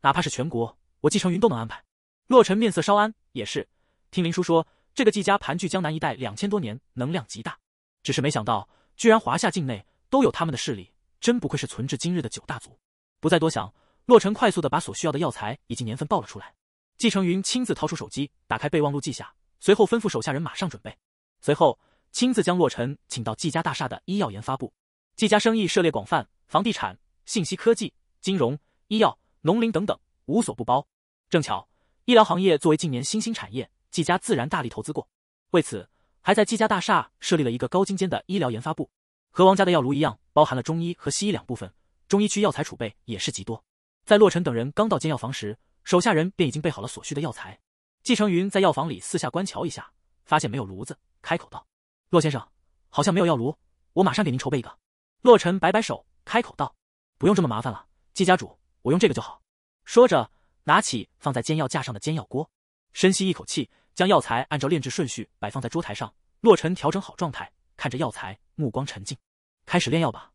哪怕是全国，我季承云都能安排。洛尘面色稍安，也是听林叔说，这个季家盘踞江南一带两千多年，能量极大。只是没想到，居然华夏境内都有他们的势力，真不愧是存至今日的九大族。不再多想，洛尘快速的把所需要的药材以及年份报了出来。季承云亲自掏出手机，打开备忘录记下，随后吩咐手下人马上准备。随后亲自将洛尘请到季家大厦的医药研发部。季家生意涉猎广泛，房地产、信息科技、金融、医药、农林等等，无所不包。正巧医疗行业作为近年新兴产业，季家自然大力投资过，为此还在季家大厦设立了一个高精尖的医疗研发部。和王家的药炉一样，包含了中医和西医两部分，中医区药材储备也是极多。在洛尘等人刚到煎药房时，手下人便已经备好了所需的药材。季承云在药房里四下观瞧一下，发现没有炉子。开口道：“洛先生，好像没有药炉，我马上给您筹备一个。”洛尘摆摆手，开口道：“不用这么麻烦了，季家主，我用这个就好。”说着，拿起放在煎药架上的煎药锅，深吸一口气，将药材按照炼制顺序摆放在桌台上。洛尘调整好状态，看着药材，目光沉静，开始炼药吧。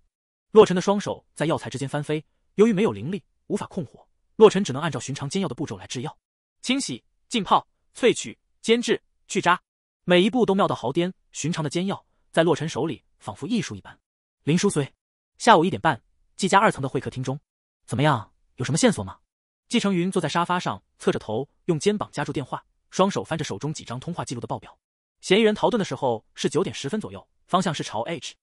洛尘的双手在药材之间翻飞，由于没有灵力，无法控火，洛尘只能按照寻常煎药的步骤来制药：清洗、浸泡、萃取、煎制、去渣。每一步都妙到毫巅，寻常的煎药在洛尘手里仿佛艺术一般。林叔随，下午一点半，季家二层的会客厅中，怎么样？有什么线索吗？季承云坐在沙发上，侧着头，用肩膀夹住电话，双手翻着手中几张通话记录的报表。嫌疑人逃遁的时候是九点十分左右，方向是朝 H。